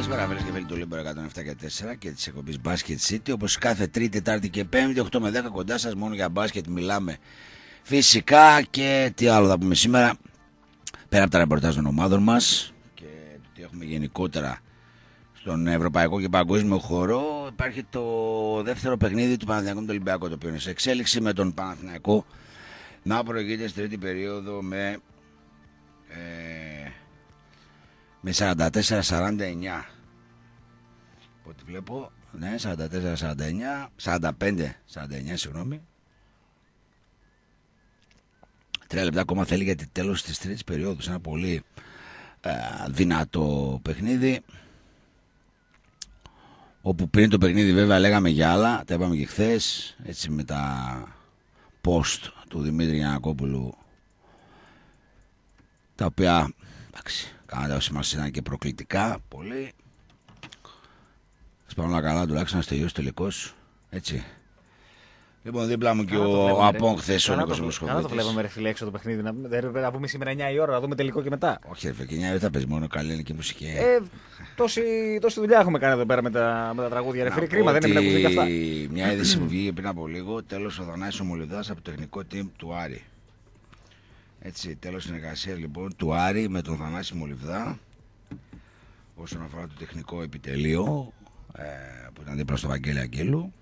Καλησπέρα, φίλε και φίλοι του Λίμπερ 107 και 4 και της εκπομπής Basket City. Όπως κάθε Τρίτη, Τετάρτη και Πέμπτη, 8 με 10 κοντά σας, μόνο για μπάσκετ μιλάμε. Φυσικά και τι άλλο θα πούμε σήμερα. Πέρα από τα ρεπορτάζ των ομάδων μας και τι έχουμε γενικότερα στον ευρωπαϊκό και παγκόσμιο χώρο, υπάρχει το δεύτερο παιχνίδι του Παναθηναϊκού με τον το οποίο είναι σε εξέλιξη με τον Παναθηναϊκό να προηγείται στην τρίτη περίοδο με. Ε, με 44-49. Ό,τι βλέπω, ναι, 44-49, 45-49, συγγνώμη. Τρία λεπτά ακόμα θέλει για το τέλος της τρίτης περίοδου. Ένα πολύ ε, δυνατό παιχνίδι. Όπου πριν το παιχνίδι βέβαια λέγαμε για άλλα, τα είπαμε και χθες, έτσι με τα post του Δημήτρη Γιανακόπουλου, τα οποία, εντάξει, όσοι μας ήταν και προκλητικά πολύ. Σπάμε καλά τουλάχιστον να τελειώσει τελικός. Έτσι. Λοιπόν, δίπλα μου και ο Απόν χθες ο Νίκο Μοσχοβίτης. Καλά το βλέπουμε, ρε φίλε έξω το παιχνίδι. Να, πούμε σήμερα 9 η ώρα, να δούμε τελικό και μετά. Όχι, ρε και 9 η ώρα θα παίζει μόνο καλή ελληνική μουσική. Ε, τόση, τόση δουλειά έχουμε κάνει εδώ πέρα με τα, με τα τραγούδια. Ρε φίλε, κρίμα, δεν έχουμε ακούσει και αυτά. Μια είδηση που βγήκε πριν από λίγο, τέλος ο Δανάης Ομολιδά από το τεχνικό team του Άρη. Έτσι, τέλος συνεργασίας λοιπόν του Άρη με τον Θανάση Μολυβδά όσον αφορά το τεχνικό επιτελείο ε, που ήταν δίπλα στο Βαγγέλη Αγγέλου.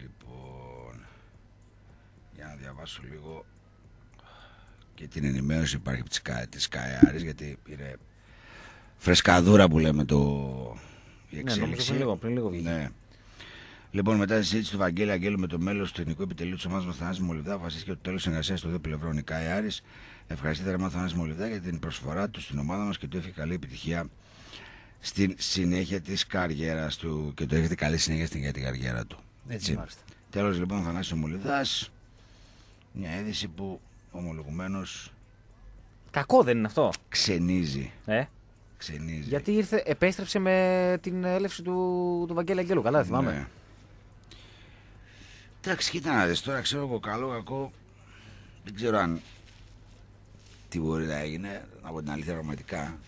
Λοιπόν, για να διαβάσω λίγο και την ενημέρωση υπάρχει της ΚΑΕΑΡΙΣ γιατί είναι φρεσκαδούρα που λέμε το η Ναι, πριν λίγο, πριν λίγο. Ναι. Λοιπόν, μετά τη συζήτηση του Βαγγέλη Αγγέλου με το μέλος του Τεχνικού Επιτελείου της Ομάδας μα Θανάση Μολυβδά, αποφασίστηκε ότι το τέλος συνεργασία των δύο πλευρών η Κάη Άρη. Ευχαριστεί θερμά Θανάση Μολυβδά για την προσφορά του στην ομάδα μας και του έχει καλή επιτυχία στην συνέχεια της καριέρας του και του έχετε καλή συνέχεια στην την καριέρα του. Έτσι. Τέλος λοιπόν, Θανάσιο Μολυβδάς. Μια είδηση που ομολογουμένως. Κακό δεν είναι αυτό. Ξενίζει. Ε? Ξενίζει. Γιατί ήρθε, επέστρεψε με την έλευση του, του Βαγγέλη Αγγέλου. Καλά, θυμάμαι. Ναι. Εντάξει, κοίτα να δεις, τώρα ξέρω εγώ καλό, κακό, δεν ξέρω αν τι μπορεί να έγινε, από την αλήθεια πραγματικά.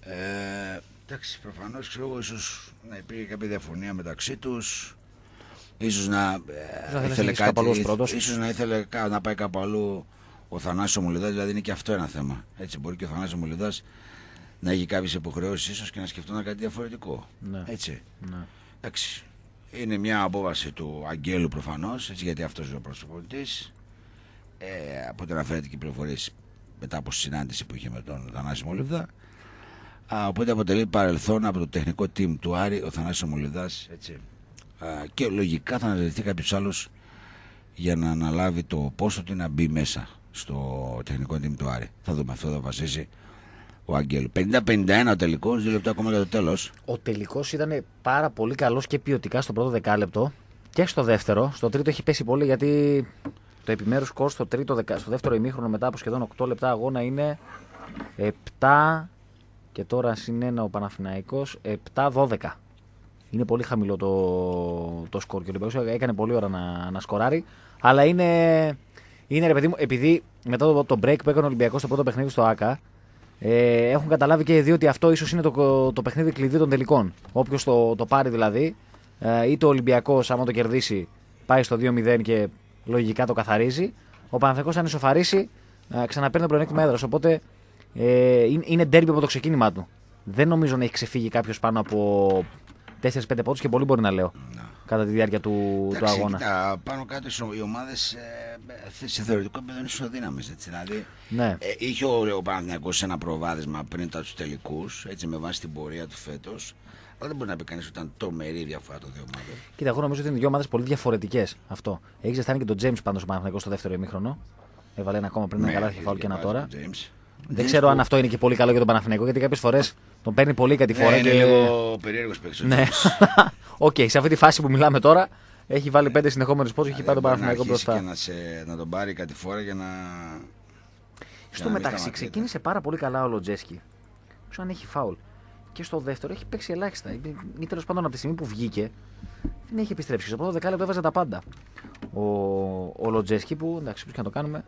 Ε, εντάξει, προφανώς ξέρω εγώ ίσως να υπήρχε κάποια διαφωνία μεταξύ τους, ίσως να, ε, ήθελε κάτι, πρώτος. ίσως να ήθελε να πάει κάπου αλλού ο Θανάσης Ομολιδάς, δηλαδή είναι και αυτό ένα θέμα. Έτσι μπορεί και ο Θανάσης Ομολιδάς να έχει κάποιες υποχρεώσεις ίσως και να σκεφτόταν κάτι διαφορετικό. Ναι. Έτσι. Ναι. Εντάξει, είναι μια απόβαση του Αγγέλου προφανώς, γιατί αυτός είναι ο προσωπολιτής. Ε, από την αναφέρεται και μετά από συνάντηση που είχε με τον Θανάση Μολύβδα. οπότε αποτελεί παρελθόν από το τεχνικό team του Άρη ο Θανάσης Μολυβδάς και λογικά θα αναζητηθεί κάποιος άλλος για να αναλάβει το πόσο τι να μπει μέσα στο τεχνικό team του Άρη. Θα δούμε αυτό θα βασίζει ο Αγγέλου. 50-51 ο τελικός, δύο λεπτά ακόμα για το τέλος. Ο τελικός ήταν πάρα πολύ καλός και ποιοτικά στο πρώτο δεκάλεπτο και στο δεύτερο. Στο τρίτο έχει πέσει πολύ γιατί το επιμέρους σκορ στο, τρίτο, στο δεύτερο ημίχρονο μετά από σχεδόν 8 λεπτά αγώνα είναι 7 και τώρα είναι ο Παναθηναϊκός 7-12. Είναι πολύ χαμηλό το, το σκορ και ο Ολυμπιακός έκανε πολύ ώρα να, να σκοράρει. Αλλά είναι, είναι ρε παιδί μου, επειδή μετά το, το break που έκανε ο Ολυμπιακός στο πρώτο παιχνίδι στο ΆΚΑ, ε, έχουν καταλάβει και οι δύο ότι αυτό ίσως είναι το, το παιχνίδι κλειδί των τελικών. Όποιος το, το πάρει δηλαδή, ε, είτε ο Ολυμπιακός, άμα το κερδίσει, πάει στο 2-0 και λογικά το καθαρίζει. Ο Παναθρακό, αν ισοφαρίσει, ε, ξαναπαίρνει το πλεονέκτημα έδρας. Οπότε ε, είναι ντέρμπι από το ξεκίνημά του. Δεν νομίζω να έχει ξεφύγει κάποιος πάνω από 4-5 πόντους και πολύ μπορεί να λέω κατά τη διάρκεια του, Εντάξει, του αγώνα. Κοίτα, πάνω κάτω οι ομάδες ε, σε θεωρητικό επίπεδο είναι ισοδύναμες. Δηλαδή, ναι. ε, είχε ο, ο Παναγιακό ένα προβάδισμα πριν τους τελικούς, έτσι με βάση την πορεία του φέτος. Αλλά δεν μπορεί να πει κανείς ότι ήταν τρομερή διαφορά των δύο ομάδων. Κοίτα, εγώ νομίζω ότι είναι δύο ομάδες πολύ διαφορετικές. Αυτό. Έχεις ζεστάνει και τον Τζέιμ πάνω στο Παναγιακό στο δεύτερο ημίχρονο. Έβαλε ένα ακόμα πριν ναι, να καλά, και ένα τώρα. Δεν ξέρω αν αυτό είναι και πολύ καλό για τον Παναθηναϊκό, γιατί κάποιες φορές τον παίρνει πολύ κατηφόρα. Ναι, είναι λίγο περίεργος παίξο. Ναι. Οκ, okay, σε αυτή τη φάση που μιλάμε τώρα έχει βάλει ε, πέντε συνεχόμενες πόρτε και έχει ε, πάει τον Παναθηναϊκό μπροστά. να, σε, να τον πάρει κάτι φορά για να. Στο να μεταξύ ξεκίνησε πάρα πολύ καλά ο Λοτζέσκι. Ξέρω αν έχει φάουλ. Και στο δεύτερο έχει παίξει ελάχιστα. Ε, ή τέλος πάντων από τη στιγμή που βγήκε δεν έχει επιστρέψει. Στο πρώτο δεκάλεπτο έβαζε τα πάντα. Ο, ο Λοτζέσκι που εντάξει, πώ και να το κάνουμε.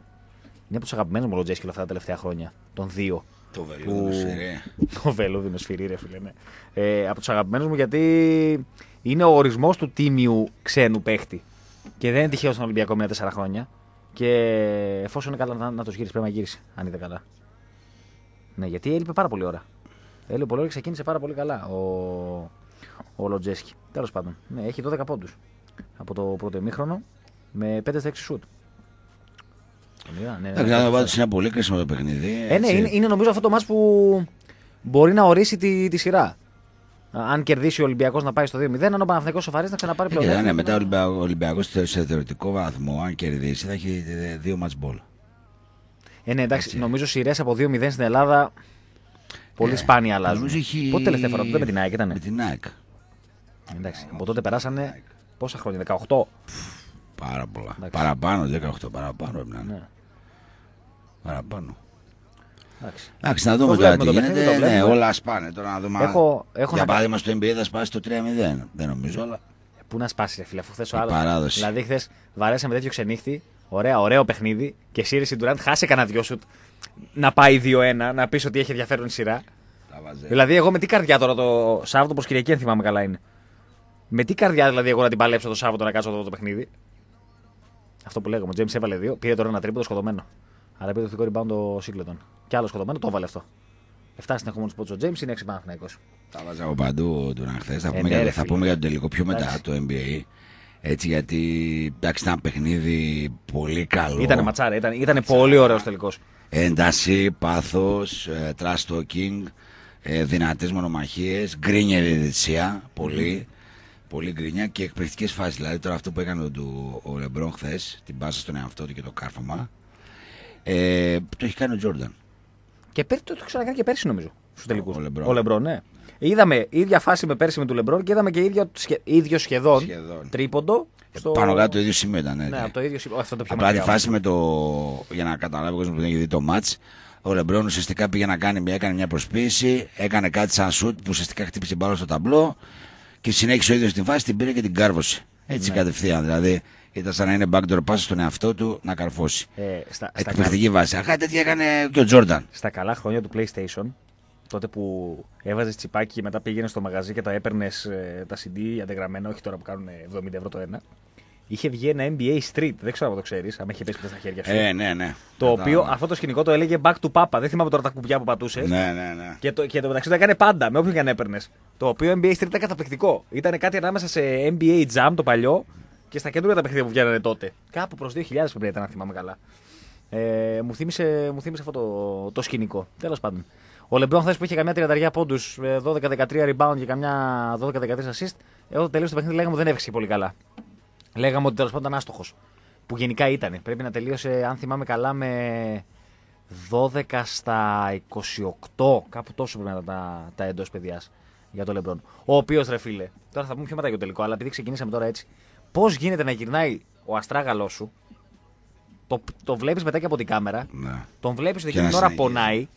Είναι από τους αγαπημένους μου Λοτζέσκι όλα αυτά τα τελευταία χρόνια. Τον δύο. Το βελούδινο σφυρί. Το βελούδινο σφυρί, ρε φίλε. Ναι. Ε, από τους αγαπημένους μου γιατί είναι ο ορισμός του τίμιου ξένου παίχτη. Και δεν είναι τυχαίο στον Ολυμπιακό μία τέσσερα χρόνια. Και εφόσον είναι καλά να, να το γύρισει, πρέπει να γύρισει, αν είδε καλά. Ναι, γιατί έλειπε πάρα πολύ ώρα. Έλειπε πολύ ώρα και ξεκίνησε πάρα πολύ καλά ο, ο Λοντζέσκι. Τέλος πάντων, ναι, έχει 12 πόντους από το πρώτο ημίχρονο με 5 6 σουτ. Ναι, Εντάξει, ναι, ναι, είναι πολύ κρίσιμο το παιχνίδι. Ε, ναι, είναι, είναι, νομίζω αυτό το μάτς που μπορεί να ορίσει τη, τη σειρά. Αν κερδίσει ο Ολυμπιακός να πάει στο 2-0, αν ο Παναθυνικό σοφαρεί να ξαναπάρει πλέον. Ναι, ναι, μετά ο Ολυμπιακός σε θεωρητικό βαθμό, αν κερδίσει, θα έχει ε, δύο μάτς μπόλ. Ε, ναι, εντάξει, Έτσι. νομίζω σειρές από 2-0 στην Ελλάδα πολύ ε, σπάνια αλλάζουν. Έχει... Πότε τελευταία φορά που με την ΑΕΚ ήταν. Με την ΑΕΚ. Εντάξει, από τότε περάσανε πόσα χρόνια, 18. Πάρα πολλά. Εντάξει. Παραπάνω, 18 παραπάνω πρέπει να είναι. Ναι. Παραπάνω. Εντάξει, να δούμε τώρα τι γίνεται. Ναι, όλα σπάνε τώρα να δούμε. Έχω, έχω για παράδειγμα στο NBA θα σπάσει το 3-0. Δεν νομίζω, αλλά. Ε, πού να σπάσει, ρε φίλε, αφού χθες ο άλλο. Δηλαδή, χθες βαρέσαμε τέτοιο ξενύχτη. Ωραία, ωραίο παιχνίδι. Και εσύ, Ντουράντ, χάσε κανένα δυο σουτ. Να πάει 2-1, να πεις ότι έχει ενδιαφέρον σειρά. Δηλαδή, εγώ με τι καρδιά τώρα το Σάββατο προς Κυριακή, αν θυμάμαι καλά είναι. Με τι καρδιά δηλαδή εγώ να την παλέψω το Σάββατο να κάτσω εδώ το παιχνίδι. Αυτό που λέγαμε. Ο Τζέμι έβαλε δύο, πήρε τώρα ένα το σκοτωμένο. Αλλά πήρε το θετικό rebound ο Σίγκλετον. Και άλλο σκοτωμένο το έβαλε αυτό. 7 συνεχόμενου πόντου ο Τζέιμ είναι 6 20. Τα βάζα από παντού ο Ντουραν χθες. Θα, ε, πούμε ναι, για, θα πούμε για τον τελικό πιο μετά το NBA. Έτσι γιατί εντάξει, ήταν παιχνίδι πολύ καλό. Ήταν ματσάρα, ήταν, ήτανε πολύ ωραίος τελικός. Ένταση, πάθος, ε, trust talking, ε, δυνατές μονομαχίες, γκρίνια διαιτησία, πολύ. Πολύ γκρίνια και εκπληκτικές φάσεις. Δηλαδή τώρα αυτό που έκανε ο, ο Λεμπρόν χθες, την πάσα στον εαυτό του και το κάρφωμα. Ε, το έχει κάνει ο Τζόρνταν. Και το, το ξανακάνει και πέρσι νομίζω. Στους τελικούς. Ο, ο, Λεμπρό. ναι. Είδαμε ίδια φάση με πέρσι με του Λεμπρόν και είδαμε και ίδιο, σχε, ίδιο σχεδόν, σχεδόν, τρίποντο. Ε, στο... Πάνω κάτω το ίδιο σημείο ήταν. Ναι, ναι, ναι. το ίδιο σημείο. Αυτό το πιο Απλά τη φάση με το. Για να καταλάβει ο κόσμος που δεν έχει δει το μάτ, ο Λεμπρόν ουσιαστικά πήγε να κάνει μια, έκανε μια προσποίηση, έκανε κάτι σαν σουτ που ουσιαστικά χτύπησε μπάλα στο ταμπλό και συνέχισε ο ίδιος την φάση, την πήρε και την κάρβωσε. Έτσι ναι. κατευθείαν. Δηλαδή ήταν σαν να είναι backdoor pass στον εαυτό του να καρφώσει. Ε, στα, βάση. Αχά, τέτοια έκανε και ο Τζόρνταν. Στα καλά χρόνια του PlayStation, τότε που έβαζες τσιπάκι και μετά πήγαινε στο μαγαζί και τα έπαιρνες ε, τα CD αντεγραμμένα, όχι τώρα που κάνουν 70 ευρώ το ένα. Είχε βγει ένα NBA Street, δεν ξέρω αν το ξέρεις, αν έχει πέσει στα χέρια σου. Ε, ναι, ναι. Το οποίο ναι. αυτό το σκηνικό το έλεγε back to papa. Δεν θυμάμαι τώρα τα κουμπιά που πατούσες. Ναι, ναι, ναι. Και το, και το μεταξύ το έκανε πάντα, με όποιον και αν έπαιρνες. Το οποίο NBA Street ήταν καταπληκτικό. Ήταν κάτι ανάμεσα σε NBA Jam το παλιό και στα κέντρα τα παιχνίδια που βγαίνανε τότε. Κάπου προς 2000 πρέπει ήταν, να θυμάμαι καλά. Ε, μου, θύμισε, μου θύμισε αυτό το, το σκηνικό. Τέλος πάντων. Ο Λεμπρόν χθες που είχε καμιά τριανταριά πόντους, 12-13 ε, rebound και καμιά 12-13 assist, εδώ τελείωσε το παιχνίδι λέγαμε ότι δεν έφυγε πολύ καλά. Λέγαμε ότι τέλος πάντων ήταν άστοχος. Που γενικά ήταν. Πρέπει να τελείωσε, αν θυμάμαι καλά, με 12 στα 28. Κάπου τόσο πρέπει να ήταν τα, τα εντός παιδιάς για τον Λεμπρόν. Ο οποίος ρε φίλε, τώρα θα πούμε πιο μετά για το τελικό, αλλά επειδή ξεκινήσαμε τώρα έτσι. Πώς γίνεται να γυρνάει ο αστράγαλός σου, το, το βλέπεις μετά και από την κάμερα, ναι. τον βλέπεις ότι εκείνη τώρα ώρα πονάει.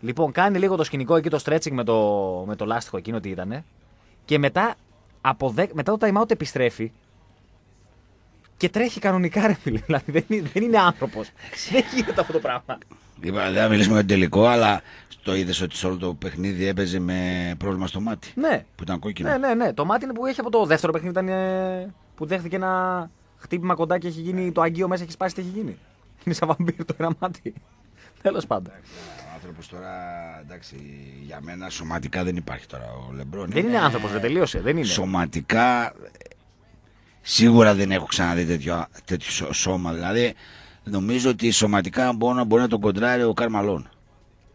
Λοιπόν, κάνει λίγο το σκηνικό εκεί, το stretching με το, με το λάστιχο εκείνο τι ήταν. Και μετά, από μετά το time επιστρέφει και τρέχει κανονικά, ρε φίλε. Δηλαδή δεν, είναι, δεν είναι άνθρωπος. δεν γίνεται αυτό το πράγμα. Λοιπόν δεν θα μιλήσουμε για το τελικό, αλλά το είδες ότι σε όλο το παιχνίδι έπαιζε με πρόβλημα στο μάτι. Ναι. Που ήταν κόκκινο. Ναι, ναι, ναι. Το μάτι είναι που έχει από το δεύτερο παιχνίδι ήταν. Ε, που δέχθηκε ένα χτύπημα κοντά και έχει γίνει το αγκείο μέσα, έχει σπάσει τι έχει γίνει. Είναι σαν βαμπύρ το ένα μάτι. Τέλος πάντων. Άνθρωπος τώρα, εντάξει, για μένα σωματικά δεν υπάρχει τώρα ο Λεμπρόν. Δεν είναι άνθρωπο, δεν τελείωσε. Δεν είναι. Σωματικά σίγουρα δεν έχω ξαναδεί τέτοιο, τέτοιο σώμα. Δηλαδή, νομίζω ότι σωματικά μπορεί να, μπορεί να τον κοντράρει ο Καρμαλόν.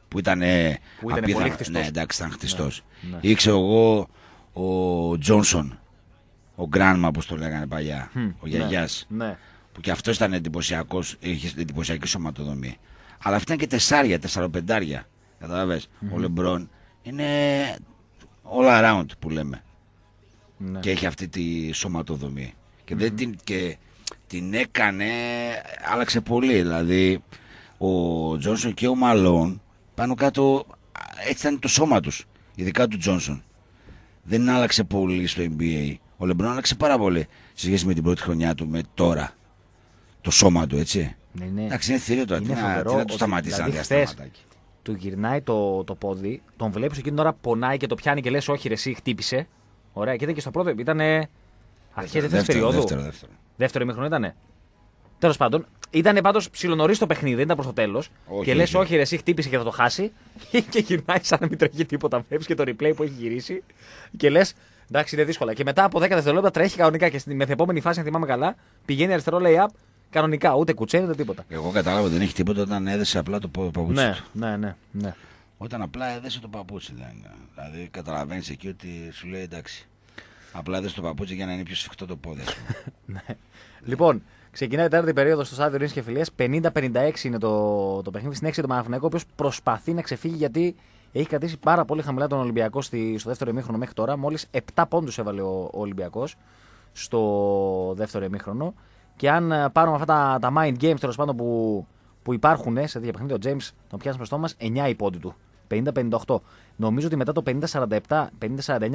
Που ήταν, ε, που ήταν Ναι, εντάξει, ήταν χτιστός. Ναι, ναι. εγώ ο Τζόνσον ο Γκράνμα, όπως το λέγανε παλιά, ο γιαγιάς. Ναι, ναι. Που και αυτός ήταν εντυπωσιακός, είχε εντυπωσιακή σωματοδομή. Αλλά αυτά είναι και τεσσάρια, τεσσαροπεντάρια. Κατάλαβες. Ο Λεμπρόν είναι all around που λέμε. Ναι. Και έχει αυτή τη σωματοδομή. Και, δεν την, και την έκανε, άλλαξε πολύ. Δηλαδή, ο Τζόνσον και ο Μαλόν πάνω κάτω έτσι ήταν το σώμα τους. Ειδικά του Τζόνσον. Δεν άλλαξε πολύ στο NBA. Ο Λεμπρόν άλλαξε πάρα πολύ σε σχέση με την πρώτη χρονιά του με τώρα. Το σώμα του, έτσι. Ναι, ναι. Εντάξει, είναι θηρίο τώρα. Είναι τι, να, το σταματήσει δηλαδή, να χθες, Του γυρνάει το, το πόδι, τον βλέπεις εκείνη την ώρα πονάει και το πιάνει και λες: Όχι, ρε, εσύ χτύπησε. Ωραία, και ήταν και στο πρώτο. Ήταν αρχέ δεύτερη περίοδου. Δεύτερο, δεύτερο. δεύτερο ημίχρονο ήταν. Τέλος πάντων, ήταν πάντω ψιλονορί το παιχνίδι, δεν ήταν προς το τέλος. Και λες: Όχι, ρε, εσύ χτύπησε και θα το χάσει. και γυρνάει σαν να μην τρέχει τίποτα. Βλέπεις και το replay που έχει γυρίσει. Και λες: Εντάξει, είναι δύσκολα. Και μετά από 10 δευτερόλεπτα τρέχει κανονικά και στην επόμενη φάση, αν θυμάμαι καλά, πηγαίνει αριστερό κανονικά. Ούτε κουτσένι ούτε τίποτα. Εγώ κατάλαβα ότι δεν έχει τίποτα όταν έδεσε απλά το παπούτσι. Ναι, ναι, ναι, ναι. Όταν απλά έδεσε το παπούτσι, Δηλαδή καταλαβαίνεις εκεί ότι σου λέει εντάξει. Απλά έδεσε το παπούτσι για να είναι πιο σφιχτό το πόδι. ναι. Λοιπόν, Ξεκινάει η τέταρτη περίοδος στο Σάδιο Ρήνη και 50 50-56 είναι το, το παιχνίδι. Στην έξι το Μαναφνέκο, ο οποίος προσπαθεί να ξεφύγει γιατί έχει κρατήσει πάρα πολύ χαμηλά τον Ολυμπιακό στη, στο δεύτερο ημίχρονο μέχρι τώρα. Μόλις 7 πόντους έβαλε ο, ο Ολυμπιακός στο δεύτερο ημίχρονο. Και αν ε, πάρουμε αυτά τα, mind games τέλος πάντων που, που υπάρχουν ε, σε τέτοια παιχνίδια, ο James τον πιάσαμε μπροστά μα 9 η πόντη του. 50-58. Νομίζω ότι μετά το 50-47, 50-49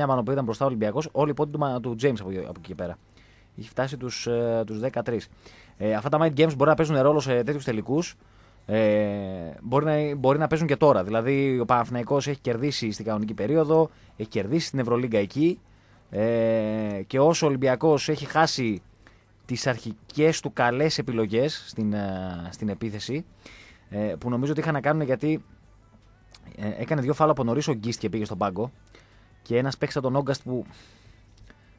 πάνω που ήταν μπροστά ο Ολυμπιακός, όλη η πόντι του, του James από, από εκεί πέρα. έχει φτάσει τους τους 13. Ε, ε, αυτά τα mind games μπορεί να παίζουν ρόλο σε τέτοιους τελικούς. Ε, μπορεί, να, παίζουν και τώρα. Δηλαδή, ο Παναθηναϊκός έχει κερδίσει στην κανονική περίοδο, έχει κερδίσει την Ευρωλίγκα εκεί. Ε, και όσο ο Ολυμπιακός έχει χάσει τις αρχικές του καλές επιλογές στην, ε, στην επίθεση, ε, που νομίζω ότι είχαν να κάνουν γιατί ε, έκανε δύο φάλα από νωρίς ο Γκίστ και πήγε στον πάγκο και ένας παίξα τον Όγκαστ που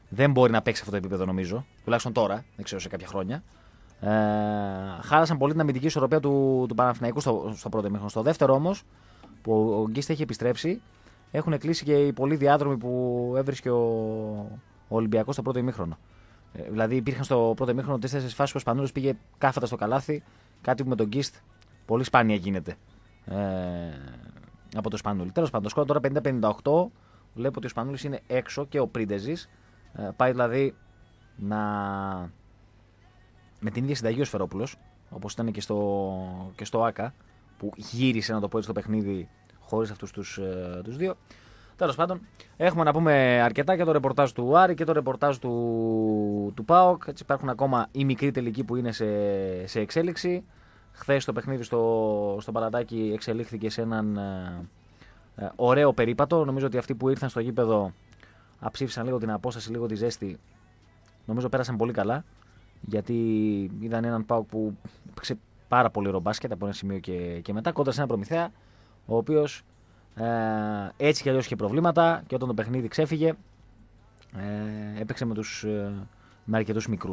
δεν μπορεί να παίξει αυτό το επίπεδο νομίζω, τουλάχιστον τώρα, δεν ξέρω σε κάποια χρόνια. Ε, χάρασαν πολύ την αμυντική ισορροπία του, του Παναθηναϊκού στο, στο πρώτο μήχρονο. Στο δεύτερο όμως, που ο Γκίστα έχει επιστρέψει, έχουν κλείσει και οι πολλοί διάδρομοι που έβρισκε ο, ο Ολυμπιακός στο πρώτο ημίχρονο. Ε, δηλαδή υπήρχαν στο πρώτο ημίχρονο τέσσερις φάσεις που ο Σπανούλης πήγε κάθετα στο καλάθι, κάτι που με τον Γκίστ πολύ σπάνια γίνεται. Ε, από το Σπανούλη. Τέλος πάντων, σκόρ τώρα 50-58. Βλέπω ότι ο Σπανούλης είναι έξω και ο Πρίντεζης. Ε, πάει δηλαδή να με την ίδια συνταγή ο Σφερόπουλο, όπως ήταν και στο, και στο ΑΚΑ, που γύρισε να το πω έτσι το παιχνίδι χωρίς αυτούς τους ε, τους δύο. Τέλος πάντων, έχουμε να πούμε αρκετά και το ρεπορτάζ του Άρη και το ρεπορτάζ του, του ΠΑΟΚ. Έτσι, υπάρχουν ακόμα οι μικροί τελικοί που είναι σε, σε εξέλιξη. Χθες το παιχνίδι στο, στο Παλατάκι εξελίχθηκε σε έναν ε, ε, ωραίο περίπατο. Νομίζω ότι αυτοί που ήρθαν στο γήπεδο αψήφισαν λίγο την απόσταση, λίγο τη ζέστη. Νομίζω πέρασαν πολύ καλά γιατί είδαν έναν Πάουκ που έπαιξε πάρα πολύ ρομπάσκετ από ένα σημείο και, και μετά κόντρα σε έναν προμηθέα ο οποίος ε, έτσι και αλλιώς είχε προβλήματα και όταν το παιχνίδι ξέφυγε ε, έπαιξε με, τους, ε, με αρκετούς μικρούς.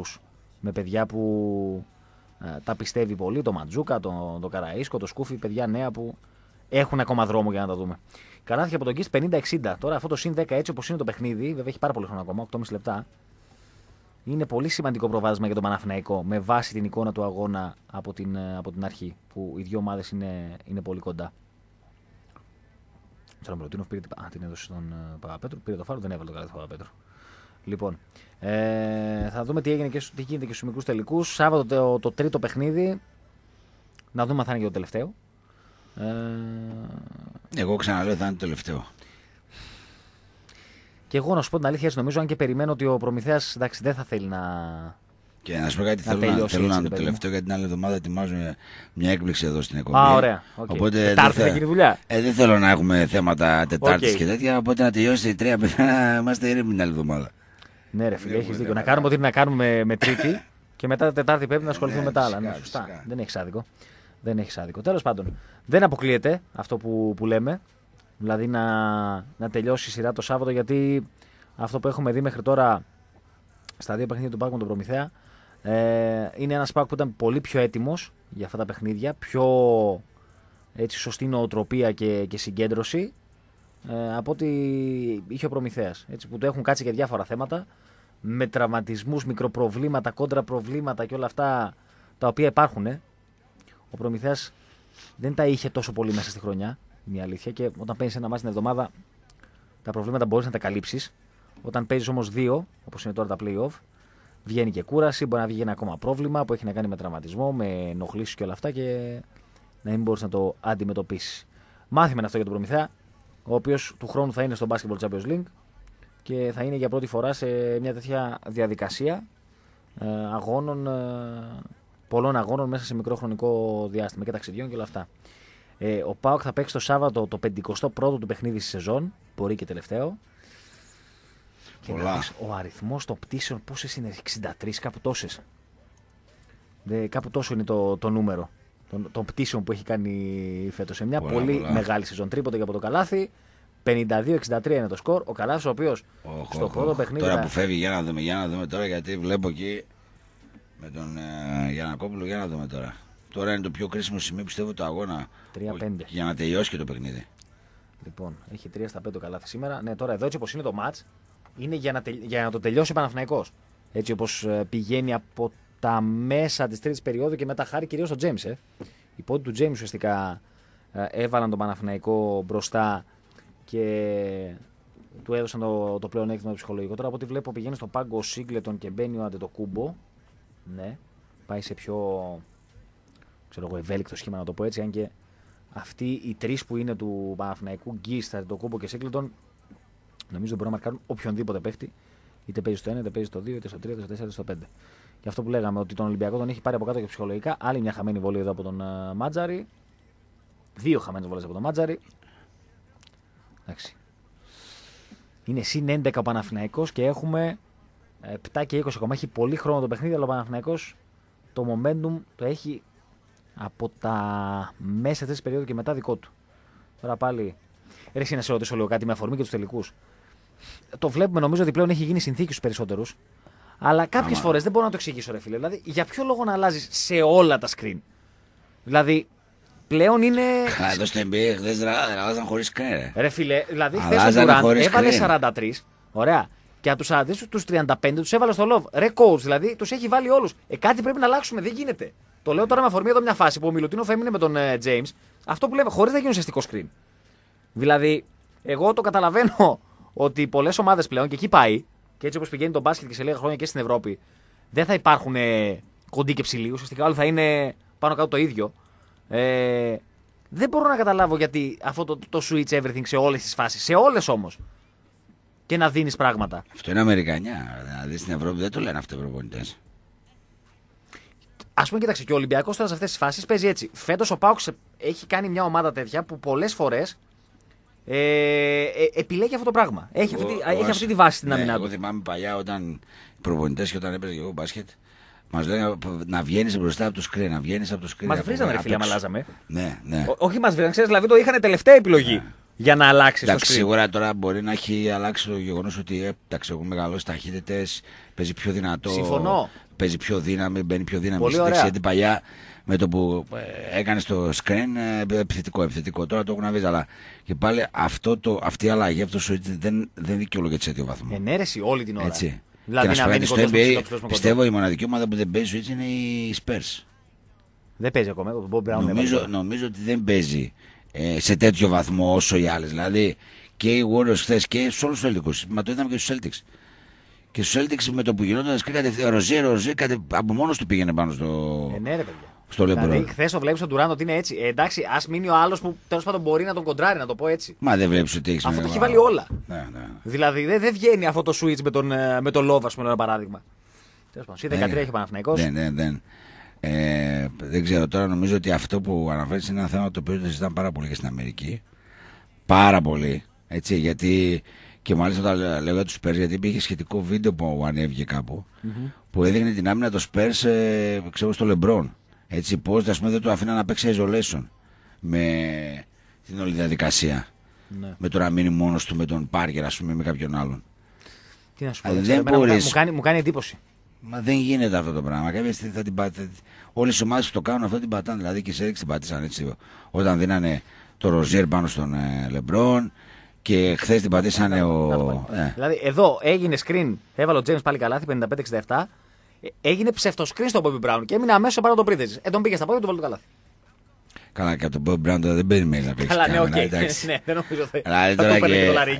Με παιδιά που ε, τα πιστεύει πολύ, το Ματζούκα, το, το Καραίσκο, το Σκούφι, παιδιά νέα που έχουν ακόμα δρόμο για να τα δούμε. Καράθια από τον Κίστ 50-60. Τώρα αυτό το συν 10 έτσι όπως είναι το παιχνίδι, βέβαια έχει πάρα πολύ χρόνο ακόμα, 8,5 λεπτά είναι πολύ σημαντικό προβάδισμα για τον Παναθηναϊκό με βάση την εικόνα του αγώνα από την, ε, από την αρχή που οι δύο ομάδες είναι, είναι πολύ κοντά. Τώρα προτείνω, πήρε, α, την έδωση στον ε, Παπαπέτρου, πήρε το φάρο, δεν έβαλε το καλά. του Παπαπέτρου. Λοιπόν, ε, θα δούμε τι, έγινε και, τι γίνεται και στους μικρούς τελικούς. Σάββατο το, το τρίτο παιχνίδι, να δούμε αν θα είναι και το τελευταίο. Ε... Εγώ ξαναλέω θα είναι το τελευταίο. Και εγώ να σου πω την αλήθεια, νομίζω, αν και περιμένω ότι ο Προμηθέας δεν θα θέλει να. Και να σου πω κάτι, να θέλω να, θέλω να το τελευταίο για την άλλη εβδομάδα ετοιμάζουμε μια έκπληξη εδώ στην εκπομπή. Α, ωραία. Okay. Οπότε τετάρτη θα γίνει δουλειά. Ε, δεν θέλω να έχουμε θέματα Τετάρτης okay. και τέτοια. Οπότε να τελειώσει η τρία παιδιά να είμαστε ήρεμοι την άλλη εβδομάδα. Ναι, ρε φίλε, έχει δίκιο. Να κάνουμε ό,τι να κάνουμε με Τρίτη και μετά Τετάρτη πρέπει να ασχοληθούμε ναι, με τα άλλα. Ναι, σωστά. Δεν έχεις άδικο. Δεν άδικο. Τέλος πάντων, δεν αποκλείεται αυτό που, που λέμε. Δηλαδή να, να τελειώσει η σειρά το Σάββατο γιατί αυτό που έχουμε δει μέχρι τώρα στα δύο παιχνίδια του Πάκου με τον Προμηθέα ε, είναι ένας Πάκου που ήταν πολύ πιο έτοιμος για αυτά τα παιχνίδια, πιο έτσι, σωστή νοοτροπία και, και συγκέντρωση ε, από ότι είχε ο Προμηθέας έτσι, που το έχουν κάτσει και διάφορα θέματα με τραυματισμούς, μικροπροβλήματα, κόντρα προβλήματα και όλα αυτά τα οποία υπάρχουν. Ε. Ο Προμηθέας δεν τα είχε τόσο πολύ μέσα στη χρονιά. Είναι η αλήθεια. Και όταν παίζεις ένα μάτι την εβδομάδα, τα προβλήματα μπορείς να τα καλύψεις. Όταν παίζεις όμως δύο, όπως είναι τώρα τα playoff, βγαίνει και κούραση, μπορεί να βγει ένα ακόμα πρόβλημα που έχει να κάνει με τραυματισμό, με ενοχλήσεις και όλα αυτά και να μην μπορείς να το αντιμετωπίσεις. Μάθημα αυτό για τον Προμηθέα, ο οποίος του χρόνου θα είναι στο Basketball Champions League και θα είναι για πρώτη φορά σε μια τέτοια διαδικασία ε, αγώνων, ε, πολλών αγώνων μέσα σε μικρό χρονικό διάστημα και ταξιδιών και όλα αυτά. Ε, ο Πάοκ θα παίξει το Σάββατο το 51ο του παιχνίδι στη σεζόν. Μπορεί και τελευταίο. Και ο αριθμός των πτήσεων πόσες είναι, 63 κάπου τόσες. Ε, κάπου τόσο είναι το, το νούμερο των, των πτήσεων που έχει κάνει φέτος. Σε μια πολύ μεγάλη σεζόν. Τρίποτα και από το καλάθι. 52-63 είναι το σκορ. Ο Καλάθι, ο οποίος στο πρώτο οχ, παιχνίδι. Τώρα που φεύγει, για να δούμε, για να δούμε τώρα, γιατί βλέπω εκεί με τον ε, Γιανακόπουλο, για να δούμε τώρα. Τώρα είναι το πιο κρίσιμο σημείο πιστεύω το αγώνα. 3-5. Για να τελειώσει και το παιχνίδι. Λοιπόν, έχει 3 στα 5 καλάθι σήμερα. Ναι, τώρα εδώ έτσι όπως είναι το match, είναι για να, για να το τελειώσει ο Παναθηναϊκός. Έτσι όπως ε, πηγαίνει από τα μέσα της τρίτης περίοδου και μετά χάρη κυρίως στο Τζέιμ. Ε. Οι πόντοι του Τζέιμ ουσιαστικά ε, έβαλαν τον Παναθηναϊκό μπροστά και του έδωσαν το, το πλέον ψυχολογικό. Τώρα από ό,τι βλέπω πηγαίνει στο πάγκο ο Σίγκλετον και μπαίνει ο Αντετοκούμπο. Ναι, πάει σε πιο ξέρω εγώ, ευέλικτο σχήμα να το πω έτσι. Αν και αυτοί οι τρεις που είναι του Παναθηναϊκού, Γκίς, Σταρτοκούμπο και Σέκλετον, νομίζω μπορούν να μαρκάρουν οποιονδήποτε παίχτη. Είτε παίζει στο 1, είτε παίζει στο 2, είτε στο 3, είτε στο 4, είτε στο 5. Και αυτό που λέγαμε ότι τον Ολυμπιακό τον έχει πάρει από κάτω και ψυχολογικά. Άλλη μια χαμένη βολή εδώ από τον uh, Μάτζαρη. Δύο χαμένες βολέ από τον Μάτζαρη. Εντάξει. Είναι συν 11 ο Παναθηναϊκός και έχουμε 7 ε, και 20 ακόμα. Έχει πολύ χρόνο το παιχνίδι, αλλά ο Παναθηναϊκός το momentum το έχει από τα μέσα της περίοδου και μετά δικό του. Τώρα πάλι. Έρχεσαι να σε ρωτήσω λίγο κάτι με αφορμή και τους τελικούς. Το βλέπουμε νομίζω ότι πλέον έχει γίνει συνθήκη στους περισσότερους. Αλλά κάποιες φορές δεν μπορώ να το εξηγήσω, ρε φίλε. Δηλαδή, για ποιο λόγο να αλλάζεις σε όλα τα screen. Δηλαδή, πλέον είναι. Εδώ στην NBA χθες αλλάζαν χωρίς screen. Ρε φίλε, δηλαδή χθες ο Ντουράν έβαλε 43. Ωραία. Και από τους 43 35 του έβαλε στο love. Ρε coach, δηλαδή τους έχει βάλει όλους. Ε, κάτι πρέπει να αλλάξουμε, δεν γίνεται. Το λέω τώρα με αφορμή εδώ μια φάση που ο Μιλουτίνοφ έμεινε με τον James. Ε, αυτό που λέμε, χωρίς να γίνει ουσιαστικό screen. Δηλαδή, εγώ το καταλαβαίνω ότι πολλές ομάδες πλέον και εκεί πάει, και έτσι όπως πηγαίνει το μπάσκετ και σε λίγα χρόνια και στην Ευρώπη, δεν θα υπάρχουν ε, κοντοί και ψηλοί. Ουσιαστικά όλοι θα είναι πάνω κάτω το ίδιο. Ε, δεν μπορώ να καταλάβω γιατί αυτό το, το switch everything σε όλες τις φάσεις. Σε όλες όμως. Και να δίνεις πράγματα. Αυτό είναι Αμερικανιά. δηλαδή στην Ευρώπη δεν το λένε αυτοί οι προπονητές. Ας πούμε, κοίταξε, και ο Ολυμπιακός τώρα σε αυτές τις φάσεις παίζει έτσι. Φέτος ο Πάουξ έχει κάνει μια ομάδα τέτοια που πολλές φορές ε, ε, επιλέγει αυτό το πράγμα. Έχει, αυτή, ο, έχει ο, αυτή τη βάση στην ναι, αμυνά του. Εγώ θυμάμαι παλιά όταν προπονητές και όταν έπαιζε εγώ μπάσκετ, Μας λένε να βγαίνεις μπροστά από του κρύα, να βγαίνεις από του σκρίν. Μα βρίζανε, ρε φίλε, μαλάζαμε. Ναι, ναι. Ό, όχι, μας βρίζανε, ξέρεις, δηλαδή το είχαν τελευταία επιλογή ναι. για να αλλάξεις Εντάξει, σίγουρα τώρα μπορεί να έχει αλλάξει το γεγονός ότι ε, εντάξει, έχουν μεγαλώσει ταχύτητες, παίζει πιο δυνατό. Συμφωνώ παίζει πιο δύναμη, μπαίνει πιο δύναμη Πολύ στη Γιατί παλιά με το που ε, έκανε το screen ε, επιθετικό, επιθετικό. Τώρα το έχουν βρει, αλλά και πάλι αυτό το, αυτή η αλλαγή, αυτό το switch δεν, δεν δικαιολογείται σε τέτοιο βαθμό. Ενέρεση όλη την ώρα. Έτσι. Δηλαδή και να, να στο NBA, πιστεύω η μοναδική ομάδα που δεν παίζει switch είναι η Spurs. Δεν παίζει ακόμα. Νομίζω, νομίζω ότι δεν παίζει ε, σε τέτοιο βαθμό όσο οι άλλες. Δηλαδή και οι Warriors χθες και σε όλους τους Μα το είδαμε και στους Celtics. Και στους Celtics με το που γινόταν σκρί κατευθείαν. Ροζέ, ροζέ, κάτι από μόνος του πήγαινε πάνω στο. Ε, ναι, ρε, παιδιά. Στο Δηλαδή, χθες το βλέπεις τον Τουράντο ότι είναι έτσι. Ε, εντάξει, ας μείνει ο άλλος που τέλος πάντων μπορεί να τον κοντράρει, να το πω έτσι. Μα δεν βλέπεις ότι έχεις. Αυτό το έχει βάλει όλα. Ναι, ναι. ναι. Δηλαδή δεν δε βγαίνει αυτό το switch με τον, ε, με τον Λόβα, πούμε, ένα παράδειγμα. Τέλος πάντων, ή 13 ναι. έχει Παναθυναϊκό. Ναι, ναι, ναι. Ε, δεν ξέρω τώρα, νομίζω ότι αυτό που αναφέρεις είναι ένα θέμα το οποίο το συζητάμε πάρα πολύ και στην Αμερική. Πάρα πολύ. Έτσι, γιατί και μάλιστα τα λέω για τους Spurs γιατί υπήρχε σχετικό βίντεο που ανέβηκε κάπου, mm -hmm. που έδειχνε την άμυνα των Spurs ε, στο Λεμπρόν. Έτσι, πώς δεν το αφήναν να παίξει isolation με την όλη διαδικασία. Ναι. Με το να μείνει μόνος του με τον Πάρκερ, ας πούμε, με κάποιον άλλον. Τι να σου πω, δεν μπορείς... μου, κάνει, μου κάνει εντύπωση. Μα δεν γίνεται αυτό το πράγμα. Κάποια στιγμή θα την Όλες οι ομάδες που το κάνουν αυτό την πατάνε. Δηλαδή και σε έδειξε την πατήσαν έτσι. Όταν δίνανε το Ροζιέρ πάνω στον ε, Λεμπρόν, και χθες την πατήσανε ο. Ε. Δηλαδή, εδώ έγινε screen, έβαλε ο Τζέιμ πάλι καλάθι 55-67. Ε, έγινε ψευτο screen στον Μπομπι Μπράουν και έμεινε αμέσως πάνω τον Πρίντεζη. Ε, τον πήγε στα πόδια του βάλε το καλάθι. Καλά, και από τον Μπομπι Μπράουν δεν περιμένει να παίξει. Καλά, ναι, οκ. Okay. ναι, δεν νομίζω θα, τώρα θα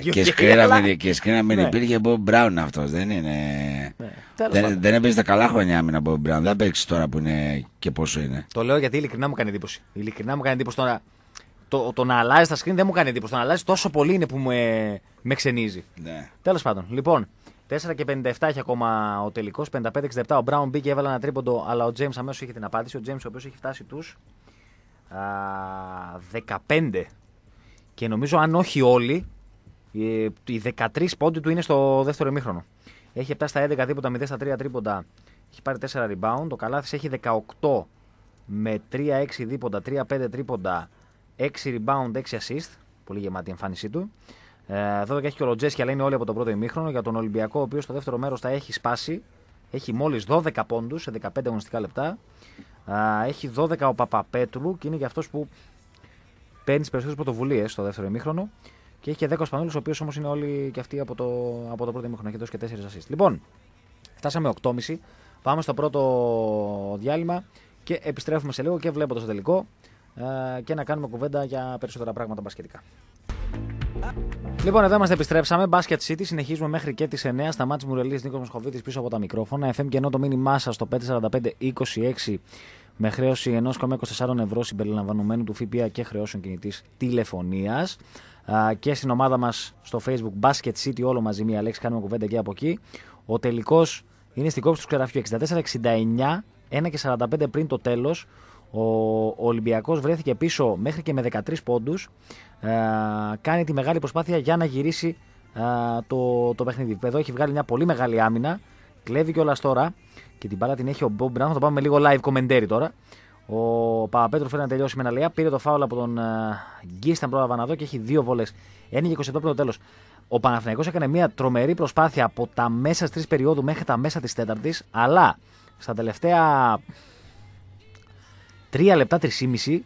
και, και, και, και σκρίνα μην υπήρχε Μπομπι Μπράουν αυτός. Δεν είναι. Ναι. Δεν, έπαιζε τα καλά χρόνια άμυνα Μπομπι Μπράουν. Δεν παίξει τώρα που είναι και πόσο είναι. Το λέω γιατί ειλικρινά μου κάνει εντύπωση. Ειλικρινά μου κάνει εντύπωση τώρα το, το να αλλάζει τα screen δεν μου κάνει εντύπωση. Το να αλλάζει τόσο πολύ είναι που με, με ξενίζει. Ναι. Τέλος πάντων, λοιπόν, 4 και 57 έχει ακόμα ο τελικός. 55-67 ο Μπράουν μπήκε, έβαλε ένα τρίποντο, αλλά ο Τζέιμ αμέσως είχε την απάντηση. Ο Τζέιμ, ο οποίος έχει φτάσει τους 15. Και νομίζω αν όχι όλοι, ε, οι 13 πόντοι του είναι στο δεύτερο ημίχρονο. Έχει 7 στα 11 τρίποντα, 0 στα 3 τρίποντα. Έχει πάρει 4 rebound. Ο καλάθι έχει 18 με 3-6 δίποντα, 3-5 τρίποντα. 6 rebound, 6 assist. Πολύ γεμάτη η εμφάνισή του. Ε, εδώ και έχει και ο Λοτζέσκι, αλλά είναι όλοι από το πρώτο ημίχρονο. Για τον Ολυμπιακό, ο οποίος στο δεύτερο μέρος τα έχει σπάσει. Έχει μόλις 12 πόντους σε 15 αγωνιστικά λεπτά. έχει 12 ο Παπαπέτρου και είναι για αυτός που παίρνει τις περισσότερες πρωτοβουλίες στο δεύτερο ημίχρονο. Και έχει και 10 Σπανούλου, ο οποίος όμως είναι όλοι και αυτοί από το, από το πρώτο ημίχρονο. Έχει δώσει και 4 assist. Λοιπόν, φτάσαμε 8.30. Πάμε στο πρώτο διάλειμμα και επιστρέφουμε σε λίγο και βλέποντα το τελικό. Ε, και να κάνουμε κουβέντα για περισσότερα πράγματα μπασκετικά. Λοιπόν, εδώ είμαστε, επιστρέψαμε. Basket City. Συνεχίζουμε μέχρι και τις 9 στα μάτια Μουρελής Νίκος Μοσχοβίτης πίσω από τα μικρόφωνα. FM και ενώ το μήνυμά σας στο 54526 με χρέωση 1,24 ευρώ συμπεριλαμβανομένου του ΦΠΑ και χρεώσεων κινητής τηλεφωνίας. Και στην ομάδα μας στο Facebook Basket City, όλο μαζί μία λέξη, κάνουμε κουβέντα και από εκεί. Ο τελικός είναι στην κόψη του ξεραφιού 64-69, 1 και 45 πριν το τέλος. Ο Ολυμπιακός βρέθηκε πίσω μέχρι και με 13 πόντους. Ε, κάνει τη μεγάλη προσπάθεια για να γυρίσει ε, το, το παιχνίδι. Εδώ έχει βγάλει μια πολύ μεγάλη άμυνα. Κλέβει κιόλας τώρα και την μπάλα την έχει ο Μπομπ Μπράουν. Θα το πάμε με λίγο live commentary τώρα. Ο Παπαπέτρο φέρνει να τελειώσει με ένα λεά. Πήρε το φάουλ από τον ε, Γκίσταν πρώτα να και έχει δύο βολέ. ένοιγε 27 πρώτο τέλος. Ο Παναθηναϊκός έκανε μια τρομερή προσπάθεια από τα μέσα της περίοδου μέχρι τα μέσα της τέταρτης, αλλά στα τελευταία 3 λεπτά, 3,5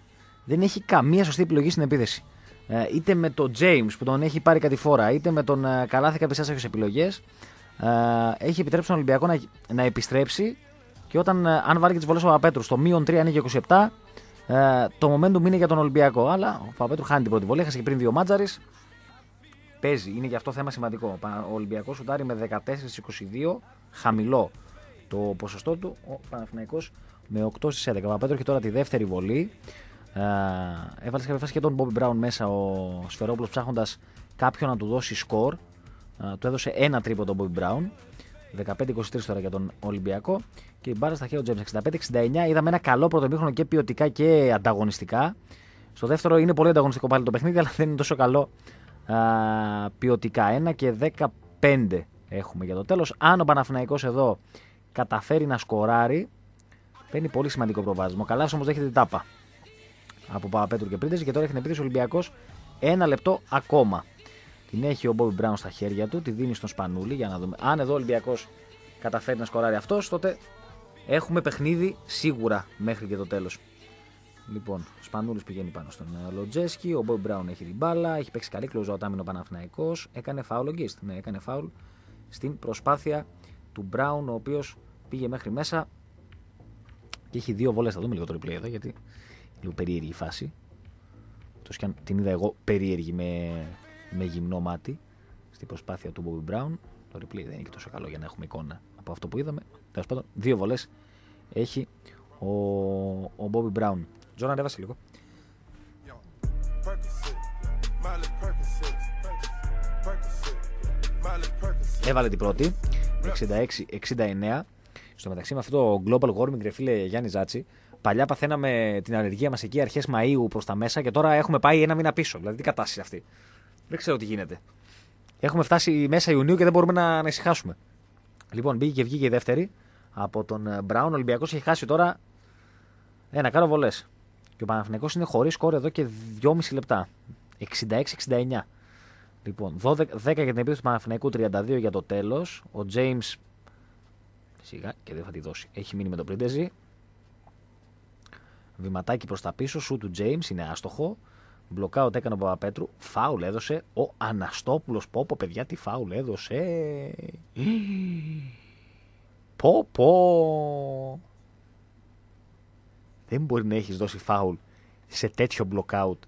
δεν έχει καμία σωστή επιλογή στην επίθεση. Ε, είτε με τον James που τον έχει πάρει κάτι φορά, είτε με τον ε, Καλάθικα Πεσάσεχο επιλογές. Ε, έχει επιτρέψει τον Ολυμπιακό να, να επιστρέψει και όταν, ε, αν βάλει και τις βολές ο Παπαπέτρου, στο μείον 3 είναι 27, ε, το momentum είναι για τον Ολυμπιακό. Αλλά ο Παπαπέτρου χάνει την πρώτη βολή, έχασε και πριν δύο μάτζαρες. Παίζει, είναι γι' αυτό θέμα σημαντικό. Ο Ολυμπιακός σουτάρει με 14-22, χαμηλό το ποσοστό του. Ο Παναθηναϊκός με 8 στι 11. Παπαπέτρο έχει τώρα τη δεύτερη βολή. Ε, έβαλες κάποια και τον Μπόμπι Μπράουν μέσα ο Σφερόπουλος ψάχνοντας κάποιον να του δώσει σκορ. Ε, του έδωσε ένα τρίπο τον Μπόμπι Μπράουν. 15-23 τώρα για τον Ολυμπιακό. Και η μπάρα στα χέρια του 65 65-69. Είδαμε ένα καλό πρωτομήχρονο και ποιοτικά και ανταγωνιστικά. Στο δεύτερο είναι πολύ ανταγωνιστικό πάλι το παιχνίδι, αλλά δεν είναι τόσο καλό ε, ποιοτικά. 1 και 15 έχουμε για το τέλος. Αν ο Παναθηναϊκός εδώ καταφέρει να σκοράρει, Παίρνει πολύ σημαντικό προβάδισμα. Ο Καλάς όμως δέχεται την τάπα από Παπαπέτρου και πρίτσε και τώρα έχει την επίθεση Ολυμπιακός ένα λεπτό ακόμα. Την έχει ο Μπόμπι Μπράουν στα χέρια του, τη δίνει στον Σπανούλη για να δούμε. Αν εδώ ο Ολυμπιακός καταφέρει να σκοράρει αυτός, τότε έχουμε παιχνίδι σίγουρα μέχρι και το τέλος. Λοιπόν, ο Σπανούλης πηγαίνει πάνω στον ε, Λοτζέσκι, ο Μπόμπι Μπράουν έχει την μπάλα, έχει παίξει καλή κλωζό, ο Έκανε φάουλ ο Γκίστ. Ναι, έκανε φάουλ στην προσπάθεια του Μπράουν, ο οποίος πήγε μέχρι μέσα. Και έχει δύο βολέ. Θα δούμε λίγο το replay εδώ γιατί είναι λίγο περίεργη η φάση. Τόσο και αν την είδα εγώ περίεργη με, με γυμνό μάτι στην προσπάθεια του Bobby Brown. Το replay δεν είναι και τόσο καλό για να έχουμε εικόνα από αυτό που είδαμε. Τέλος πάντων, δύο βολέ έχει ο, ο Bobby Brown. Τζον, ανέβασε λίγο. Έβαλε την πρώτη, 66-69. Στο μεταξύ με αυτό το global warming, ρε φίλε Γιάννη Ζάτσι παλιά παθαίναμε την αλλεργία μας εκεί αρχές Μαΐου προς τα μέσα και τώρα έχουμε πάει ένα μήνα πίσω. Δηλαδή, τι κατάσταση αυτή. Δεν ξέρω τι γίνεται. Έχουμε φτάσει μέσα Ιουνίου και δεν μπορούμε να, ανησυχάσουμε. Λοιπόν, μπήκε και βγήκε η δεύτερη από τον Μπράουν. Ο Ολυμπιακός έχει χάσει τώρα ένα κάρο βολές. Και ο Παναφυνικό είναι χωρίς κόρη εδώ και 2,5 λεπτά. 66-69. Λοιπόν, 12, 10 για την επίθεση του Παναθηναϊκού, 32 για το τέλος. Ο James Σιγά και δεν θα τη δώσει. Έχει μείνει με τον Πρίντεζι. Βηματάκι προς τα πίσω. Σου του Τζέιμ είναι άστοχο. Μπλοκάουτ έκανε ο Παπαπέτρου. Φάουλ έδωσε. Ο Αναστόπουλος. Πόπο, παιδιά, τι φάουλ έδωσε. Πόπο. Δεν μπορεί να έχεις δώσει φάουλ σε τέτοιο μπλοκάουτ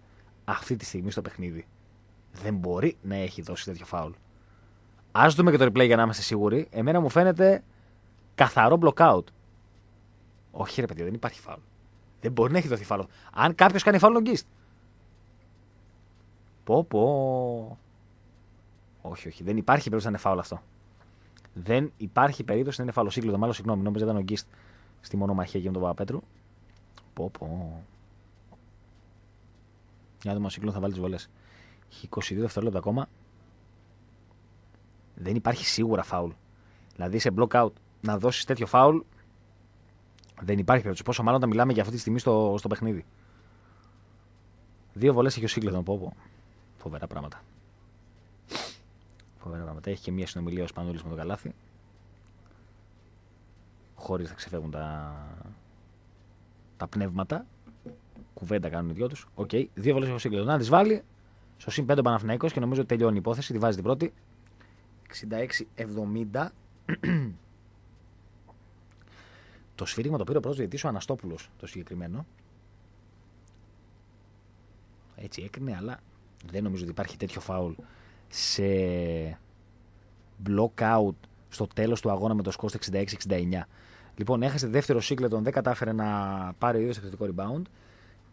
αυτή τη στιγμή στο παιχνίδι. Δεν μπορεί να έχει δώσει τέτοιο φάουλ. Ας δούμε και το replay για να είμαστε σίγουροι. Εμένα μου φαίνεται Καθαρό blockout. Όχι ρε παιδιά, δεν υπάρχει φάουλ. Δεν μπορεί να έχει δοθεί φάουλ. Αν κάποιος κάνει φάουλ, Γκίστ Πω πω. Όχι, όχι. Δεν υπάρχει περίπτωση να είναι φάουλ αυτό. Δεν υπάρχει περίπτωση να είναι φάουλ. Σύγκλωτο, μάλλον συγγνώμη. Νόμιζα ήταν ο Γκίστ στη μονομαχία και με τον Παπαπέτρου. Πω πω. Για να δούμε ο Σύγκλωτο θα βάλει τις βολές. Έχει 22 δευτερόλεπτα ακόμα. Δεν υπάρχει σίγουρα φάουλ. Δηλαδή σε blockout να δώσεις τέτοιο φάουλ δεν υπάρχει περίπτωση. Πόσο μάλλον όταν μιλάμε για αυτή τη στιγμή στο, στο παιχνίδι. Δύο βολές έχει ο Σίγκλετον, πω, πω. Φοβερά πράγματα. Φοβερά πράγματα. Έχει και μία συνομιλία ο Σπανούλης με τον καλάθι. Χωρίς να ξεφεύγουν τα, τα πνεύματα. Κουβέντα κάνουν οι δυο τους. Οκ. Okay. Δύο βολές έχει ο Σίγκλετον. να τις βάλει, στο συν 5 ο και νομίζω τελειώνει η υπόθεση. Τη βάζει την πρώτη. 66-70. Το σφύριγμα το πήρε ο πρώτο ο Αναστόπουλος το συγκεκριμένο. Έτσι έκρινε, αλλά δεν νομίζω ότι υπάρχει τέτοιο φάουλ σε block out στο τέλος του αγώνα με το σκορ 66-69. Λοιπόν, έχασε δεύτερο σύγκλετον, δεν κατάφερε να πάρει ο ίδιος επιθετικό rebound.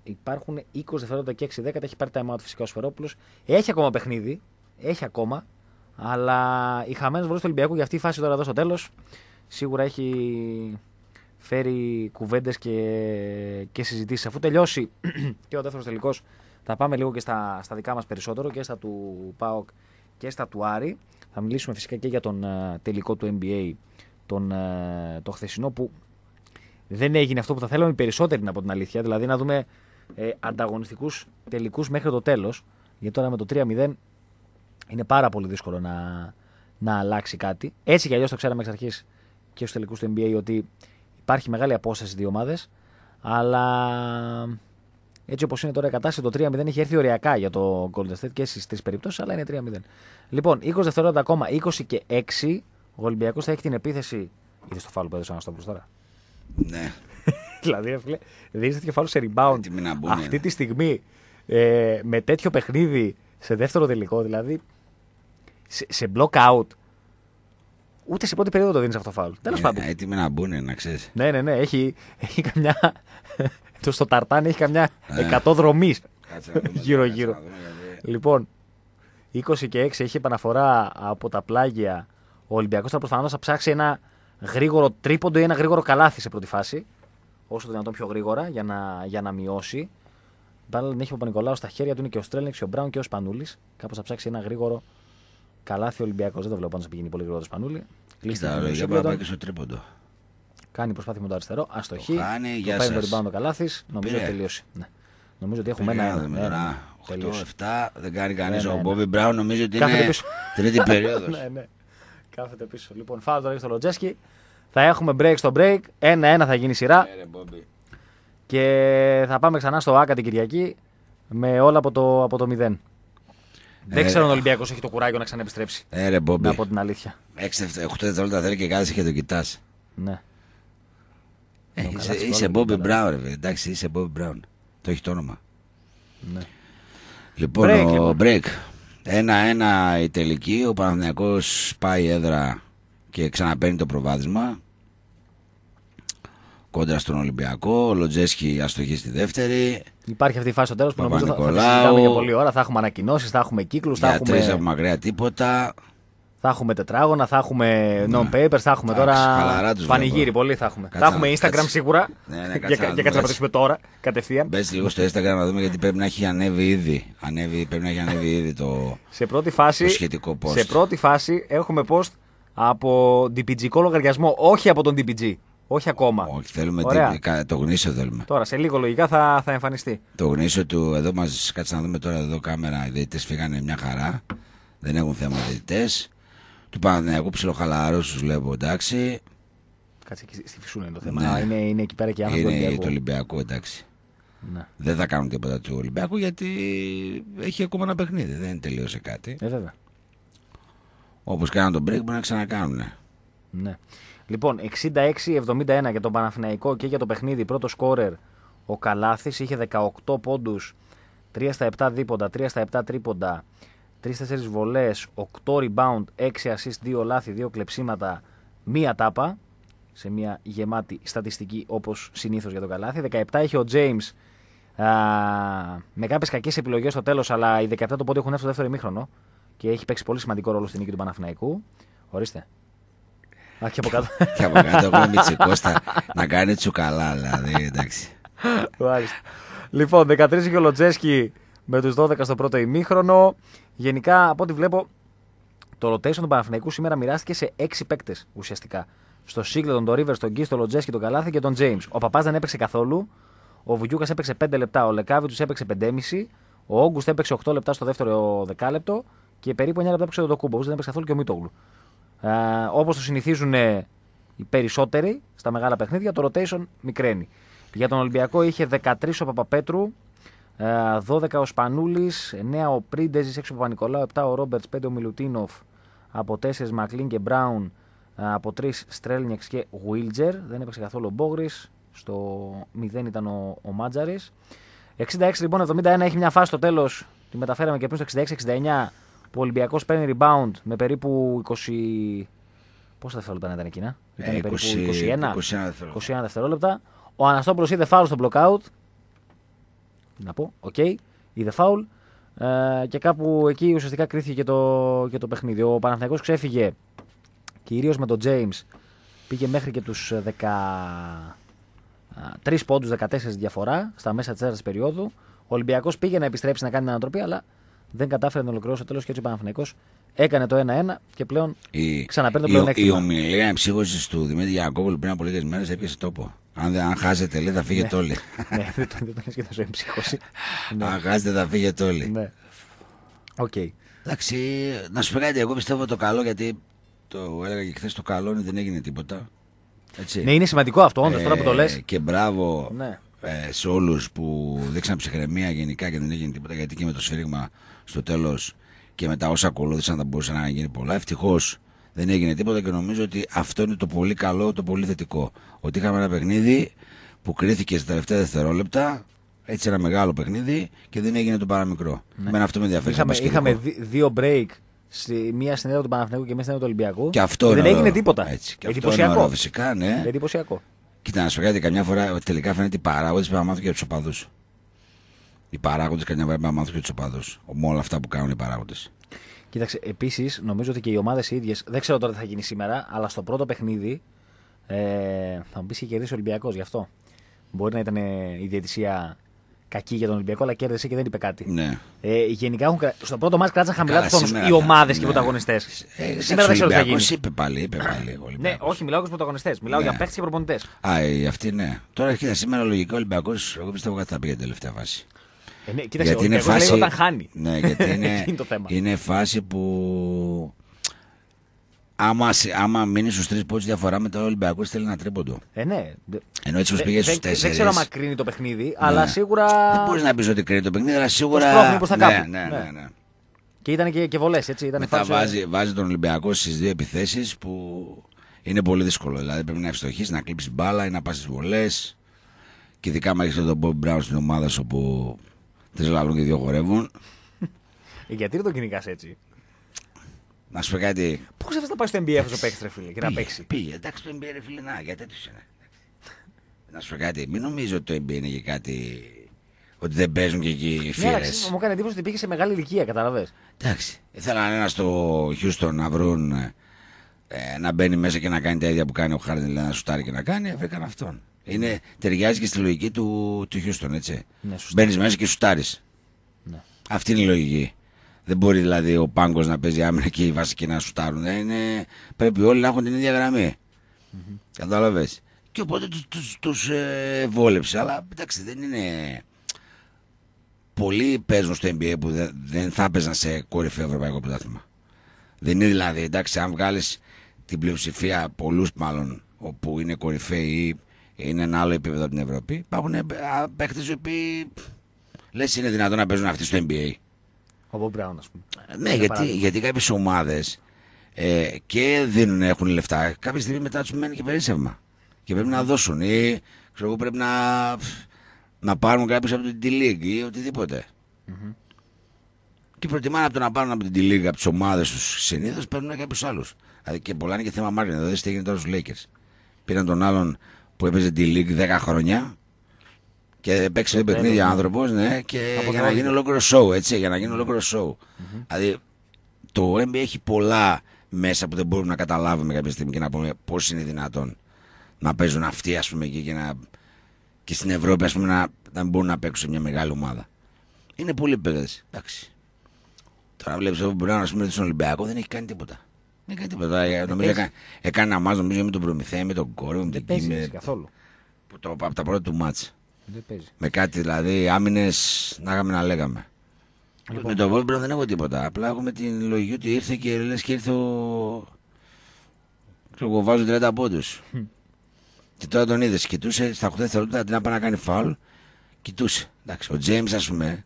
Υπάρχουν 20 δευτερόλεπτα και 6-10. Έχει πάρει time out φυσικά ο Σφερόπουλο. Έχει ακόμα παιχνίδι. Έχει ακόμα. Αλλά οι χαμένε βρω του Ολυμπιακού για αυτή η φάση τώρα εδώ στο τέλος σίγουρα έχει φέρει κουβέντες και, και συζητήσεις. Αφού τελειώσει και ο δεύτερος τελικός, θα πάμε λίγο και στα, στα δικά μας περισσότερο και στα του ΠΑΟΚ και στα του Άρη. Θα μιλήσουμε φυσικά και για τον uh, τελικό του NBA, τον, uh, το χθεσινό που δεν έγινε αυτό που θα θέλαμε περισσότερο από την αλήθεια. Δηλαδή να δούμε ε, ανταγωνιστικούς τελικούς μέχρι το τέλος. Γιατί τώρα με το 3-0 είναι πάρα πολύ δύσκολο να, να αλλάξει κάτι. Έτσι κι αλλιώς το ξέραμε εξ αρχής και στους τελικούς του NBA ότι Υπάρχει μεγάλη απόσταση δύο ομάδες. Αλλά έτσι όπως είναι τώρα η κατάσταση, το 3-0 έχει έρθει οριακά για το Golden State και στις τρεις περιπτώσεις, αλλά είναι 3-0. Λοιπόν, 20 δευτερόλεπτα ακόμα, 20 και 6. Ο Ολυμπιακός θα έχει την επίθεση. Είδες το φάλο που έδωσε ένα τώρα. Ναι. δηλαδή, φίλε, δίνεις τέτοιο φάλο σε rebound. Μπουν, Αυτή ναι. τη στιγμή ε, με τέτοιο παιχνίδι σε δεύτερο τελικό, δηλαδή σε, σε block out Ούτε σε πρώτη περίοδο το δίνεις αυτό το φάουλ. Τέλος ε, πάντων. Έτοιμοι να μπουν, να ξέρεις. Ναι, ναι, ναι. Έχει, έχει καμιά. το στο ταρτάν έχει καμιά 100 δρομή. Γύρω-γύρω. Λοιπόν, 20 και 6 έχει επαναφορά από τα πλάγια. Ο Ολυμπιακός θα προφανώ θα ψάξει ένα γρήγορο τρίποντο ή ένα γρήγορο καλάθι σε πρώτη φάση. Όσο το δυνατόν πιο γρήγορα για να, για να μειώσει. έχει ο Παπα-Νικολάου στα χέρια του, είναι και ο Στρέλνεξ, ο Μπράουν και ο Σπανούλης. Κάπως θα ψάξει ένα γρήγορο Καλάθι Ολυμπιακός. Δεν το βλέπω να σε πηγαίνει πολύ γρήγορα το σπανούλι. Κλείστε το Για και στο τρίποντο. Κάνει προσπάθεια με το αριστερό. Αστοχή. Το χάνει, το το Καλάθι. Νομίζω ότι τελείωσε. Ναι. Νομίζω ότι έχουμε ένα. ένα, ένα. 8-7 δεν κάνει ναι, κανείς. Ναι, ο Μπόμπι ναι. Μπράουν νομίζω ότι είναι τρίτη περίοδος. ναι, ναι. Κάθεται πίσω. Λοιπόν, φάω τώρα στο Λοτζέσκι. Θα έχουμε break στο break. Ένα-ένα θα γίνει σειρά. Και θα πάμε ξανά στο Άκα την Κυριακή με όλα από το, από το 0. Δεν ε, ξέρω αν ο Ολυμπιακός έχει το κουράγιο να ξανεπιστρέψει. Έρε, ρε, Μπομπι. Να πω την αλήθεια. 6-8 δευτερόλεπτα θέλει και κάθεσαι και το κοιτάς. Ναι. Ε, ε, είσαι είσαι Μπομπι Μπράουν, ρε. Εντάξει, είσαι Μπομπι Μπράουν. Το έχει το όνομα. Ναι. Λοιπόν, break, ο Μπρέκ. Λοιπόν. Ένα-ένα η τελική. Ο Παναθηναϊκός πάει έδρα και ξαναπαίνει το προβάδισμα κόντρα στον Ολυμπιακό. Ο Λοτζέσκι αστοχής στη δεύτερη. Υπάρχει αυτή η φάση στο τέλος που νομίζω θα, θα συζητάμε για πολλή ώρα. Θα έχουμε ανακοινώσεις, θα έχουμε κύκλους. Θα έχουμε. από μακριά τίποτα. Θα έχουμε τετράγωνα, θα έχουμε ναι. non-papers, θα έχουμε τώρα. Πανηγύρι, πολύ θα έχουμε. θα έχουμε Instagram σίγουρα. Ναι, ναι, για κάτι να πατήσουμε τώρα, κατευθείαν. Μπες λίγο στο Instagram να δούμε γιατί πρέπει να έχει ανέβει ήδη. πρέπει να έχει ανέβει ήδη το, το σχετικό post. Σε πρώτη φάση έχουμε post από DPG λογαριασμό, όχι από τον DPG. Όχι ακόμα. Όχι, θέλουμε την, το γνήσιο θέλουμε. Τώρα, σε λίγο λογικά θα, θα εμφανιστεί. Το γνήσιο του, εδώ μας κάτσε να δούμε τώρα εδώ κάμερα. Οι διαιτητές φύγανε μια χαρά. Δεν έχουν θέμα διαιτητές. Του Παναθηναϊκού ψιλοχαλαρός τους βλέπω, εντάξει. Κάτσε εκεί στη φυσούλα είναι το θέμα. Ναι. Είναι, είναι εκεί πέρα και άνθρωποι. Είναι Ολυμπιακού. το Ολυμπιακό, εντάξει. Ναι. Δεν θα κάνουν τίποτα του Ολυμπιακού γιατί έχει ακόμα ένα παιχνίδι. Δεν τελείωσε κάτι. Ε, βέβαια. Όπως κάναν τον break, μπορεί να ξανακάνουν. Ναι. Λοιπόν, 66-71 για τον Παναθηναϊκό και για το παιχνίδι. Πρώτο σκόρερ ο Καλάθης είχε 18 πόντου 3 στα 7 δίποντα, 3 στα 7 τρίποντα, 3-4 βολές, 8 rebound, 6 assist, 2 λάθη, 2 κλεψίματα, 1 τάπα σε μια γεμάτη στατιστική όπως συνήθως για τον Καλάθη. 17 είχε ο James με κάποιες κακές επιλογές στο τέλος, αλλά οι 17 το πόντου έχουν έρθει στο δεύτερο ημίχρονο και έχει παίξει πολύ σημαντικό ρόλο στην νίκη του Παναθηναϊκού. Ορίστε. Α, και από κάτω. και από κάτω εγώ να κάνει τσουκαλά, δηλαδή, εντάξει. λοιπόν, 13 και ο Λοτζέσκι με τους 12 στο πρώτο ημίχρονο. Γενικά, από ό,τι βλέπω, το rotation του Παναθηναϊκού σήμερα μοιράστηκε σε 6 παίκτες ουσιαστικά. Στο Σίγκλετον, τον Ρίβερ, τον Γκίστο, τον Λοτζέσκι, τον Καλάθι και τον Τζέιμ. Ο Παπάς δεν έπαιξε καθόλου. Ο Βουγιούκας έπαιξε 5 λεπτά. Ο του έπαιξε 5,5. Ο Όγκουστ έπαιξε 8 λεπτά στο δεύτερο δεκάλεπτο. Και περίπου 9 λεπτά έπαιξε το Κούμπο. Δεν έπαιξε καθόλου και ο Μίτογλου. Ε, Όπως το συνηθίζουν ε, οι περισσότεροι στα μεγάλα παιχνίδια, το rotation μικραίνει. Για τον Ολυμπιακό είχε 13 ο Παπαπέτρου, 12 ε, ο Σπανούλης, 9 ο Πρίντεζης, 6 ο Παπα-Νικολάου, 7 ο Ρόμπερτ, 5 ο Μιλουτίνοφ, από 4 Μακλίν και Μπράουν, από 3 Στρέλνιεξ και Γουίλτζερ. Δεν έπαιξε καθόλου ο Μπόγρη, στο 0 ήταν ο, ο Μάτζαρης. 66 λοιπόν, 71 έχει μια φάση στο τέλος, τη μεταφέραμε και πριν στο 66-69 που ο Ολυμπιακός παίρνει rebound με περίπου 20. Πόσα δευτερόλεπτα ήταν εκείνα, ήταν 20, ε, περίπου 21, 21 δευτερόλεπτα. Ο Αναστόπουλος είδε φάουλ στο out. Να πω, οκ, okay, είδε φάουλ. Ε, και κάπου εκεί ουσιαστικά κρίθηκε το, και το παιχνίδι. Ο Παναθηναϊκός ξέφυγε κυρίως με τον James. Πήγε μέχρι και τους 13 πόντου, 14 διαφορά στα μέσα της τέταρτη περίοδου. Ο Ολυμπιακός πήγε να επιστρέψει να κάνει την ανατροπή, αλλά δεν κατάφερε να ολοκληρώσει το τέλος και έτσι ο Παναθυναϊκό έκανε το 1-1 και πλέον η, ξαναπέρνει το πλεονέκτημα. Η, η ομιλία εμψύχωση του Δημήτρη Γιακόπουλου πριν από λίγες μέρες έπιασε τόπο. Αν, αν χάσετε, λέει, θα φύγετε ναι. όλοι. ναι, δεν τον έκανε και σου εμψύχωση. Ναι. Αν χάσετε, θα φύγετε όλοι. Ναι. Οκ. Εντάξει, να σου πει κάτι, εγώ πιστεύω το καλό γιατί το έλεγα και χθες το καλό είναι δεν έγινε τίποτα. Έτσι. Ναι, είναι σημαντικό αυτό, όντως, ε, τώρα που το ε, λες. Και μπράβο ναι. ε, σε όλους που δείξαν ψυχραιμία γενικά και δεν έγινε τίποτα γιατί και με το σφύριγμα στο τέλος και μετά όσα ακολούθησαν θα μπορούσαν να γίνει πολλά. Ευτυχώς δεν έγινε τίποτα και νομίζω ότι αυτό είναι το πολύ καλό, το πολύ θετικό. Ότι είχαμε ένα παιχνίδι που κρίθηκε στα τελευταία δευτερόλεπτα, έτσι ένα μεγάλο παιχνίδι και δεν έγινε το παραμικρό. Ναι. Μένα αυτό με ενδιαφέρει. Είχαμε, είχαμε δύο break στη, μία στην έδρα του Παναθηναϊκού και μία στην του Ολυμπιακού. Και αυτό δεν έγινε τίποτα. Έτσι. Και Εντυπωσιακό. ωραίο, φυσικά, ναι. Εντυπωσιακό. Κοίτα, να σου πω κάτι, καμιά φορά τελικά φαίνεται παράγοντα που θα και τους οπαδούς οι παράγοντες καμιά φορά πρέπει να μάθουν και τους οπαδούς. Με όλα αυτά που κάνουν οι παράγοντες. Κοίταξε, επίσης νομίζω ότι και οι ομάδες οι ίδιες. Δεν ξέρω τώρα τι θα γίνει σήμερα, αλλά στο πρώτο παιχνίδι. Ε, θα μου πεις και κερδίσει ο Ολυμπιακός γι' αυτό. Μπορεί να ήταν ε, η διαιτησία κακή για τον Ολυμπιακό, αλλά κέρδισε και δεν είπε κάτι. Ναι. Ε, γενικά έχουν, στο πρώτο μα κράτησαν χαμηλά του τόνου ναι, οι ομάδε ναι. και οι ναι. πρωταγωνιστές. Ε, σήμερα δεν ξέρω τι θα γίνει. είπε πάλι, είπε πάλι. Ο ναι, όχι, μιλάω για τους πρωταγωνιστές. Μιλάω ναι. για παίχτε και προπονητές. Α, ε, αυτή ναι. Τώρα έρχεται σήμερα λογικό ο Ολυμπιακός. Εγώ πιστεύω κάτι θα πει για τελευταία βάση. Ε, ναι, κοίταξε, γιατί είναι φάση... όταν χάνει. Ναι, γιατί είναι, είναι, το θέμα. είναι φάση που άμα, άμα μείνει στους τρεις πόντους διαφορά μετά ο Ολυμπιακό θέλει ένα τρίποντο. Ε, ναι. Ενώ έτσι όπως πήγε στου τέσσερι. Δεν ξέρω αν κρίνει το παιχνίδι, ναι. αλλά σίγουρα. Δεν μπορείς να πεις ότι κρίνει το παιχνίδι, αλλά σίγουρα. Προς προς τα ναι, ναι, ναι, ναι, ναι. Και ήταν και, και βολές, έτσι. Ήταν μετά φάση... βάζει, βάζει τον Ολυμπιακό στις δύο επιθέσεις που είναι πολύ δύσκολο. Δηλαδή πρέπει να ευστοχείς, να κλείψεις μπάλα ή να πας στις βολές. Και ειδικά με τον Μπομπ Μπράουν στην ομάδα σου που Τρεις λαλούν και δύο χορεύουν. Ε, γιατί δεν το κυνηγάς έτσι. Να σου πει κάτι. Πού θα να πάει στο NBA αυτό το ρε φίλε, και να παίξεις. Πήγε, εντάξει, το NBA, ρε φίλε, να, για του. είναι. Να σου πω κάτι, μην νομίζω ότι το NBA είναι και κάτι. Ότι δεν παίζουν και εκεί οι ναι, φίλε. μου έκανε εντύπωση ότι πήγε σε μεγάλη ηλικία, καταλαβέ. Εντάξει. Ήθελαν ένας στο Houston να βρουν ε, ε, να μπαίνει μέσα και να κάνει τα ίδια που κάνει ο Χάρντεν, δηλαδή να σουτάρει και να κάνει, βρήκαν αυτόν. Ε, είναι, ναι. ταιριάζει και στη λογική του, του Χιούστον, έτσι. Ναι, Μπαίνεις μέσα και σουτάρεις. Ναι. Αυτή είναι η λογική. Δεν μπορεί δηλαδή ο πάγκος να παίζει άμυνα και οι βασικοί να σουτάρουν. Ε, είναι, πρέπει όλοι να έχουν την ίδια γραμμή. Mm-hmm. Κατάλαβες. Και οπότε τους τους, ε, βόλεψε. Αλλά εντάξει, δεν είναι. Πολλοί παίζουν στο NBA που δεν, δεν θα παίζαν σε κορυφαίο ευρωπαϊκό πρωτάθλημα. Δεν είναι δηλαδή, εντάξει, αν βγάλεις την πλειοψηφία, πολλούς μάλλον, όπου είναι κορυφαίοι ή είναι ένα άλλο επίπεδο από την Ευρώπη, υπάρχουν ε, παίχτες οι οποίοι λες είναι δυνατόν να παίζουν αυτοί στο NBA. Bob Brown, ας πούμε. Ναι, γιατί, γιατί κάποιες ομάδες ε, και δίνουν, έχουν λεφτά, κάποια στιγμή μετά τους μένει και περίσσευμα. Και πρέπει να δώσουν ή ξέρω, πρέπει να, να πάρουν κάποιους από την D-League ή οτιδηποτε και προτιμάνε από το να πάρουν από την Λίγα, από τις ομάδες τους συνήθως, παίρνουν κάποιους άλλους. Δηλαδή και πολλά είναι και θέμα μάρκετ. Δηλαδή, τι έγινε τώρα στους Lakers. Πήραν τον άλλον που έπαιζε τη D-League 10 χρόνια και παίξε παιχνίδια άνθρωπος, ναι, και από για να γίνει ολόκληρο σόου, έτσι, για να γίνει ολόκληρο σόου. Mm-hmm. Δηλαδή, το NBA έχει πολλά μέσα που δεν μπορούμε να καταλάβουμε κάποια στιγμή και να πούμε πώς είναι δυνατόν να παίζουν αυτοί, ας πούμε, και, και, να... και στην Ευρώπη, πούμε, να, να μπορούν να παίξουν σε μια μεγάλη ομάδα. Είναι πολύ παίκτε. Εντάξει. Τώρα βλέπεις μπορεί να σου πει στον Ολυμπιακό δεν έχει κάνει τίποτα. Δεν κάνει τίποτα. Ε, ε, νομίζω έκανε ένα μάζο νομίζω με τον Προμηθέα, με τον Κόρεο. Δεν παίζει καθόλου. Το, από τα πρώτα του μάτσα. Με κάτι δηλαδή, άμυνες να είχαμε να λέγαμε. Λοιπόν, με τον Βόλμπρο δεν έχω τίποτα. Απλά έχω με την λογική ότι ήρθε και λες και ήρθε ο. Ξέρω, βάζω 30 πόντου. και τώρα τον είδες, κοιτούσε στα 8 δευτερόλεπτα αντί να πάει να κάνει φάουλ, κοιτούσε. Εντάξει, ο Τζέιμ, ας πούμε,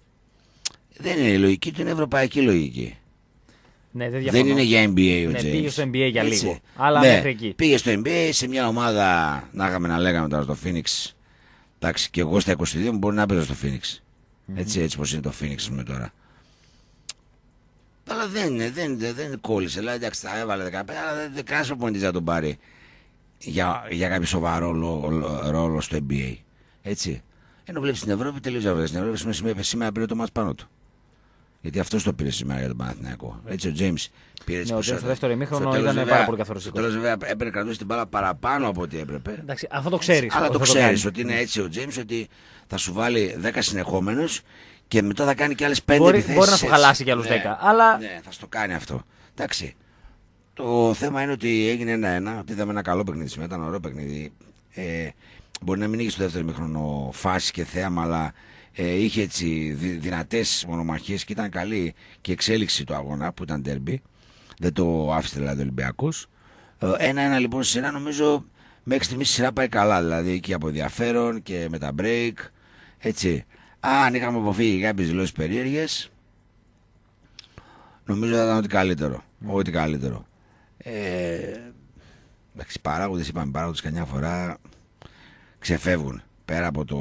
δεν είναι η λογική του, είναι ευρωπαϊκή λογική. Ναι, δεν, δεν είναι για NBA ο ναι, Πήγε στο NBA για Έτσι. λίγο. Αλλά ναι, μέχρι εκεί. Πήγε στο NBA σε μια ομάδα. Να είχαμε να λέγαμε τώρα στο Phoenix. Εντάξει, και εγώ στα 22 μου μπορεί να παίζω στο Phoenix. Mm-hmm. Έτσι, έτσι πως είναι το Phoenix με τώρα. Αλλά δεν, δεν, δεν, δεν κόλλησε. Λέει, δηλαδή, εντάξει, θα έβαλε 15, αλλά δεν, δεν κάνεις προπονητή να τον πάρει για, για κάποιο σοβαρό ρόλο, στο NBA. Έτσι. Ενώ βλέπεις στην Ευρώπη τελείως βλέπεις Στην Ευρώπη σήμερα, πήρε το μα πάνω του. Γιατί αυτός το πήρε σήμερα για τον Παναθηναϊκό. Έτσι ο Τζέιμ πήρε ναι, τι Στο δεύτερο ημίχρονο ήταν βέβαια, πάρα πολύ καθοριστικό. Τέλος βέβαια έπρεπε να κρατήσει την μπάλα παραπάνω από ό,τι έπρεπε. Εντάξει, αυτό το ξέρεις. Αλλά το, ξέρει ότι είναι έτσι ο Τζέιμ, ότι θα σου βάλει 10 συνεχόμενους και μετά θα κάνει και άλλες 5 μπορεί, Μπορεί να σου χαλάσει κι άλλους 10. Ναι, αλλά... ναι, θα στο κάνει αυτό. Εντάξει. Το θέμα είναι ότι έγινε ένα-ένα. Ότι είδαμε ένα καλό παιχνίδι σήμερα. Ήταν ωραίο παιχνίδι. Ε, μπορεί να μην είχε στο δεύτερο ημίχρονο φάση και θέαμα, αλλά ε, είχε έτσι δυνατές μονομαχίες και ήταν καλή και εξέλιξη του αγώνα που ήταν τέρμπι. Δεν το άφησε δηλαδή ο ενα Ένα-ένα λοιπόν σειρά νομίζω μέχρι στιγμής σειρά πάει καλά δηλαδή και από ενδιαφέρον και με τα break έτσι. Αν είχαμε αποφύγει κάποιες δηλώσεις περίεργες νομίζω θα ήταν ό,τι καλύτερο. Ό,τι καλύτερο. Ε, εντάξει, παράγοντες, είπαμε παράγοντες, καμιά φορά ξεφεύγουν πέρα από, το,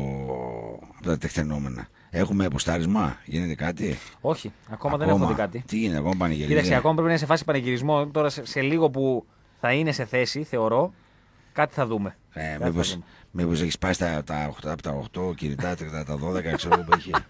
από τα τεχνόμενα. Έχουμε αποστάρισμα, γίνεται κάτι. Όχι, ακόμα, ακόμα. δεν έχουμε δει κάτι. Τι γίνεται, ακόμα πανηγυρίζεις. Κοίταξε, ακόμα πρέπει να είναι σε φάση πανηγυρισμό. Τώρα σε, σε, λίγο που θα είναι σε θέση, θεωρώ, κάτι θα δούμε. Ε, μήπως, μήπως έχεις πάει στα, τα, από τα 8 κινητά, τα, τα 12, ξέρω που έχει.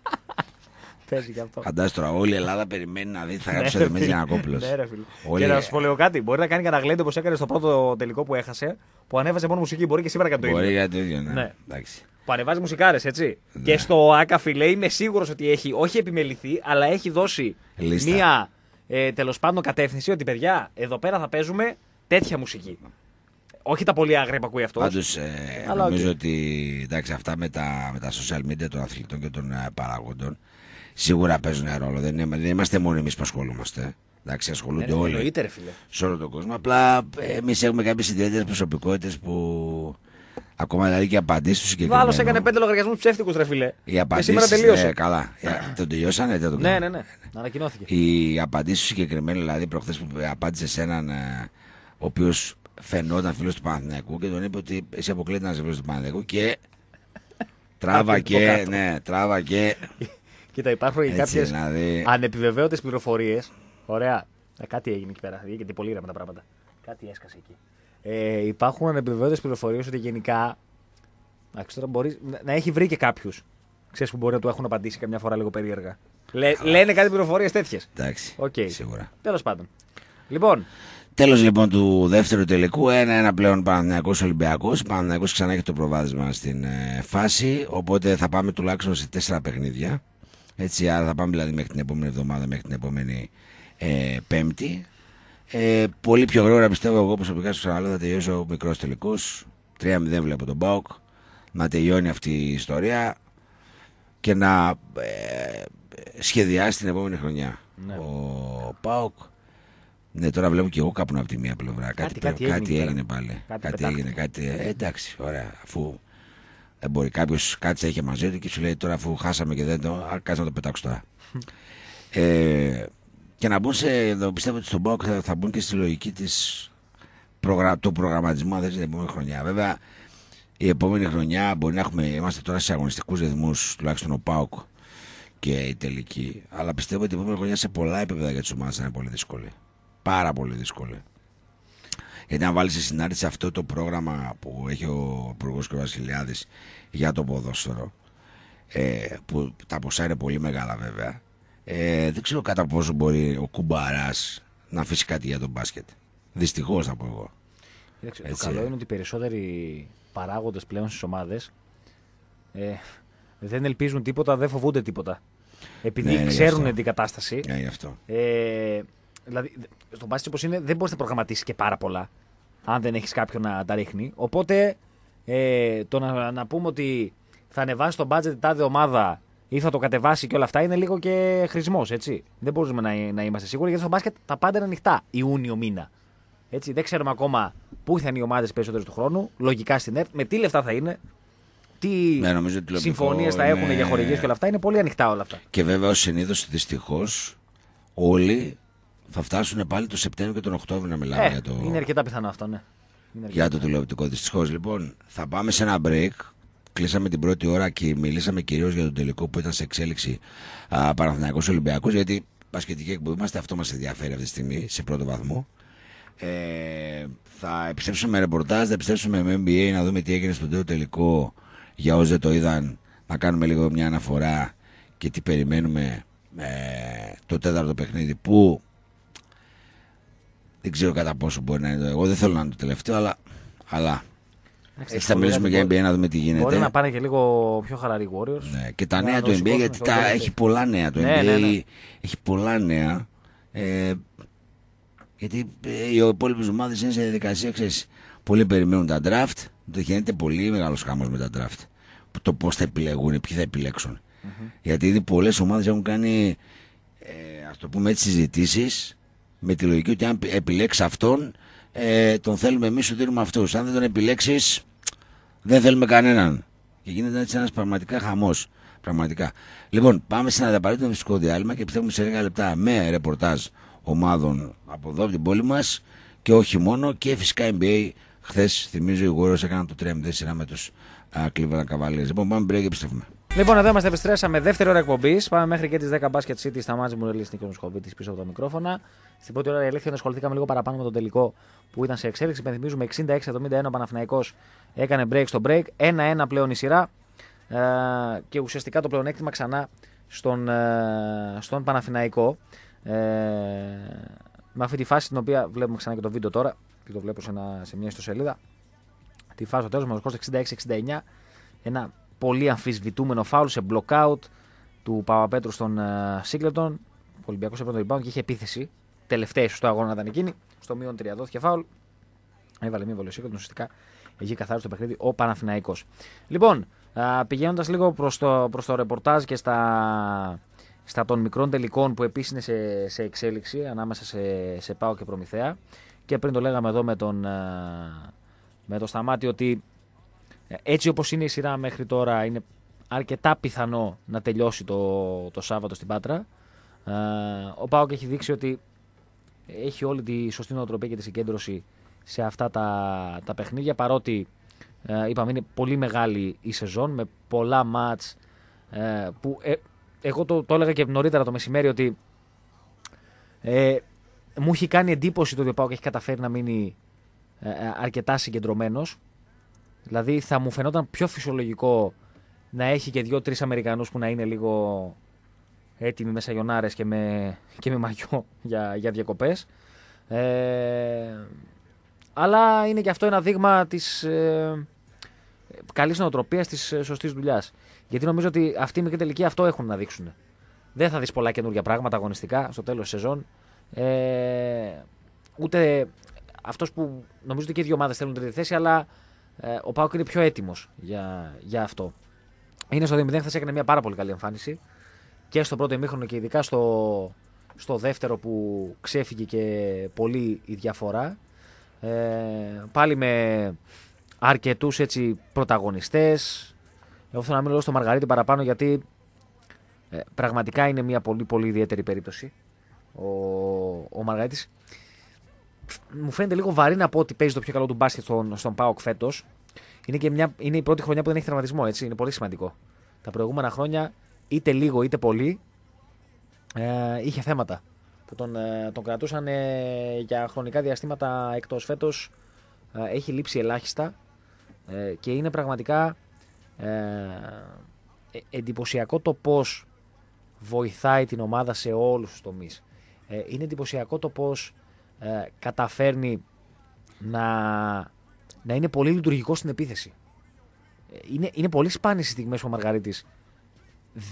Φαντάζομαι τώρα, όλη η Ελλάδα περιμένει να δει τι θα ναι, γράψει ο Δημήτρη Γιανακόπουλο. Ναι, και να σου πω λίγο κάτι. Μπορεί να κάνει καταγλέντε όπως έκανε στο πρώτο τελικό που έχασε, που ανέβασε μόνο μουσική. Μπορεί και σήμερα να κάνει το ίδιο. Μπορεί το ίδιο, ναι. ναι. Εντάξει που ανεβάζει μουσικάρες, έτσι. Ναι. Και στο ΑΚΑ, φιλέ, είμαι σίγουρος ότι έχει, όχι επιμεληθεί, αλλά έχει δώσει μία ε, τέλος πάντων κατεύθυνση ότι παιδιά, εδώ πέρα θα παίζουμε τέτοια μουσική. Όχι τα πολύ άγρια που ακούει αυτός. Πάντως ε, νομίζω ότι εντάξει, αυτά με τα, με τα social media των αθλητών και των ε, παραγόντων σίγουρα παίζουν ρόλο. Δεν, δεν είμαστε μόνοι εμείς που ασχολούμαστε. Εντάξει, ασχολούνται ε, όλοι. Είναι φίλε. Σε όλο τον κόσμο. Απλά ε, εμείς έχουμε κάποιες ιδιαίτερες προσωπικότητες που Ακόμα δηλαδή και απαντήσεις του συγκεκριμένου. Άλλο έκανε πέντε λογαριασμούς ψεύτικους, ρε φιλέ. Οι απαντήσεις. Σήμερα ε, τελείωσε. καλά. Ε, τον τελειώσανε, δεν τον ναι, ναι, ναι, ναι. Ανακοινώθηκε. Οι απαντήσεις του συγκεκριμένου, δηλαδή προχθές που απάντησε σε έναν ο οποίος φαινόταν φίλος του Παναθηναϊκού και τον είπε ότι εσύ αποκλείται να είσαι φίλος του Παναθηναϊκού και. τράβα και. ναι, τράβα και. Κοίτα, υπάρχουν και κάποιες δηλαδή... ανεπιβεβαίωτες πληροφορίες. Ωραία. κάτι έγινε εκεί πέρα. γιατί πολύ με τα πράγματα. Κάτι έσκασε εκεί. Ε, υπάρχουν ανεπιβεβαιώτε πληροφορίες ότι γενικά. τώρα μπορείς να έχει βρει και κάποιους. Ξέρεις που μπορεί να του έχουν απαντήσει καμιά φορά λίγο περίεργα. λένε κάτι πληροφορίες τέτοιες. Εντάξει. Okay. Σίγουρα. Τέλος πάντων. Λοιπόν. Τέλος λοιπόν του δεύτερου τελικού. Ένα-ένα πλέον Παναθυνιακό Ολυμπιακό. Παναθυνιακό ξανά έχει το προβάδισμα στην ε, φάση. Οπότε θα πάμε τουλάχιστον σε τέσσερα παιχνίδια. Έτσι, άρα θα πάμε δηλαδή μέχρι την επόμενη εβδομάδα, μέχρι την επόμενη ε, Πέμπτη. Ε, πολύ πιο γρήγορα πιστεύω εγώ προσωπικά στο ξαναλέω θα τελειωσω ο μικρο τελικό. 3-0 βλέπω τον ΠΑΟΚ, Να τελειώνει αυτή η ιστορία και να ε, σχεδιάσει την επόμενη χρονιά. Ναι. Ο Πάοκ. Ναι, τώρα βλέπω και εγώ κάπου από τη μία πλευρά. Κάτι, κάτι, κάτι, έγινε, πάλι. Κάτι, κάτι έγινε, κάτι. Ε, εντάξει, ωραία. Αφού δεν μπορεί κάποιος κάτι έχει μαζί του και σου λέει τώρα αφού χάσαμε και δεν το. Κάτσε να το πετάξω τώρα. ε, και να μπουν σε. Εδώ πιστεύω ότι στον Πάοκ θα, μπουν και στη λογική της, προγρα, του προγραμματισμού αν δεν την επόμενη χρονιά. Βέβαια, η επόμενη χρονιά μπορεί να έχουμε. Είμαστε τώρα σε αγωνιστικούς ρυθμούς, τουλάχιστον ο Πάοκ και η τελική. Αλλά πιστεύω ότι η επόμενη χρονιά σε πολλά επίπεδα για τις ομάδες θα είναι πολύ δύσκολη. Πάρα πολύ δύσκολη. Γιατί αν βάλεις σε συνάρτηση αυτό το πρόγραμμα που έχει ο Υπουργός και ο Βασιλιάδης για το ποδόσφαιρο, ε, που τα ποσά είναι πολύ μεγάλα βέβαια, ε, δεν ξέρω κατά πόσο μπορεί ο κουμπαράς να αφήσει κάτι για τον μπάσκετ. Δυστυχώς θα πω εγώ. το καλό είναι ότι οι περισσότεροι παράγοντες πλέον στις ομάδες ε, δεν ελπίζουν τίποτα, δεν φοβούνται τίποτα. Επειδή ναι, ξέρουν την κατάσταση. Ναι, γι' αυτό. Ε, δηλαδή, στον μπάσκετ όπως είναι, δεν μπορείς να προγραμματίσεις και πάρα πολλά. Αν δεν έχεις κάποιον να τα ρίχνει. Οπότε ε, το να, πούμε ότι θα ανεβάσει το budget τάδε ομάδα ή θα το κατεβάσει και όλα αυτά είναι λίγο και χρησμός, έτσι. Δεν μπορούμε να, να είμαστε σίγουροι γιατί στο μπάσκετ τα πάντα είναι ανοιχτά Ιούνιο μήνα. Έτσι, δεν ξέρουμε ακόμα πού θα είναι οι ομάδες περισσότερε του χρόνου, λογικά στην ΕΡΤ, με τι λεφτά θα είναι, τι ναι, συμφωνίες θα έχουν είναι... για χορηγίες και όλα αυτά. Είναι πολύ ανοιχτά όλα αυτά. Και βέβαια, ω συνήθως, δυστυχώς, όλοι θα φτάσουν πάλι το Σεπτέμβριο και τον Οκτώβριο να μιλάμε ε, για το. Είναι αρκετά πιθανό αυτό, ναι. για το τηλεοπτικό. Δυστυχώς, λοιπόν, θα πάμε σε ένα break κλείσαμε την πρώτη ώρα και μιλήσαμε κυρίως για τον τελικό που ήταν σε εξέλιξη Παναθηναϊκός Ολυμπιακός, γιατί πασχετική εκπομπή είμαστε, αυτό μας ενδιαφέρει αυτή τη στιγμή σε πρώτο βαθμό. Ε, θα επιστρέψουμε με ρεπορτάζ, θα επιστρέψουμε με MBA να δούμε τι έγινε στον τέλειο τελικό για όσοι δεν το είδαν, να κάνουμε λίγο μια αναφορά και τι περιμένουμε ε, το τέταρτο παιχνίδι που δεν ξέρω κατά πόσο μπορεί να είναι το εγώ δεν θέλω να είναι το τελευταίο αλλά, αλλά έχει θα μιλήσουμε για NBA να δούμε τι γίνεται. Μπορεί να πάνε και λίγο πιο χαλαρή Ναι, και τα νέα του NBA, γιατί τα... έχει πολλά νέα. Το ναι, NBA ναι, ναι. έχει πολλά νέα. Ε, γιατί ε, οι υπόλοιπες ομάδες είναι σε διαδικασία, ξέρεις. Πολλοί περιμένουν τα draft. Το γίνεται πολύ μεγάλος χάμο με τα draft. Το πώς θα επιλέγουν, ποιοι θα επιλεξουν Γιατί ήδη πολλές ομάδες έχουν κάνει, ε, ας το πούμε έτσι, συζητήσεις με τη λογική ότι αν επιλέξεις αυτόν, ε, τον θέλουμε εμείς, σου δίνουμε αυτούς. Αν δεν τον επιλέξεις, δεν θέλουμε κανέναν. Και γίνεται έτσι ένας πραγματικά χαμός. Πραγματικά. Λοιπόν, πάμε σε ένα απαραίτητο φυσικό διάλειμμα και επιστρέφουμε σε λίγα λεπτά με ρεπορτάζ ομάδων από εδώ, από την πόλη μας και όχι μόνο. Και φυσικά NBA. Χθες θυμίζω οι Warriors έκαναν το 3-0 με τους Cleveland Cavaliers. Λοιπόν, πάμε break και επιστρέφουμε. Λοιπόν, εδώ είμαστε, επιστρέψαμε δεύτερη ώρα εκπομπής. Πάμε μέχρι και τις 10 Basket City στα μάτια μου, Ρελή Νίκο της πίσω από τα μικρόφωνα. Στην πρώτη ώρα η αλήθεια ασχοληθήκαμε λίγο παραπάνω με τον τελικό που ήταν σε εξέλιξη. Πενθυμίζουμε 66-71 ο Παναφυναϊκό έκανε break στο break. 1-1 πλέον η σειρά. Ε, και ουσιαστικά το πλεονέκτημα ξανά στον, ε, στον Παναθηναϊκό. Ε, με αυτή τη φάση την οποία βλέπουμε ξανά και το βίντεο τώρα και το βλέπω σε, ένα, σε μια ιστοσελίδα. Τη φάση στο τέλος μας 66-69. Ένα πολύ αμφισβητούμενο φάουλ σε μπλοκάουτ του Παπαπέτρου στον ε, Σίγκλετον. Ο Ολυμπιακός έπαιρνε τον rebound και είχε επίθεση. Τελευταία στο αγώνα ήταν εκείνη. Στο μείον 3 δόθηκε φάουλ. Έβαλε μία βολή ο Σίγκλετον. Ουσιαστικά εκεί καθάρισε το παιχνίδι ο Παναθηναϊκός. Λοιπόν, πηγαίνοντας λίγο προς το, προς το ρεπορτάζ και στα, στα των μικρών τελικών που επίσης είναι σε, σε εξέλιξη ανάμεσα σε, σε Πάο και Προμηθέα. Και πριν το λέγαμε εδώ με τον, ε, με το σταμάτι ότι έτσι όπως είναι η σειρά μέχρι τώρα είναι αρκετά πιθανό να τελειώσει το, το Σάββατο στην Πάτρα. Ο Πάοκ έχει δείξει ότι έχει όλη τη σωστή νοοτροπία και τη συγκέντρωση σε αυτά τα, τα παιχνίδια παρότι είπαμε είναι πολύ μεγάλη η σεζόν με πολλά μάτς που ε, εγώ το, έλεγα και νωρίτερα το μεσημέρι ότι ε, μου έχει κάνει εντύπωση το ότι ο Πάοκ έχει καταφέρει να μείνει ε, ε, αρκετά συγκεντρωμένος Δηλαδή θα μου φαινόταν πιο φυσιολογικό να έχει και δύο-τρει Αμερικανούς που να είναι λίγο έτοιμοι με σαγιονάρες και με, και με μαγιό για, για διακοπές. Ε, αλλά είναι και αυτό ένα δείγμα της ε, καλής νοοτροπίας της ε, σωστής δουλειάς. Γιατί νομίζω ότι αυτοί οι μικροί τελικοί αυτό έχουν να δείξουν. Δεν θα δεις πολλά καινούργια πράγματα αγωνιστικά στο τέλος της σεζόν. Ε, ούτε αυτός που νομίζω ότι και οι δύο ομάδες θέλουν τρίτη θέση, αλλά ε, ο Πάουκ είναι πιο έτοιμος για, για αυτό. Είναι στο 2-0, έκανε μια πάρα πολύ καλή εμφάνιση και στο πρώτο ημίχρονο και ειδικά στο, στο δεύτερο που ξέφυγε και πολύ η διαφορά. Ε, πάλι με αρκετούς έτσι πρωταγωνιστές. Εγώ θέλω να μιλώ στο Μαργαρίτη παραπάνω γιατί ε, πραγματικά είναι μια πολύ πολύ ιδιαίτερη περίπτωση ο, ο Μαργαρίτης μου φαίνεται λίγο βαρύ να πω ότι παίζει το πιο καλό του μπάσκετ στον, στον Πάοκ φέτος. Είναι, είναι η πρώτη χρονιά που δεν έχει τραυματισμό, έτσι. Είναι πολύ σημαντικό. Τα προηγούμενα χρόνια, είτε λίγο είτε πολύ, ε, είχε θέματα. Που τον, ε, τον κρατούσαν ε, για χρονικά διαστήματα εκτός φέτος. Ε, έχει λείψει ελάχιστα και είναι πραγματικά εντυπωσιακό το πώς βοηθάει την ομάδα σε όλους τους τομείς. είναι εντυπωσιακό το πώς ε, καταφέρνει να, να είναι πολύ λειτουργικό στην επίθεση. Ε, είναι, είναι πολύ σπάνιες οι στιγμές που ο Μαργαρίτης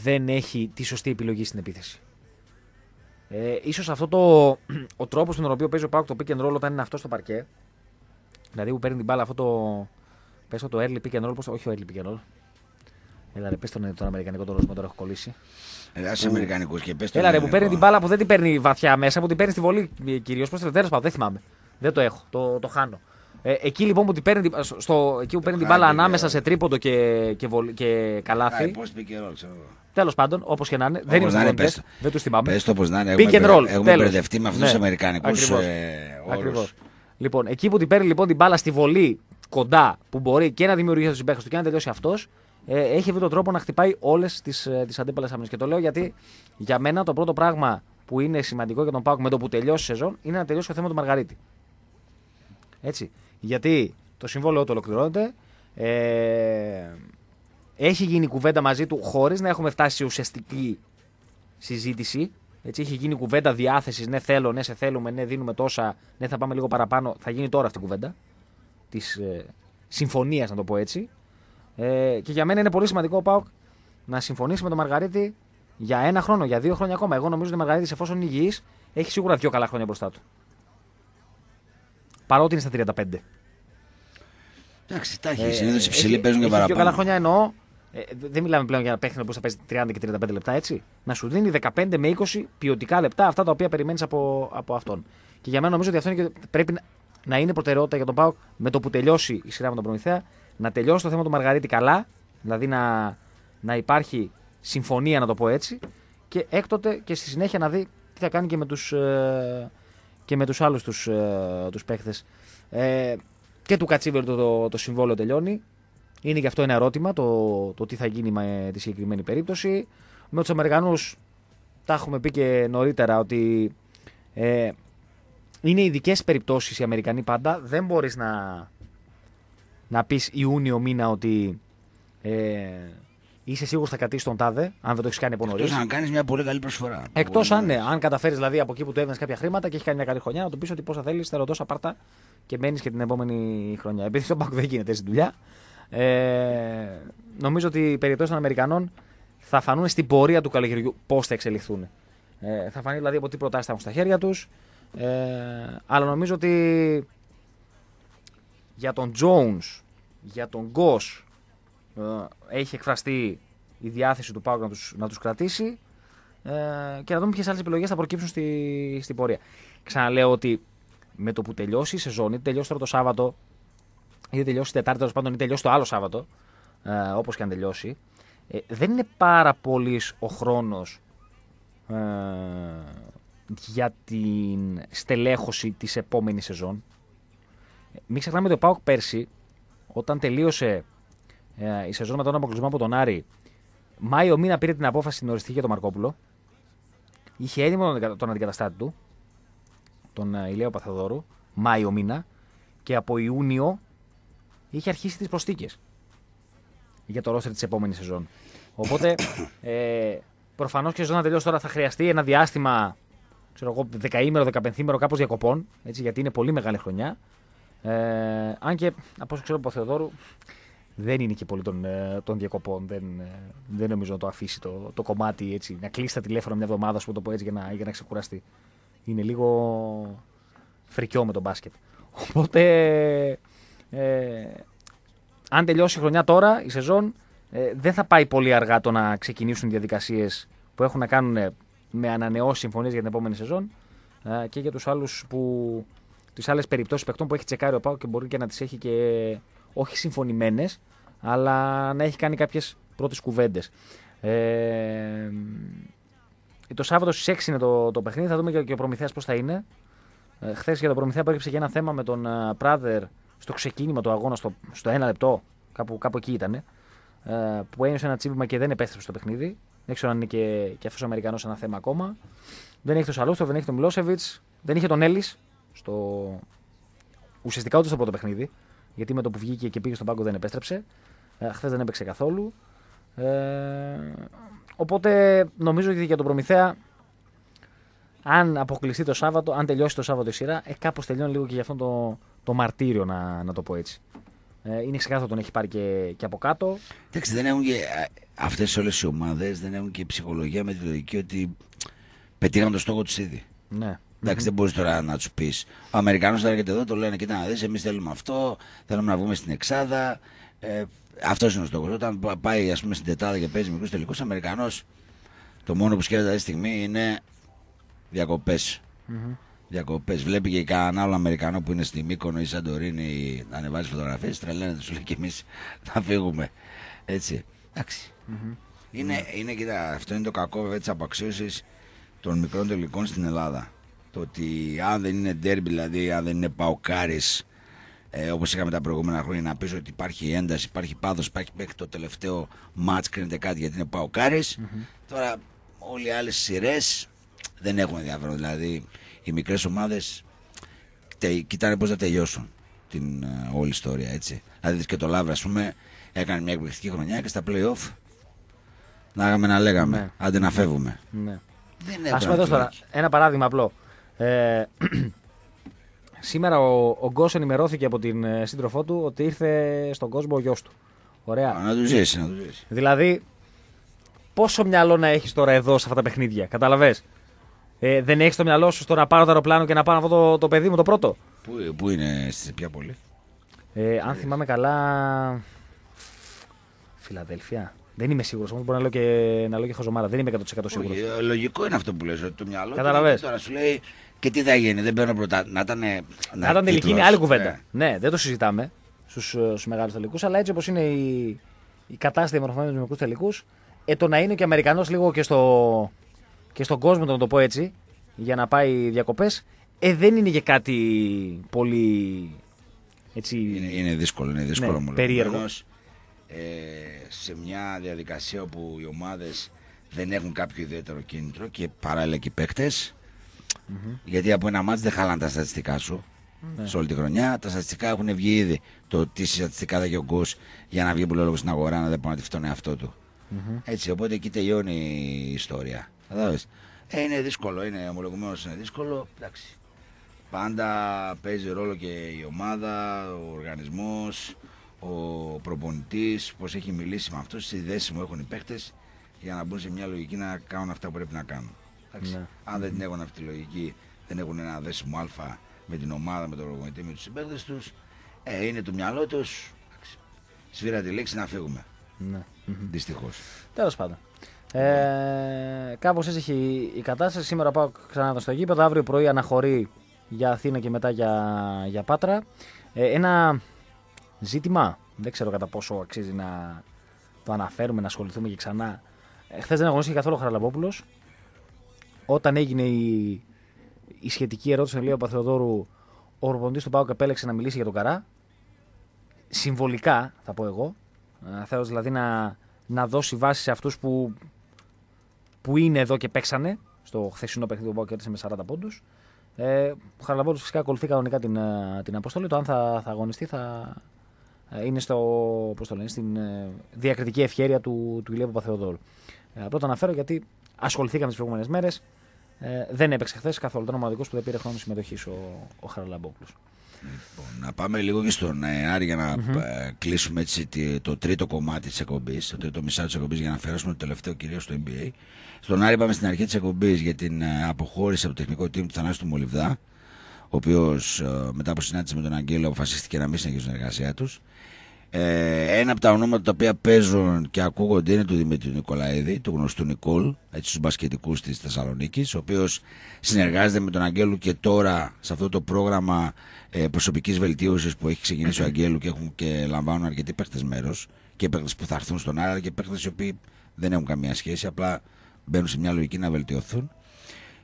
δεν έχει τη σωστή επιλογή στην επίθεση. Ε, ίσως αυτό το, ο τρόπος με τον οποίο παίζει ο Πάουκ το pick and roll όταν είναι αυτό στο παρκέ, δηλαδή που παίρνει την μπάλα αυτό το, πες το, early pick and roll, πώς όχι ο early pick and roll, Έλα ρε, πες τον, τον αμερικανικό τον το τώρα έχω κολλήσει. Ελά, που... Αμερικανικού και πες Έλα, ρε, που παίρνει την μπάλα που δεν την παίρνει βαθιά μέσα, που την παίρνει στη βολή ε, κυρίως. Πώς θέλετε, τέλο δεν θυμάμαι. Δεν το έχω, το, το χάνω. Ε, εκεί λοιπόν που, την παίρνει, στο, εκεί που παίρνει την μπάλα ανάμεσα ναι. σε τρίποντο και, και, βολ, και καλάθι. Τέλος πάντων, όπως και να είναι. δεν είναι να Δεν τους θυμάμαι. Πες το όπως να είναι. Έχουμε μπερδευτεί με αυτούς ναι, τους Αμερικανικούς ε, όρους. Λοιπόν, εκεί που την παίρνει λοιπόν την μπάλα στη βολή κοντά που μπορεί και να δημιουργήσει το συμπέχο του και να τελειώσει αυτός ε, έχει βρει τον τρόπο να χτυπάει όλες τις ε, αντίπαλες άμυνες. Και το λέω γιατί για μένα το πρώτο πράγμα που είναι σημαντικό για τον Πάουκ με το που τελειώσει η σεζόν είναι να τελειώσει το θέμα του Μαργαρίτη. Έτσι. Γιατί το συμβόλαιο του ολοκληρώνεται. Ε, έχει γίνει κουβέντα μαζί του χωρίς να έχουμε φτάσει σε ουσιαστική συζήτηση. Έτσι, έχει γίνει κουβέντα διάθεσης. Ναι, θέλω, ναι, σε θέλουμε, ναι, δίνουμε τόσα. Ναι, θα πάμε λίγο παραπάνω. Θα γίνει τώρα αυτή η κουβέντα της ε, συμφωνίας, να το πω έτσι. Ε, και για μένα είναι πολύ σημαντικό ο Πάοκ να συμφωνήσει με τον Μαργαρίτη για ένα χρόνο, για δύο χρόνια ακόμα. Εγώ νομίζω ότι ο Μαργαρίτης, εφόσον είναι υγιής, έχει σίγουρα δύο καλά χρόνια μπροστά του. Παρότι είναι στα 35. Εντάξει, τα έχει. Ε, Συνήθως οι ψηλοί παίζουν και παραπάνω. Δύο καλά χρόνια εννοώ. Ε, δεν μιλάμε πλέον για ένα παίχτη που θα παίζει 30 και 35 λεπτά, έτσι. Να σου δίνει 15 με 20 ποιοτικά λεπτά αυτά τα οποία περιμένεις από, από αυτόν. Και για μένα νομίζω ότι αυτό είναι και, πρέπει να είναι προτεραιότητα για τον Πάοκ με το που τελειώσει η σειρά με τον Προμηθέα να τελειώσει το θέμα του Μαργαρίτη καλά, δηλαδή να, να υπάρχει συμφωνία, να το πω έτσι, και έκτοτε και στη συνέχεια να δει τι θα κάνει και με τους, ε, και με τους άλλους τους, ε, τους παίχτες. Ε, και του Κατσίβερ το, το, το, συμβόλαιο τελειώνει. Είναι και αυτό ένα ερώτημα, το, το τι θα γίνει με τη συγκεκριμένη περίπτωση. Με τους Αμερικανούς τα έχουμε πει και νωρίτερα ότι ε, είναι ειδικές περιπτώσεις οι Αμερικανοί πάντα. Δεν μπορείς να, να πεις Ιούνιο μήνα ότι ε, είσαι σίγουρος θα κρατήσεις τον τάδε, αν δεν το έχεις κάνει από νωρίς. Εκτός αν κάνεις μια πολύ καλή προσφορά. Εκτός αν ναι, αν καταφέρεις δηλαδή από εκεί που του έβγαινε κάποια χρήματα και έχει κάνει μια καλή χρονιά, να του πεις ότι πόσα θέλεις, θέλω τόσα πάρτα και μένεις και την επόμενη χρονιά. Επειδή στον Πάκου δεν γίνεται έτσι δουλειά. Ε, νομίζω ότι οι περιπτώσεις των Αμερικανών θα φανούν στην πορεία του καλοκαιριού πώς θα εξελιχθούν. Ε, θα φανεί δηλαδή από τι προτάσεις θα έχουν στα χέρια τους. Ε, αλλά νομίζω ότι για τον Jones, για τον ε, έχει εκφραστεί η διάθεση του Πάουκ να τους, να τους κρατήσει ε, και να δούμε ποιες άλλες επιλογές θα προκύψουν στη, στην πορεία. Ξαναλέω ότι με το που τελειώσει η σεζόν, είτε τελειώσει τώρα το Σάββατο, είτε τελειώσει Τετάρτη, τέλος πάντων, είτε τελειώσει το άλλο Σάββατο, ε, όπως και αν τελειώσει, ε, δεν είναι πάρα πολύς ο χρόνος ε, για την στελέχωση της επόμενης σεζόν. Μην ξεχνάμε ότι ο Πάοκ πέρσι, όταν τελείωσε ε, η σεζόν με τον αποκλεισμό από τον Άρη, Μάιο μήνα πήρε την απόφαση να οριστική για τον Μαρκόπουλο. Είχε έτοιμο τον, αντικαταστάτη του, τον ε, Ηλέο Παθαδόρου, Μάιο μήνα, και από Ιούνιο είχε αρχίσει τις προστίκε για το ρόστερ της επόμενης σεζόν. Οπότε ε, προφανώς και η σεζόν να τελειώσει τώρα θα χρειαστεί ένα διάστημα ξέρω εγώ, δεκαήμερο, δεκαπενθήμερο κάπως διακοπών, έτσι, γιατί είναι πολύ μεγάλη χρονιά. Ε, αν και από όσο ξέρω από Θεοδόρου δεν είναι και πολύ των, ε, των διακοπών. Δεν, ε, δεν νομίζω να το αφήσει το, το κομμάτι έτσι. Να κλείσει τα τηλέφωνα μια εβδομάδα, το πω έτσι, για να, για να ξεκουραστεί. Είναι λίγο φρικιό με τον μπάσκετ. Οπότε. αν τελειώσει η χρονιά τώρα, η σεζόν, δεν θα πάει πολύ αργά το να ξεκινήσουν διαδικασίες που έχουν να κάνουν με ανανεώσεις συμφωνίες για την επόμενη σεζόν και για τους άλλους που τις άλλες περιπτώσεις παιχτών που έχει τσεκάρει ο Πάο και μπορεί και να τις έχει και όχι συμφωνημένες, αλλά να έχει κάνει κάποιες πρώτες κουβέντες. Ε, το Σάββατο στις 6 είναι το, το παιχνίδι. Θα δούμε και, ο Προμηθέας πώς θα είναι. Ε, Χθες για τον Προμηθέα πρόκειψε για ένα θέμα με τον ε, Πράδερ στο ξεκίνημα του αγώνα, στο, στο ένα λεπτό, κάπου, κάπου εκεί ήταν. Ε, που ένιωσε ένα τσίπημα και δεν επέστρεψε στο παιχνίδι. Δεν ξέρω αν είναι και, και αυτός ο Αμερικανός ένα θέμα ακόμα. Δεν έχει τον Σαλούστο, δεν έχει τον Μιλόσεβιτ, δεν είχε τον Έλλης στο... ουσιαστικά ούτε στο πρώτο παιχνίδι, γιατί με το που βγήκε και πήγε στον πάγκο δεν επέστρεψε. Ε, Χθες δεν έπαιξε καθόλου. Ε, οπότε νομίζω ότι για τον Προμηθέα, αν αποκλειστεί το Σάββατο, αν τελειώσει το Σάββατο η σειρά, ε, κάπως τελειώνει λίγο και για αυτό το, το μαρτύριο, να, να το πω έτσι. Ε, είναι ξεκάθαρο τον έχει πάρει και, και από κάτω. Εντάξει, δεν έχουν και ε, αυτές όλες οι ομάδες δεν έχουν και ψυχολογία με τη λογική ότι πετύχαν το στόχο τους ήδη. Ναι. Εντάξει, δεν μπορείς τώρα να τους πεις. Ο Αμερικανός θα έρχεται εδώ, το λένε: Κοιτά να δεις, εμείς θέλουμε αυτό, θέλουμε να βγούμε στην Εξάδα. Ε, αυτός είναι ο στόχος. Όταν πάει ας πούμε, στην Τετάδα και παίζει μικρούς τελικούς, ο Αμερικανός το μόνο που σκέφτεται αυτή τη στιγμή είναι διακοπές. Mm-hmm. Διακοπές. Βλέπει και κανένα άλλο Αμερικανό που είναι στη Μήκονο ή Σαντορίνη να ανεβάζει φωτογραφίες. Τρελαίνε, τους λέει και εμείς θα φύγουμε. Έτσι. Εντάξει. Είναι, είναι, κοίτα, αυτό είναι το κακό βέβαια της απαξίωσης των μικρών τελικών στην Ελλάδα. Το ότι αν δεν είναι ντέρμπι, δηλαδή αν δεν είναι παοκάρις, ε, όπως είχαμε τα προηγούμενα χρόνια, να πεις ότι υπάρχει ένταση, υπάρχει πάθος, υπάρχει μέχρι το τελευταίο μάτ κρίνεται κάτι γιατί είναι παοκάρις. Τώρα όλοι οι άλλες σειρές δεν έχουν ενδιαφέρον. Δηλαδή οι μικρές ομάδες κοιτάνε πώς θα τελειώσουν την ε, όλη ιστορία έτσι. Δηλαδή και το Λάβρα, ας πούμε, έκανε μια εκπληκτική χρονιά και στα playoff να να λέγαμε, ναι. άντε να φεύγουμε. Ναι. Δεν Ας πούμε τώρα, ένα παράδειγμα απλό. Ε, σήμερα ο, ο Γκος ενημερώθηκε από την ε, σύντροφό του ότι ήρθε στον κόσμο ο γιος του. Ωραία. Να του ζήσει, να του ζήσει. Δηλαδή, πόσο μυαλό να έχεις τώρα εδώ σε αυτά τα παιχνίδια, καταλαβέ. Ε, δεν έχεις το μυαλό σου στο να πάρω το αεροπλάνο και να πάω αυτό το, το παιδί μου το πρώτο. Πού, πού είναι, σε πια πόλη. Ε, αν θυμάμαι καλά. Φιλαδέλφια. Δεν είμαι σίγουρος. Όμως μπορεί να λέω και, να και Δεν είμαι 100% σίγουρο. Ε, λογικό είναι αυτό που λες. Το μυαλό Καταλαβες. τώρα σου λέει και τι θα γίνει, δεν παίρνω πρώτα. Να ήταν. Να ήταν τελική, είναι άλλη κουβέντα. Ναι, ναι δεν το συζητάμε στους μεγάλους τελικούς, αλλά έτσι όπως είναι η, η κατάσταση διαμορφωμένη με μικρούς τελικούς, ε, το να είναι και Αμερικανός λίγο και, στο, και στον κόσμο, το να το πω έτσι, για να πάει διακοπές, ε, δεν είναι και κάτι πολύ. Έτσι, είναι, είναι δύσκολο, είναι δύσκολο ναι, Περίεργο. ε, σε μια διαδικασία όπου οι ομάδες δεν έχουν κάποιο ιδιαίτερο κίνητρο και παράλληλα και οι παίκτες, hmm Γιατί από ένα μάτς δεν χαλάνε τα στατιστικά σου. Ναι. σε όλη τη χρονιά. Τα στατιστικά έχουν βγει ήδη. Το τι στατιστικά δεν ο Γκος για να βγει λόγος στην αγορά να να τον εαυτό του. Mm-hmm. Έτσι, οπότε εκεί τελειώνει η ιστορία. Mm-hmm. Ε, είναι δύσκολο, είναι ομολογουμένως είναι δύσκολο. Εντάξει. Πάντα παίζει ρόλο και η ομάδα, ο οργανισμός, ο προπονητής, πώς έχει μιλήσει με αυτό τι ιδέε μου έχουν οι παίχτε για να μπουν σε μια λογική να κάνουν αυτά που πρέπει να κάνουν. Ναι. Αν δεν την έχουν αυτή τη λογική, δεν έχουν ένα δέσιμο α με την ομάδα, με τον προπονητή, με τους συμπαίκτες τους, ε, είναι το μυαλό τους. Σφύρα τη λέξη να φύγουμε. Ναι. Δυστυχώς. Τέλος πάντων. Ε, Κάπως έτσι έχει η κατάσταση. Σήμερα πάω ξανά στο γήπεδο. Αύριο πρωί αναχωρεί για Αθήνα και μετά για, για Πάτρα. Ε, ένα ζήτημα, δεν ξέρω κατά πόσο αξίζει να το αναφέρουμε, να ασχοληθούμε και ξανά. Ε, Χθες δεν αγωνίστηκε καθόλου ο Χαραλαμπόπουλος όταν έγινε η, η σχετική ερώτηση του Ελίου Παθεοδόρου, ο προπονητή του Πάουκ επέλεξε να μιλήσει για τον Καρά. Συμβολικά, θα πω εγώ. Ε, Θέλω δηλαδή να, να δώσει βάση σε αυτούς που, που είναι εδώ και παίξανε στο χθεσινό παιχνίδι του Πάουκ κέρδισε με 40 πόντους. Ε, ο φυσικά ακολουθεί κανονικά την, ε, την αποστολή το Αν θα, θα αγωνιστεί, θα, ε, είναι στο, το λένε, στην διακριτική ευχέρεια του, του Ηλία Παπαθεοδόρου. Ε, πρώτα αναφέρω γιατί ασχοληθήκαμε τις προηγούμενες μέρες ε, δεν έπαιξε χθες καθόλου. Ήταν ομαδικό που δεν πήρε χρόνο συμμετοχής ο, ο λοιπόν, να πάμε λίγο και στον ε, Άρη για να ε, κλείσουμε έτσι το τρίτο κομμάτι της εκπομπής, το τρίτο μισά της εκπομπής για να αφαιρέσουμε το τελευταίο κυρίως στο NBA. Στον Άρη πάμε στην αρχή της εκπομπής για την ε, αποχώρηση από το τεχνικό team του Θανάσου του Μολυβδά, ο οποίος μετά από συνάντηση με τον Αγγέλο αποφασίστηκε να μην συνεχίσει την εργασία τους. Ε, ένα από τα ονόματα τα οποία παίζουν και ακούγονται είναι του Δημήτρη Νικολαίδη, του γνωστού Νικόλ, έτσι στους μπασκετικούς της Θεσσαλονίκης, ο οποίος συνεργάζεται με τον Αγγέλου και τώρα σε αυτό το πρόγραμμα ε, προσωπικής βελτίωσης που έχει ξεκινήσει ο Αγγέλου και, έχουν, λαμβάνουν αρκετοί παίχτες μέρος και παίχτες που θα έρθουν στον Άρα και παίχτες οι οποίοι δεν έχουν καμία σχέση, απλά μπαίνουν σε μια λογική να βελτιωθούν.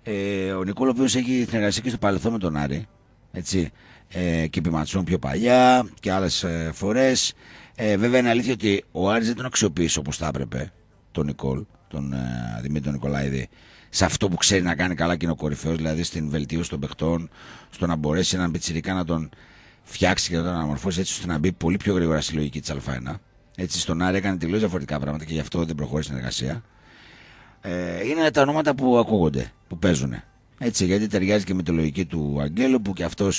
Ε, ο Νικόλ ο οποίος έχει συνεργαστεί και στο παρελθόν με τον Άρη, έτσι, ε, και πιο παλιά και άλλες ε, ε, βέβαια είναι αλήθεια ότι ο Άρης δεν τον αξιοποίησε όπως θα έπρεπε τον Νικόλ, τον ε, Δημήτρη Νικολάηδη σε αυτό που ξέρει να κάνει καλά και είναι ο κορυφαίος, δηλαδή στην βελτίωση των παιχτών, στο να μπορέσει έναν πιτσιρικά να τον φτιάξει και να τον αναμορφώσει έτσι ώστε να μπει πολύ πιο γρήγορα στη λογική της α Έτσι στον Άρη έκανε τελείως διαφορετικά πράγματα και γι' αυτό δεν προχώρησε στην εργασία. Ε, είναι τα ονόματα που ακούγονται, που παίζουν. Έτσι, γιατί ταιριάζει και με τη λογική του Αγγέλου που και αυτός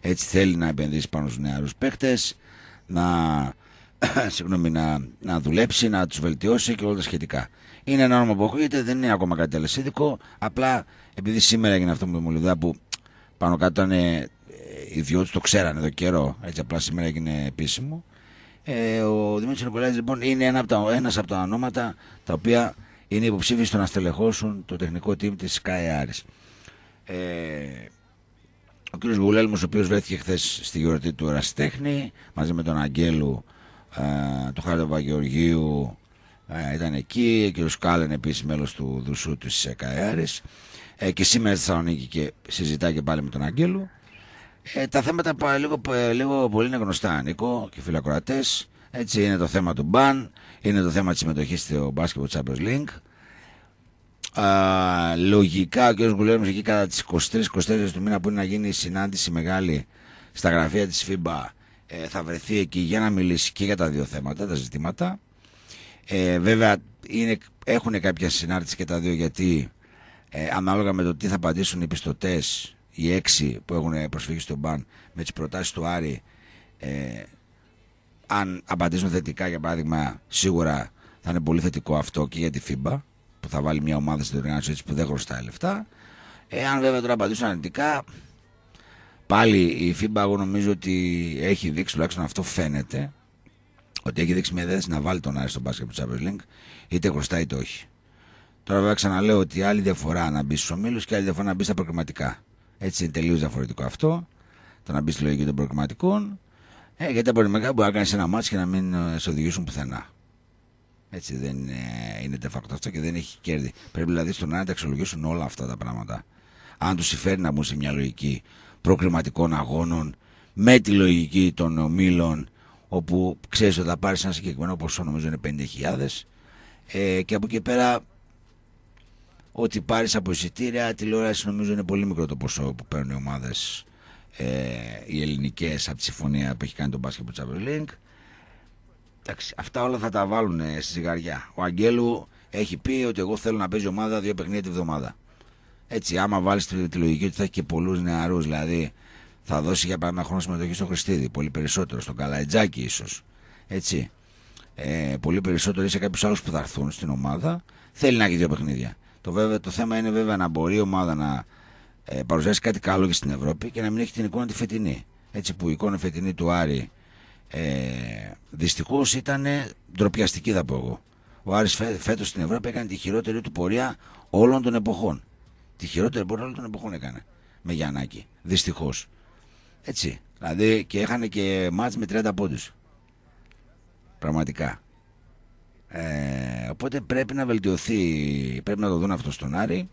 έτσι θέλει να επενδύσει πάνω στους νεαρούς παίχτες, να, συγγνώμη, να, να δουλέψει, να τους βελτιώσει και όλα τα σχετικά. Είναι ένα όνομα που ακούγεται, δεν είναι ακόμα κάτι τελεσίδικο, απλά επειδή σήμερα έγινε αυτό με τον Μολυδά που πάνω κάτω ήταν οι ε, ε, δυο το ξέρανε εδώ καιρό, έτσι απλά σήμερα έγινε επίσημο. Ε, ο Δημήτρης Νικολάης λοιπόν είναι ένα από τα, ένας από τα ονόματα τα οποία είναι υποψήφιοι στο να στελεχώσουν το τεχνικό team της Sky Ε, ο κ. Γουλέλμος ο οποίος βρέθηκε χθες στη γιορτή του Εραστέχνη, μαζί με τον Αγγέλου, ε, του Χάρτοβα Παγεωργίου ε, ήταν εκεί. Ο κ. Κάλεν, επίσης μέλος του Δουσού της ΕΚΑΕΡΙΣ. Ε, και σήμερα στη Θεσσαλονίκη και συζητάει και πάλι με τον Αγγέλου. Ε, τα θέματα που ε, λίγο, πολύ είναι γνωστά, Νίκο και φιλακωρατέ, Έτσι είναι το θέμα του μπαν, είναι το θέμα της συμμετοχής στο μπάσκετ Champions League α, λογικά ο κ. Γκουλέρμος εκεί κατά τις 23-24 του μήνα που είναι να γίνει η συνάντηση μεγάλη στα γραφεία της ΦΥΜΠΑ ε, θα βρεθεί εκεί για να μιλήσει και για τα δύο θέματα, τα ζητήματα. Ε, βέβαια είναι, έχουν κάποια συνάρτηση και τα δύο γιατί ε, ανάλογα με το τι θα απαντήσουν οι πιστωτές οι έξι που έχουν προσφύγει στον ΠΑΝ με τις προτάσεις του Άρη ε, αν απαντήσουν θετικά για παράδειγμα σίγουρα θα είναι πολύ θετικό αυτό και για τη ΦΥΜΠΑ που θα βάλει μια ομάδα στην σου, έτσι που δεν χρωστάει λεφτά. Εάν βέβαια τώρα απαντήσω αρνητικά, πάλι η FIBA εγώ νομίζω ότι έχει δείξει, τουλάχιστον αυτό φαίνεται, ότι έχει δείξει μια διάθεση να βάλει τον Άρη στο μπάσκετ του Champions League, είτε χρωστά είτε όχι. Τώρα βέβαια ξαναλέω ότι άλλη διαφορά να μπει στους ομίλους και άλλη διαφορά να μπει στα προκριματικά. Έτσι είναι τελείως διαφορετικό αυτό. Το να μπει στη λογική των προκριματικών. Ε, γιατί τα προκριματικά μπορεί να κάνεις ένα μάτσο και να μην ε, σε οδηγήσουν πουθενά. Έτσι δεν ε, είναι, είναι αυτό και δεν έχει κέρδη. Πρέπει δηλαδή στον να τα αξιολογήσουν όλα αυτά τα πράγματα. Αν τους συμφέρει να μπουν σε μια λογική προκριματικών αγώνων με τη λογική των ομίλων όπου ξέρεις ότι θα πάρεις ένα συγκεκριμένο ποσό, νομίζω είναι 50.000 ε, και από εκεί πέρα ότι πάρεις από εισιτήρια τηλεόραση νομίζω είναι πολύ μικρό το ποσό που παίρνουν οι ομάδες ε, οι ελληνικές από τη συμφωνία που έχει κάνει τον Μπάσκετ Champions Εντάξει, αυτά όλα θα τα βάλουν στη ζυγαριά. Ο Αγγέλου έχει πει ότι εγώ θέλω να παίζει ομάδα δύο παιχνίδια τη βδομάδα. Έτσι, άμα βάλεις τη, τη λογική ότι θα έχει και πολλούς νεαρούς, δηλαδή θα δώσει για παράδειγμα χρόνο συμμετοχή στον Χριστίδη, πολύ περισσότερο, στον Καλαϊτζάκη ίσως. Έτσι. Ε, πολύ περισσότερο ή σε κάποιους άλλους που θα έρθουν στην ομάδα, θέλει να έχει δύο παιχνίδια. Το, βέβαια, το θέμα είναι βέβαια να μπορεί η ομάδα να ε, παρουσιάσει κάτι καλό και στην Ευρώπη και να μην έχει την εικόνα τη φετινή. Έτσι που η εικόνα φετινή του Άρη ε, δυστυχώς ήταν ντροπιαστική, θα πω εγώ. Ο Άρης φέτος στην Ευρώπη έκανε τη χειρότερη του πορεία όλων των εποχών. Τη χειρότερη πορεία όλων των εποχών έκανε με Γιαννάκη. Δυστυχώς. Έτσι. Δηλαδή και έχανε και μάτς με 30 πόντους. Πραγματικά. Ε, οπότε πρέπει να βελτιωθεί, πρέπει να το δουν αυτό στον Άρη.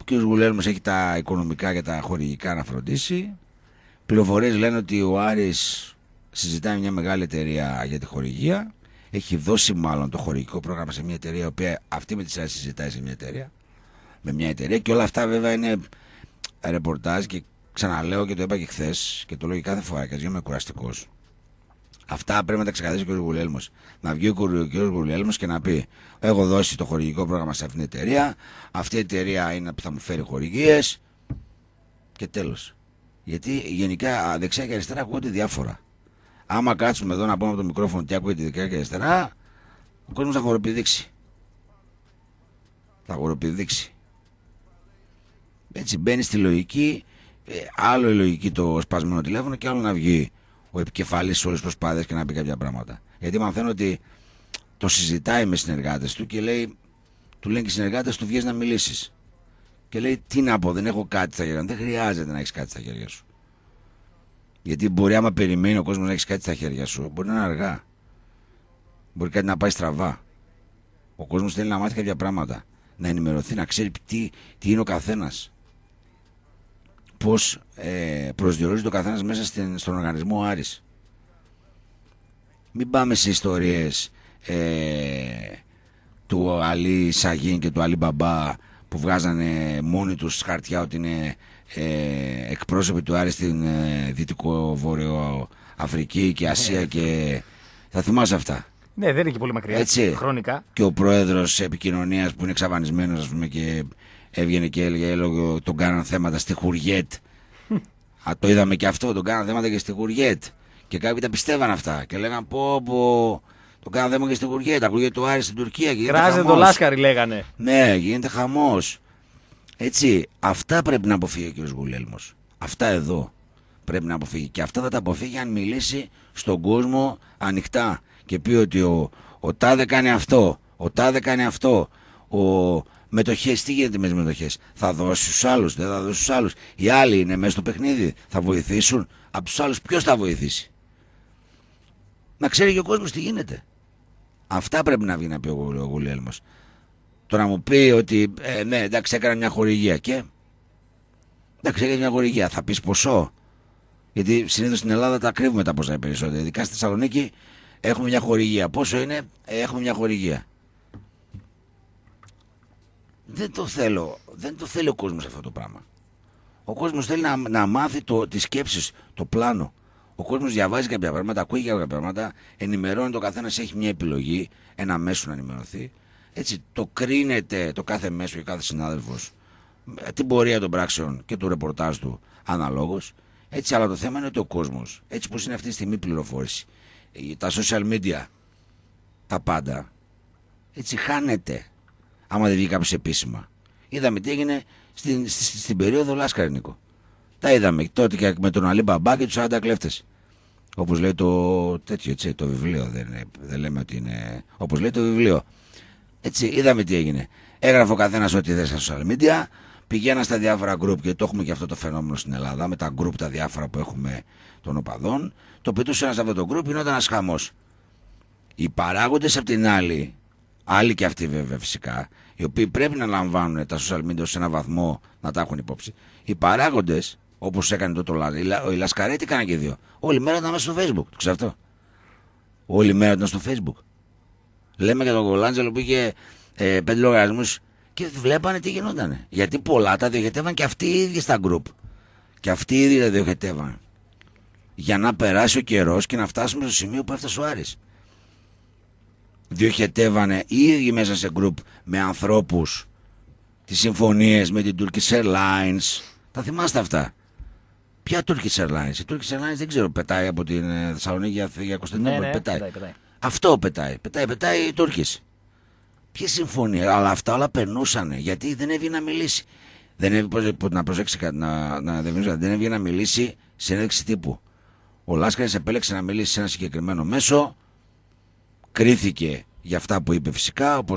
Ο κ. Γουλέρμος έχει τα οικονομικά και τα χορηγικά να φροντίσει. Πληροφορίες λένε ότι ο Άρης συζητάει μια μεγάλη εταιρεία για τη χορηγία. Έχει δώσει μάλλον το χορηγικό πρόγραμμα σε μια εταιρεία, η οποία αυτή με τη σειρά συζητάει σε μια εταιρεία. Με μια εταιρεία και όλα αυτά βέβαια είναι ρεπορτάζ και ξαναλέω και το είπα και χθες και το λέω και κάθε φορά και ας είμαι κουραστικός. Αυτά πρέπει να τα ξεκαθαρίσει ο κ. Γουλέλμος. Να βγει ο κ. Γουλέλμος και να πει: Έχω δώσει το χορηγικό πρόγραμμα σε αυτήν την εταιρεία. Αυτή η εταιρεία είναι που θα μου φέρει χορηγίες. Και τέλος. Γιατί γενικά δεξιά και αριστερά ακούγονται διάφορα. Άμα κάτσουμε εδώ να πούμε από το μικρόφωνο τι ακούγεται δεξιά και αριστερά, ο κόσμος θα χοροπηδήξει. Θα χοροπηδήξει. Έτσι μπαίνει στη λογική, ε, άλλο η λογική το σπασμένο τηλέφωνο και άλλο να βγει ο επικεφαλής όλες τις προσπάθειες και να πει κάποια πράγματα. Γιατί μαθαίνω ότι το συζητάει με συνεργάτες του και λέει, του λένε και οι συνεργάτες του βγαίνει να μιλήσεις και λέει τι να πω, δεν έχω κάτι στα χέρια μου. Δεν χρειάζεται να έχεις κάτι στα χέρια σου. Γιατί μπορεί άμα περιμένει ο κόσμος να έχεις κάτι στα χέρια σου, μπορεί να είναι αργά. Μπορεί κάτι να πάει στραβά. Ο κόσμος θέλει να μάθει κάποια πράγματα. Να ενημερωθεί, να ξέρει τι, είναι ο καθένας. Πώς ε, προσδιορίζεται ο καθένας μέσα στον οργανισμό Άρης. Μην πάμε σε ιστορίες ε, του Αλή Σαγίν και του Αλή Μπαμπά που βγάζανε μόνοι τους χαρτιά ότι είναι ε, εκπρόσωποι του Άρη στην ε, Δυτικό-Βόρειο Αφρική και ναι, Ασία ναι. και θα θυμάσαι αυτά. Ναι, δεν είναι και πολύ μακριά. Έτσι. Χρονικά. Και ο πρόεδρος επικοινωνίας που είναι εξαφανισμένος, ας πούμε, και έβγαινε και έλεγε, έλεγε τον κάναν θέματα στη Χουριέτ. α, το είδαμε και αυτό, τον κάναν θέματα και στη Χουριέτ. Και κάποιοι τα πιστεύαν αυτά και λέγανε πω, πω το κάνανε και στην τα ακούγεται το Άρη στην Τουρκία. Κράζε το Λάσκαρη, λέγανε. Ναι, γίνεται χαμός. Έτσι, αυτά πρέπει να αποφύγει ο κ. Γουλέλμος. Αυτά εδώ πρέπει να αποφύγει. Και αυτά θα τα αποφύγει αν μιλήσει στον κόσμο ανοιχτά και πει ότι ο, ο Τάδε κάνει αυτό, ο Τάδε κάνει αυτό, ο μετοχές, τι γίνεται με τις μετοχές. Θα δώσει στους άλλους, δεν θα δώσει στους άλλους. Οι άλλοι είναι μέσα στο παιχνίδι, θα βοηθήσουν. Από τους άλλους, ποιος θα βοηθήσει. Να ξέρει και ο κόσμος τι γίνεται. Αυτά πρέπει να βγει να πει ο Γουλέλμος. Το να μου πει ότι ε, ναι, εντάξει, έκανα μια χορηγία και. Εντάξει, έκανε μια χορηγία. Θα πεις ποσό. Γιατί συνήθως στην Ελλάδα τα κρύβουμε τα ποσά περισσότερα. Ειδικά στη Θεσσαλονίκη έχουμε μια χορηγία. Πόσο είναι, ε, έχουμε μια χορηγία. Δεν το θέλω. Δεν το θέλει ο κόσμος αυτό το πράγμα. Ο κόσμος θέλει να, να μάθει τις σκέψεις, το πλάνο. Ο κόσμος διαβάζει κάποια πράγματα, ακούει κάποια πράγματα, ενημερώνει το καθένας, έχει μια επιλογή, ένα μέσο να ενημερωθεί. Έτσι, το κρίνεται το κάθε μέσο και κάθε συνάδελφος ε, την πορεία των πράξεων και του ρεπορτάζ του αναλόγως. Έτσι, αλλά το θέμα είναι ότι ο κόσμος, έτσι πώ είναι αυτή τη στιγμή η πληροφόρηση, τα social media, τα πάντα, έτσι χάνεται. Άμα δεν βγει κάποιος επίσημα. Είδαμε τι έγινε στην, στην, στην περίοδο Λάσκαρη, Νίκο. Τα είδαμε τότε και με τον Αλή Μπαμπά και τους 40 κλέφτε. Όπως λέει το τέτοιο, έτσι, το βιβλίο. Δεν, δεν λέμε ότι είναι. Όπως λέει το βιβλίο. Έτσι, είδαμε τι έγινε. Έγραφε ο καθένας ό,τι δεν στα social media. Πηγαίνα στα διάφορα group και το έχουμε και αυτό το φαινόμενο στην Ελλάδα με τα group τα διάφορα που έχουμε των οπαδών. Το πετούσε ένας από το group, γινόταν ένας χαμός. Οι παράγοντες απ' την άλλη, άλλοι και αυτοί βέβαια φυσικά, οι οποίοι πρέπει να λαμβάνουν τα social media σε ένα βαθμό να τα έχουν υπόψη. Οι παράγοντες Όπως έκανε τότε ο Λασκαρέτη, Ο Λασκαρέτη έκανε και δύο. Όλη μέρα ήταν μέσα στο Facebook. Το ξέρω αυτό. Όλη μέρα ήταν στο Facebook. Λέμε για τον Κολάντζελο που είχε ε, πέντε λογαριασμούς και βλέπανε τι γινόταν. Γιατί πολλά τα διοχετεύαν και αυτοί οι ίδιοι στα group. Και αυτοί οι ίδιοι τα διοχετεύαν. Για να περάσει ο καιρός και να φτάσουμε στο σημείο που έφτασε ο Άρης. Διοχετεύανε οι ίδιοι μέσα σε group με ανθρώπους τις συμφωνίες με την Turkish Airlines. Τα θυμάστε αυτά. Ποια Turkish Airlines. Η Turkish Airlines δεν ξέρω, πετάει από την ε, Θεσσαλονίκη για Κωνσταντινούπολη. Ναι, ναι πετάει. πετάει, Αυτό πετάει. Πετάει, πετάει η Turkish. Ποια συμφωνία. Αλλά αυτά όλα περνούσαν. Γιατί δεν έβγαινε να μιλήσει. Δεν έβγαινε να προσέξει κάτι. Να, δεν έβγαινε να μιλήσει σε τύπου. Ο Λάσκαρης επέλεξε να μιλήσει σε ένα συγκεκριμένο μέσο. Κρίθηκε για αυτά που είπε φυσικά, όπως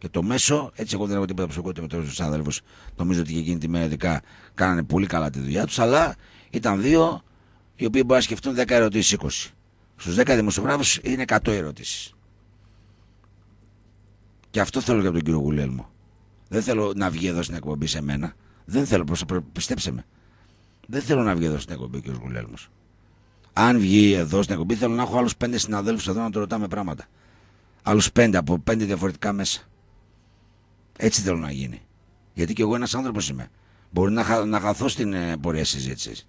και το μέσο. Έτσι, εγώ δεν έχω τίποτα προσωπικό με του συναδέλφους. Νομίζω ότι και εκείνη τη μέρα ειδικά κάνανε πολύ καλά τη δουλειά τους. Αλλά ήταν δύο οι οποίοι μπορεί να σκεφτούν 10 ερωτήσει 20. Στου 10 δημοσιογράφους είναι 100 ερωτήσεις. Και αυτό θέλω και από τον κύριο Γουλέλμο. Δεν θέλω να βγει εδώ στην εκπομπή σε μένα. Δεν θέλω, πιστέψτε με. Δεν θέλω να βγει εδώ στην εκπομπή ο κύριος Γουλέλμος. Αν βγει εδώ στην εκπομπή, θέλω να έχω άλλους πέντε συναδέλφους εδώ να του ρωτάμε πράγματα. Άλλους πέντε από πέντε διαφορετικά μέσα. Έτσι θέλω να γίνει. Γιατί και εγώ ένας άνθρωπος είμαι. Μπορεί να, να χαθώ στην ε, πορεία συζήτησης.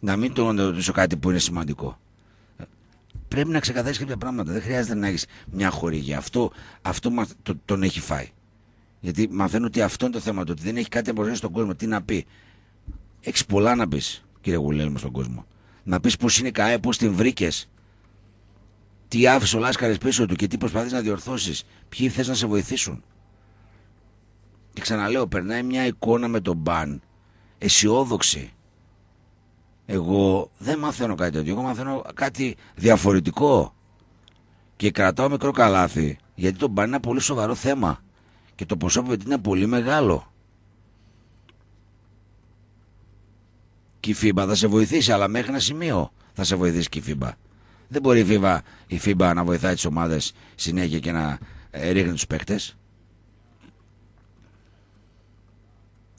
Να μην το ρωτήσω κάτι που είναι σημαντικό. Πρέπει να ξεκαθαρίσει κάποια πράγματα. Δεν χρειάζεται να έχεις μια χορηγία. Αυτό, αυτό το, τον έχει φάει. Γιατί μαθαίνω ότι αυτό είναι το θέμα του. Ότι δεν έχει κάτι να προσθέσει στον κόσμο. Τι να πει. Έχεις πολλά να πεις, κύριε μου στον κόσμο. Να πεις πώς είναι η ΚΑΕ, πώς την βρήκες. Τι άφησε ο Λάσκαρης πίσω του και τι προσπαθείς να διορθώσεις. Ποιοι θες να σε βοηθήσουν. Και ξαναλέω, περνάει μια εικόνα με τον μπαν. Αισιόδοξη. Εγώ δεν μαθαίνω κάτι τέτοιο. Εγώ μαθαίνω κάτι διαφορετικό. Και κρατάω μικρό καλάθι. Γιατί το μπαν είναι ένα πολύ σοβαρό θέμα. Και το ποσό που είναι πολύ μεγάλο. Και η θα σε βοηθήσει, αλλά μέχρι ένα σημείο θα σε βοηθήσει και η Δεν μπορεί η φίμπα, η να βοηθάει τις ομάδες συνέχεια και να ε, ρίχνει τους παίκτες.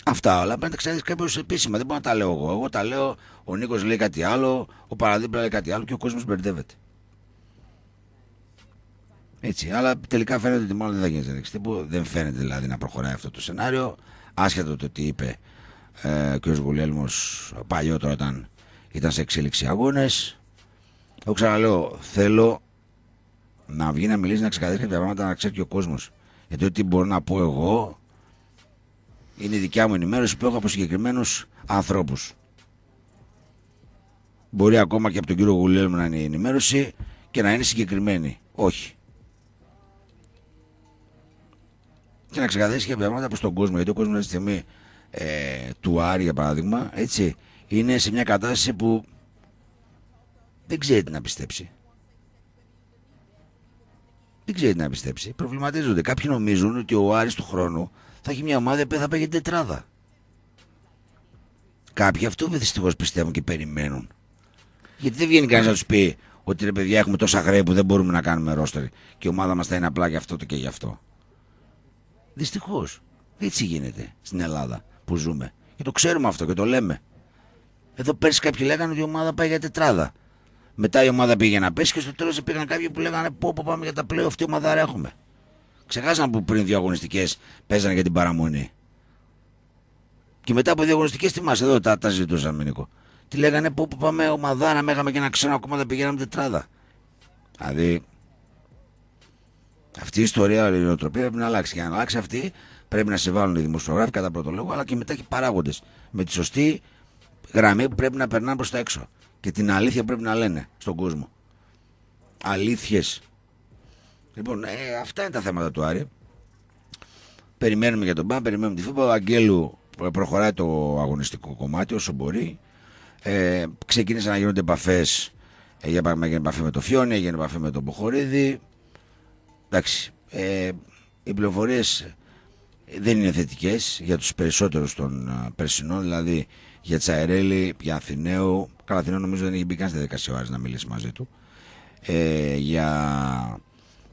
Αυτά όλα πρέπει να τα ξέρεις κάποιος επίσημα. Δεν μπορώ να τα λέω εγώ. Εγώ τα λέω. Ο Νίκος λέει κάτι άλλο. Ο Παραδίπλα λέει κάτι άλλο και ο κόσμος μπερδεύεται. Έτσι. Αλλά τελικά φαίνεται ότι μάλλον δεν θα γίνει Δεν φαίνεται δηλαδή να προχωράει αυτό το σενάριο. Άσχετο το τι είπε ε, και ο Γουλέλμος παλιότερα όταν ήταν σε εξέλιξη αγώνες. Εγώ ξαναλέω, θέλω να βγει να μιλήσει, να ξεκαθαρίσει κάποια πράγματα, να ξέρει και ο κόσμος. Γιατί ό,τι μπορώ να πω εγώ είναι η δικιά μου ενημέρωση που έχω από συγκεκριμένους ανθρώπους. Μπορεί ακόμα και από τον κύριο Γουλέλμ να είναι η ενημέρωση και να είναι συγκεκριμένη. Όχι. Και να ξεκαθαρίσει και πράγματα προς τον κόσμο. Γιατί ο κόσμος αυτή τη στιγμή ε, του Άρη, για παράδειγμα, έτσι, είναι σε μια κατάσταση που δεν ξέρει τι να πιστέψει. Δεν ξέρει τι να πιστέψει. Προβληματίζονται. Κάποιοι νομίζουν ότι ο Άρης του χρόνου θα έχει μια ομάδα που θα παίγει τετράδα. Κάποιοι αυτό δυστυχώ πιστεύουν και περιμένουν. Γιατί δεν βγαίνει κανείς να τους πει ότι ρε παιδιά έχουμε τόσα χρέη που δεν μπορούμε να κάνουμε ρόστερ και η ομάδα μας θα είναι απλά για αυτό το και γι' αυτό. Δυστυχώς. Έτσι γίνεται στην Ελλάδα που ζούμε. Και το ξέρουμε αυτό και το λέμε. Εδώ πέρσι κάποιοι λέγανε ότι η ομάδα πάει για τετράδα. Μετά η ομάδα πήγε να πέσει και στο τέλος πήγαν κάποιοι που λέγανε πω, πάμε για τα πλέον αυτή ομάδα έχουμε. Ξεχάσαμε που πριν δύο αγωνιστικές παίζανε για την παραμονή. Και μετά από δύο αγωνιστικές, τι μα εδώ τα, τα Μηνίκο. Τι λέγανε, πού πάμε ομαδά να μέγαμε και ένα ξένο κόμμα, δεν πηγαίναμε τετράδα. Δηλαδή, αυτή η ιστορία, η νοοτροπία πρέπει να αλλάξει. Για να αλλάξει αυτή, πρέπει να συμβάλλουν οι δημοσιογράφοι κατά πρώτο λόγο, αλλά και μετά και οι παράγοντες. Με τη σωστή γραμμή που πρέπει να περνάνε προς τα έξω. Και την αλήθεια πρέπει να λένε στον κόσμο. Αλήθειες. Λοιπόν, ε, αυτά είναι τα θέματα του Άρη. Περιμένουμε για τον Μπα, περιμένουμε τη Φούπα, Ο Αγγέλου ε, προχωράει το αγωνιστικό κομμάτι όσο μπορεί. Ε, ξεκίνησαν να γίνονται επαφές. Ε, για παράδειγμα, έγινε επαφή με το Φιόνι, έγινε επαφή με τον Μποχορίδη. Εντάξει. Ε, οι πληροφορίες δεν είναι θετικές για τους περισσότερους των περσινών, δηλαδή για Τσαερέλη, για Αθηναίου. Καλά, Αθηναίου νομίζω δεν έχει μπει καν στη να μιλήσει μαζί του. Ε, για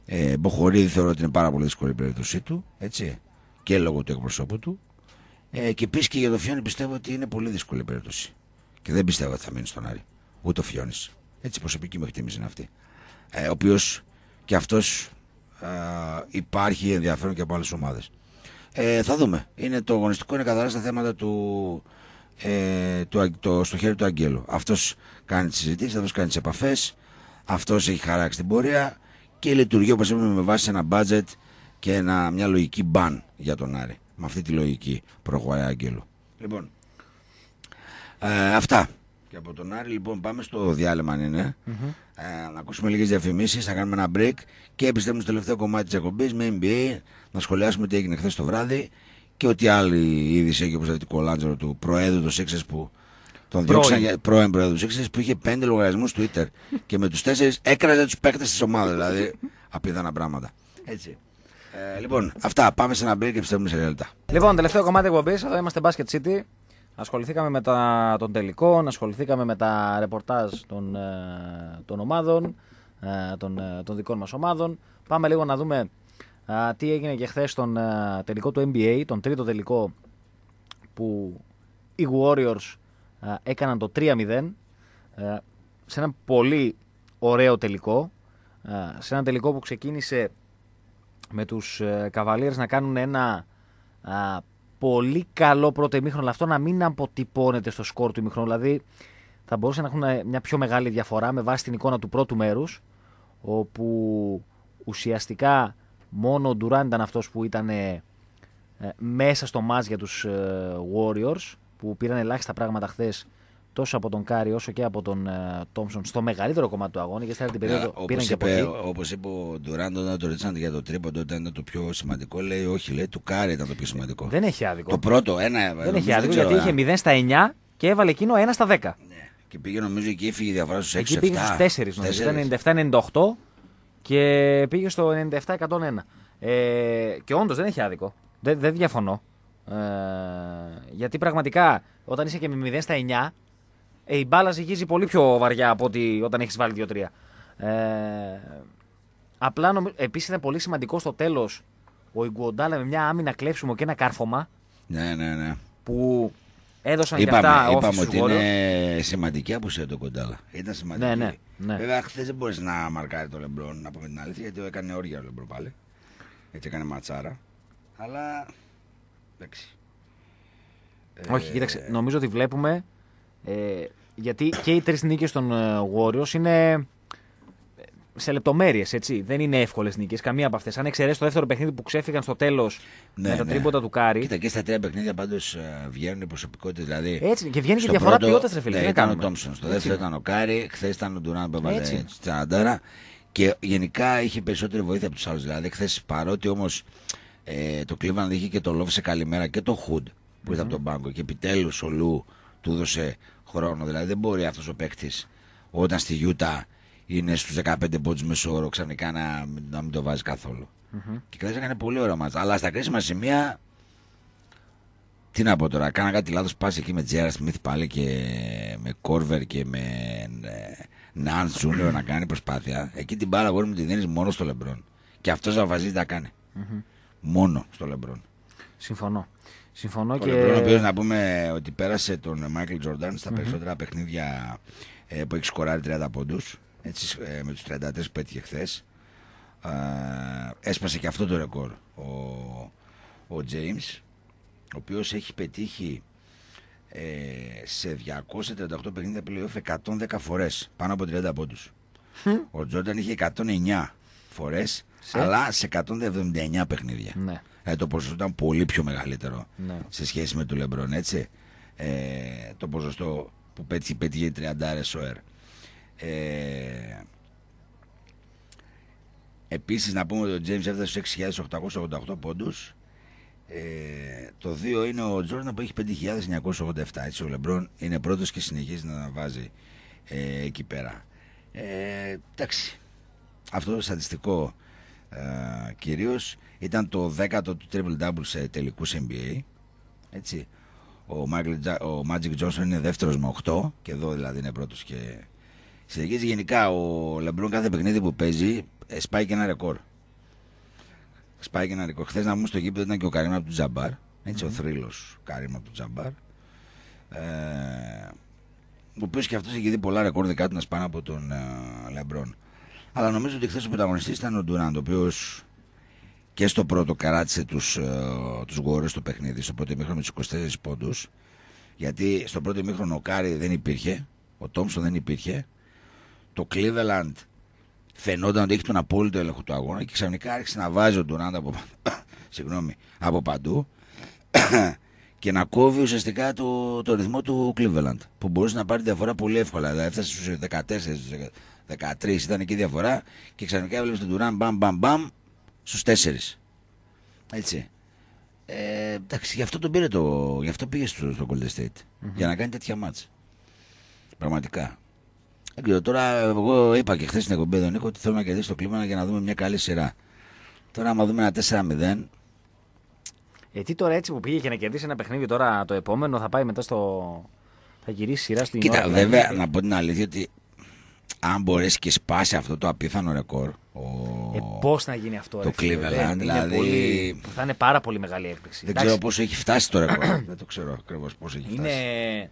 ε, Μποχωρίδη θεωρώ ότι είναι πάρα πολύ δύσκολη η περίπτωσή του. Έτσι. Και λόγω του εκπροσώπου του. Ε, και επίσης και για το Φιόνι πιστεύω ότι είναι πολύ δύσκολη η περίπτωση. Και δεν πιστεύω ότι θα μείνει στον Άρη. Ούτε ο Φιόνις. Έτσι προσωπική μου εκτίμηση είναι αυτή. Ε, ο οποίος και αυτός ε, υπάρχει ενδιαφέρον και από άλλες ομάδες. Ε, θα δούμε. Είναι το αγωνιστικό είναι καθαρά στα θέματα του, ε, του, το, στο χέρι του Αγγέλου. Αυτός κάνει τις συζητήσεις, αυτός κάνει τις επαφές, αυτός έχει χαράξει την πορεία και λειτουργεί όπως είπαμε με βάση ένα budget και ένα, μια λογική μπαν για τον Άρη. Με αυτή τη λογική προχωράει Άγγελο. Λοιπόν, ε, αυτά. Και από τον Άρη λοιπόν πάμε στο διάλειμμα αν ειναι ε, να ακούσουμε λίγες διαφημίσεις, να κάνουμε ένα break και επιστρέφουμε στο τελευταίο κομμάτι της εκπομπής με NBA, να σχολιάσουμε τι έγινε χθες το βράδυ και ό,τι άλλη είδηση έχει όπως αυτή του του Προέδρου του Σίξες που τον διώξαν πρώην πρόεδρο που είχε πέντε λογαριασμούς Twitter. και με τους τέσσερις έκραζε τους παίκτες της ομάδας. Δηλαδή, απίθανα πράγματα. Έτσι. Ε, λοιπόν, αυτά. Πάμε σε ένα break και πιστεύουμε σε λεπτά. Λοιπόν, τελευταίο κομμάτι εκπομπής. Εδώ είμαστε Basket City. Ασχοληθήκαμε με τα, τον ασχοληθήκαμε με τα ρεπορτάζ των, ε, των ομάδων, ε, των, ε, των δικών μας ομάδων. Πάμε λίγο να δούμε τι έγινε και χθες στον τελικό του NBA, τον τρίτο τελικό που οι Warriors ε, έκαναν το 3-0 ε, σε ένα πολύ ωραίο τελικό. Ε, σε ένα τελικό που ξεκίνησε με τους Καβαλίρες να κάνουν ένα πολύ καλό πρώτο ημίχρονο, αλλά αυτό να μην αποτυπώνεται στο σκορ του ημίχρονου. Δηλαδή θα μπορούσε να έχουν μια πιο μεγάλη διαφορά με βάση την εικόνα του πρώτου μέρους, όπου ουσιαστικά μόνο ο Ντουράν ήταν αυτός που ήταν μέσα στο μάζ για τους Warriors που πήραν ελάχιστα πράγματα χθες τόσο από τον Κάρι όσο και από τον ε, Τόμσον στο μεγαλύτερο κομμάτι του αγώνα και στην την ναι, περίοδο yeah, και είπε, Όπως είπε ο Ντουράντο Όταν το ρίξαν για το τρίποντο ήταν το πιο σημαντικό, λέει όχι, λέει του Κάρι ήταν το πιο σημαντικό. Δεν έχει άδικο. Το πρώτο, ένα. Δεν έχει άδικο γιατί είχε 0 στα 9 και έβαλε εκείνο 1 στα 10. Ναι, και πήγε νομίζω και έφυγε η διαφορά στους 6-7. Εκεί πήγε στου 4, νομίζω. Ήταν 97-98 και πήγε στο 97-101. Ε, και όντως δεν έχει άδικο. Δεν, δεν διαφωνώ. Ε, γιατί πραγματικά όταν είσαι και με 0 στα 9, ε, η μπάλα ζυγίζει πολύ πιο βαριά από ότι όταν έχεις βάλει 2-3. Ε, απλά επίση ήταν πολύ σημαντικό στο τέλος ο Ιγκουοντάλα με μια άμυνα κλέψιμο και ένα κάρφωμα. Ναι, ναι, ναι. Που έδωσαν είπαμε, για αυτά Είπαμε ότι είναι σημαντική απουσία το Κοντάλα. Ήταν σημαντική. Ναι, ναι, ναι. Βέβαια, χθες δεν μπορείς να μαρκάρει το Λεμπρό να πούμε την αλήθεια, γιατί έκανε όρια ο Λεμπρό πάλι. Έτσι έκανε ματσάρα. Αλλά Εντάξει. Όχι, ε, κοίταξε, νομίζω ότι βλέπουμε. Ε, γιατί και οι τρεις νίκες των ε, Warriors είναι ε, σε λεπτομέρειες, έτσι. Δεν είναι εύκολες νίκες, καμία από αυτές. Αν εξαιρέσεις το δεύτερο παιχνίδι που ξέφυγαν στο τέλος ναι, με τα ναι. του Κάρι. Κοίτα, και στα τρία παιχνίδια πάντως βγαίνουν οι προσωπικότητες. Δηλαδή, έτσι, και βγαίνει και διαφορά ποιότητας, ρε Ναι, ήταν ο Τόμψον, στο δεύτερο ήταν ο Κάρι, χθες ήταν ο Ντουράν που έβαλε Τσαντάρα. Και γενικά είχε περισσότερη βοήθεια από τους άλλους. Δηλαδή, χθες παρότι όμως ε, το Cleveland είχε και το Love σε καλημέρα και το Hood που ήταν mm-hmm. από τον πάγκο. Και επιτέλους ο Λου του έδωσε χρόνο. Δηλαδή δεν μπορεί αυτός ο παίκτης όταν στη Γιούτα είναι στους 15 πόντου μεσόωρο ξαφνικά να, να μην το βάζει καθόλου. Mm-hmm. Και κρατήσα πολύ ωραία μάτσα. Αλλά στα κρίσιμα σημεία. Τι να πω τώρα, κάνα κάτι λάθος. Πας εκεί με Τζέρα Σμιθ πάλι και με Κόρβερ και με Νάν ε, Σούνερ να κάνει προσπάθεια. Εκεί την μπάλα μπορεί να τη δίνεις μόνο στο Λεμπρόν. Και αυτός να βαζίζει να κάνει. Μόνο στο Λεμπρόν. Συμφωνώ. Συμφωνώ και... Ο Λεμπρόν, ο να πούμε ότι πέρασε τον Μάικλ Τζορντάν στα περισσότερα παιχνίδια ε, που έχει σκοράρει 30 πόντους. Έτσι, ε, με τους 33 που πέτυχε χθες. έσπασε και αυτό το ρεκόρ ο, ο James, ο οποίος έχει πετύχει ε, σε 238 παιχνίδια πλέον 110 φορές πάνω από 30 πόντου. Ο Τζόρνταν είχε 109 φορές σε... αλλά σε 179 παιχνίδια. Ναι. Ε, το ποσοστό ήταν πολύ πιο μεγαλύτερο ναι. σε σχέση με του Λεμπρόν, έτσι. Ε, το ποσοστό που πέτυχε, πέτυχε 30 RSOR. Ε, Επίσης να πούμε ότι ο James έφτασε στους 6.888 πόντους. Ε, το δύο είναι ο Τζόρνα που έχει 5.987. Έτσι ο Λεμπρόν είναι πρώτος και συνεχίζει να βάζει ε, εκεί πέρα. Ε, εντάξει, αυτό το στατιστικό ε, κυρίως ήταν το δέκατο του Triple Double σε τελικούς NBA έτσι ο, Michael, ο Magic Johnson είναι δεύτερος με 8 και εδώ δηλαδή είναι πρώτος και συνεχίζει γενικά ο Λεμπρόν κάθε παιχνίδι που παίζει ε, σπάει και ένα ρεκόρ σπάει και ένα ρεκόρ χθες να μου στο γήπεδο ήταν και ο Καρίμα από του Τζαμπάρ ο θρύλος Καρίμα από του Τζαμπάρ ε, ο οποίος και αυτός έχει δει πολλά ρεκόρ δικά του να σπάνε από τον ε, Λεμπρόν. Αλλά νομίζω ότι χθες ο πρωταγωνιστής ήταν ο Ντουράντ, ο οποίος και στο πρώτο καράτησε τους τους ε, γόρες στο παιχνίδι, στο πρώτο ημίχρονο με τους 24 πόντους. Γιατί στο πρώτο ημίχρονο ο Κάρι δεν υπήρχε, ο Τόμψον δεν υπήρχε. Το Cleveland φαινόταν ότι έχει τον απόλυτο έλεγχο του αγώνα και ξαφνικά άρχισε να βάζει ο Ντουράντ από, συγγνώμη, από παντού και να κόβει ουσιαστικά το, το ρυθμό του Cleveland που μπορούσε να πάρει διαφορά πολύ εύκολα. Δηλαδή έφτασε στους 14, 13 ήταν εκεί διαφορά και ξαφνικά έβλεπε τον Τουράν μπαμ μπαμ μπαμ στους 4. Έτσι. Ε, εντάξει, γι' αυτό τον πήρε το. Γι' αυτό πήγε στο, στο Golden State. Για να κάνει τέτοια μάτσα. Πραγματικά. Εγώ τώρα εγώ είπα και χθες στην εκπομπή Νίκο ότι θέλω να κερδίσει το κλίμα για να δούμε μια καλή σειρά. Τώρα, άμα δούμε ένα 4-0. Γιατί ε, τώρα έτσι που πήγε και να κερδίσει ένα παιχνίδι, τώρα το επόμενο θα πάει μετά στο. Θα γυρίσει σειρά στην Κοίτα, ώρα, βέβαια, να πω την αλήθεια ότι αν μπορέσει και σπάσει αυτό το απίθανο ρεκόρ. Ο... Ε, Πώς να γίνει αυτό, Το Cleveland, ε, δηλαδή. Πολύ... Θα είναι πάρα πολύ μεγάλη έκπληξη. Δεν Εντάξει. ξέρω πόσο έχει φτάσει το ρεκόρ. Δεν το ξέρω ακριβώς πώς έχει είναι... φτάσει.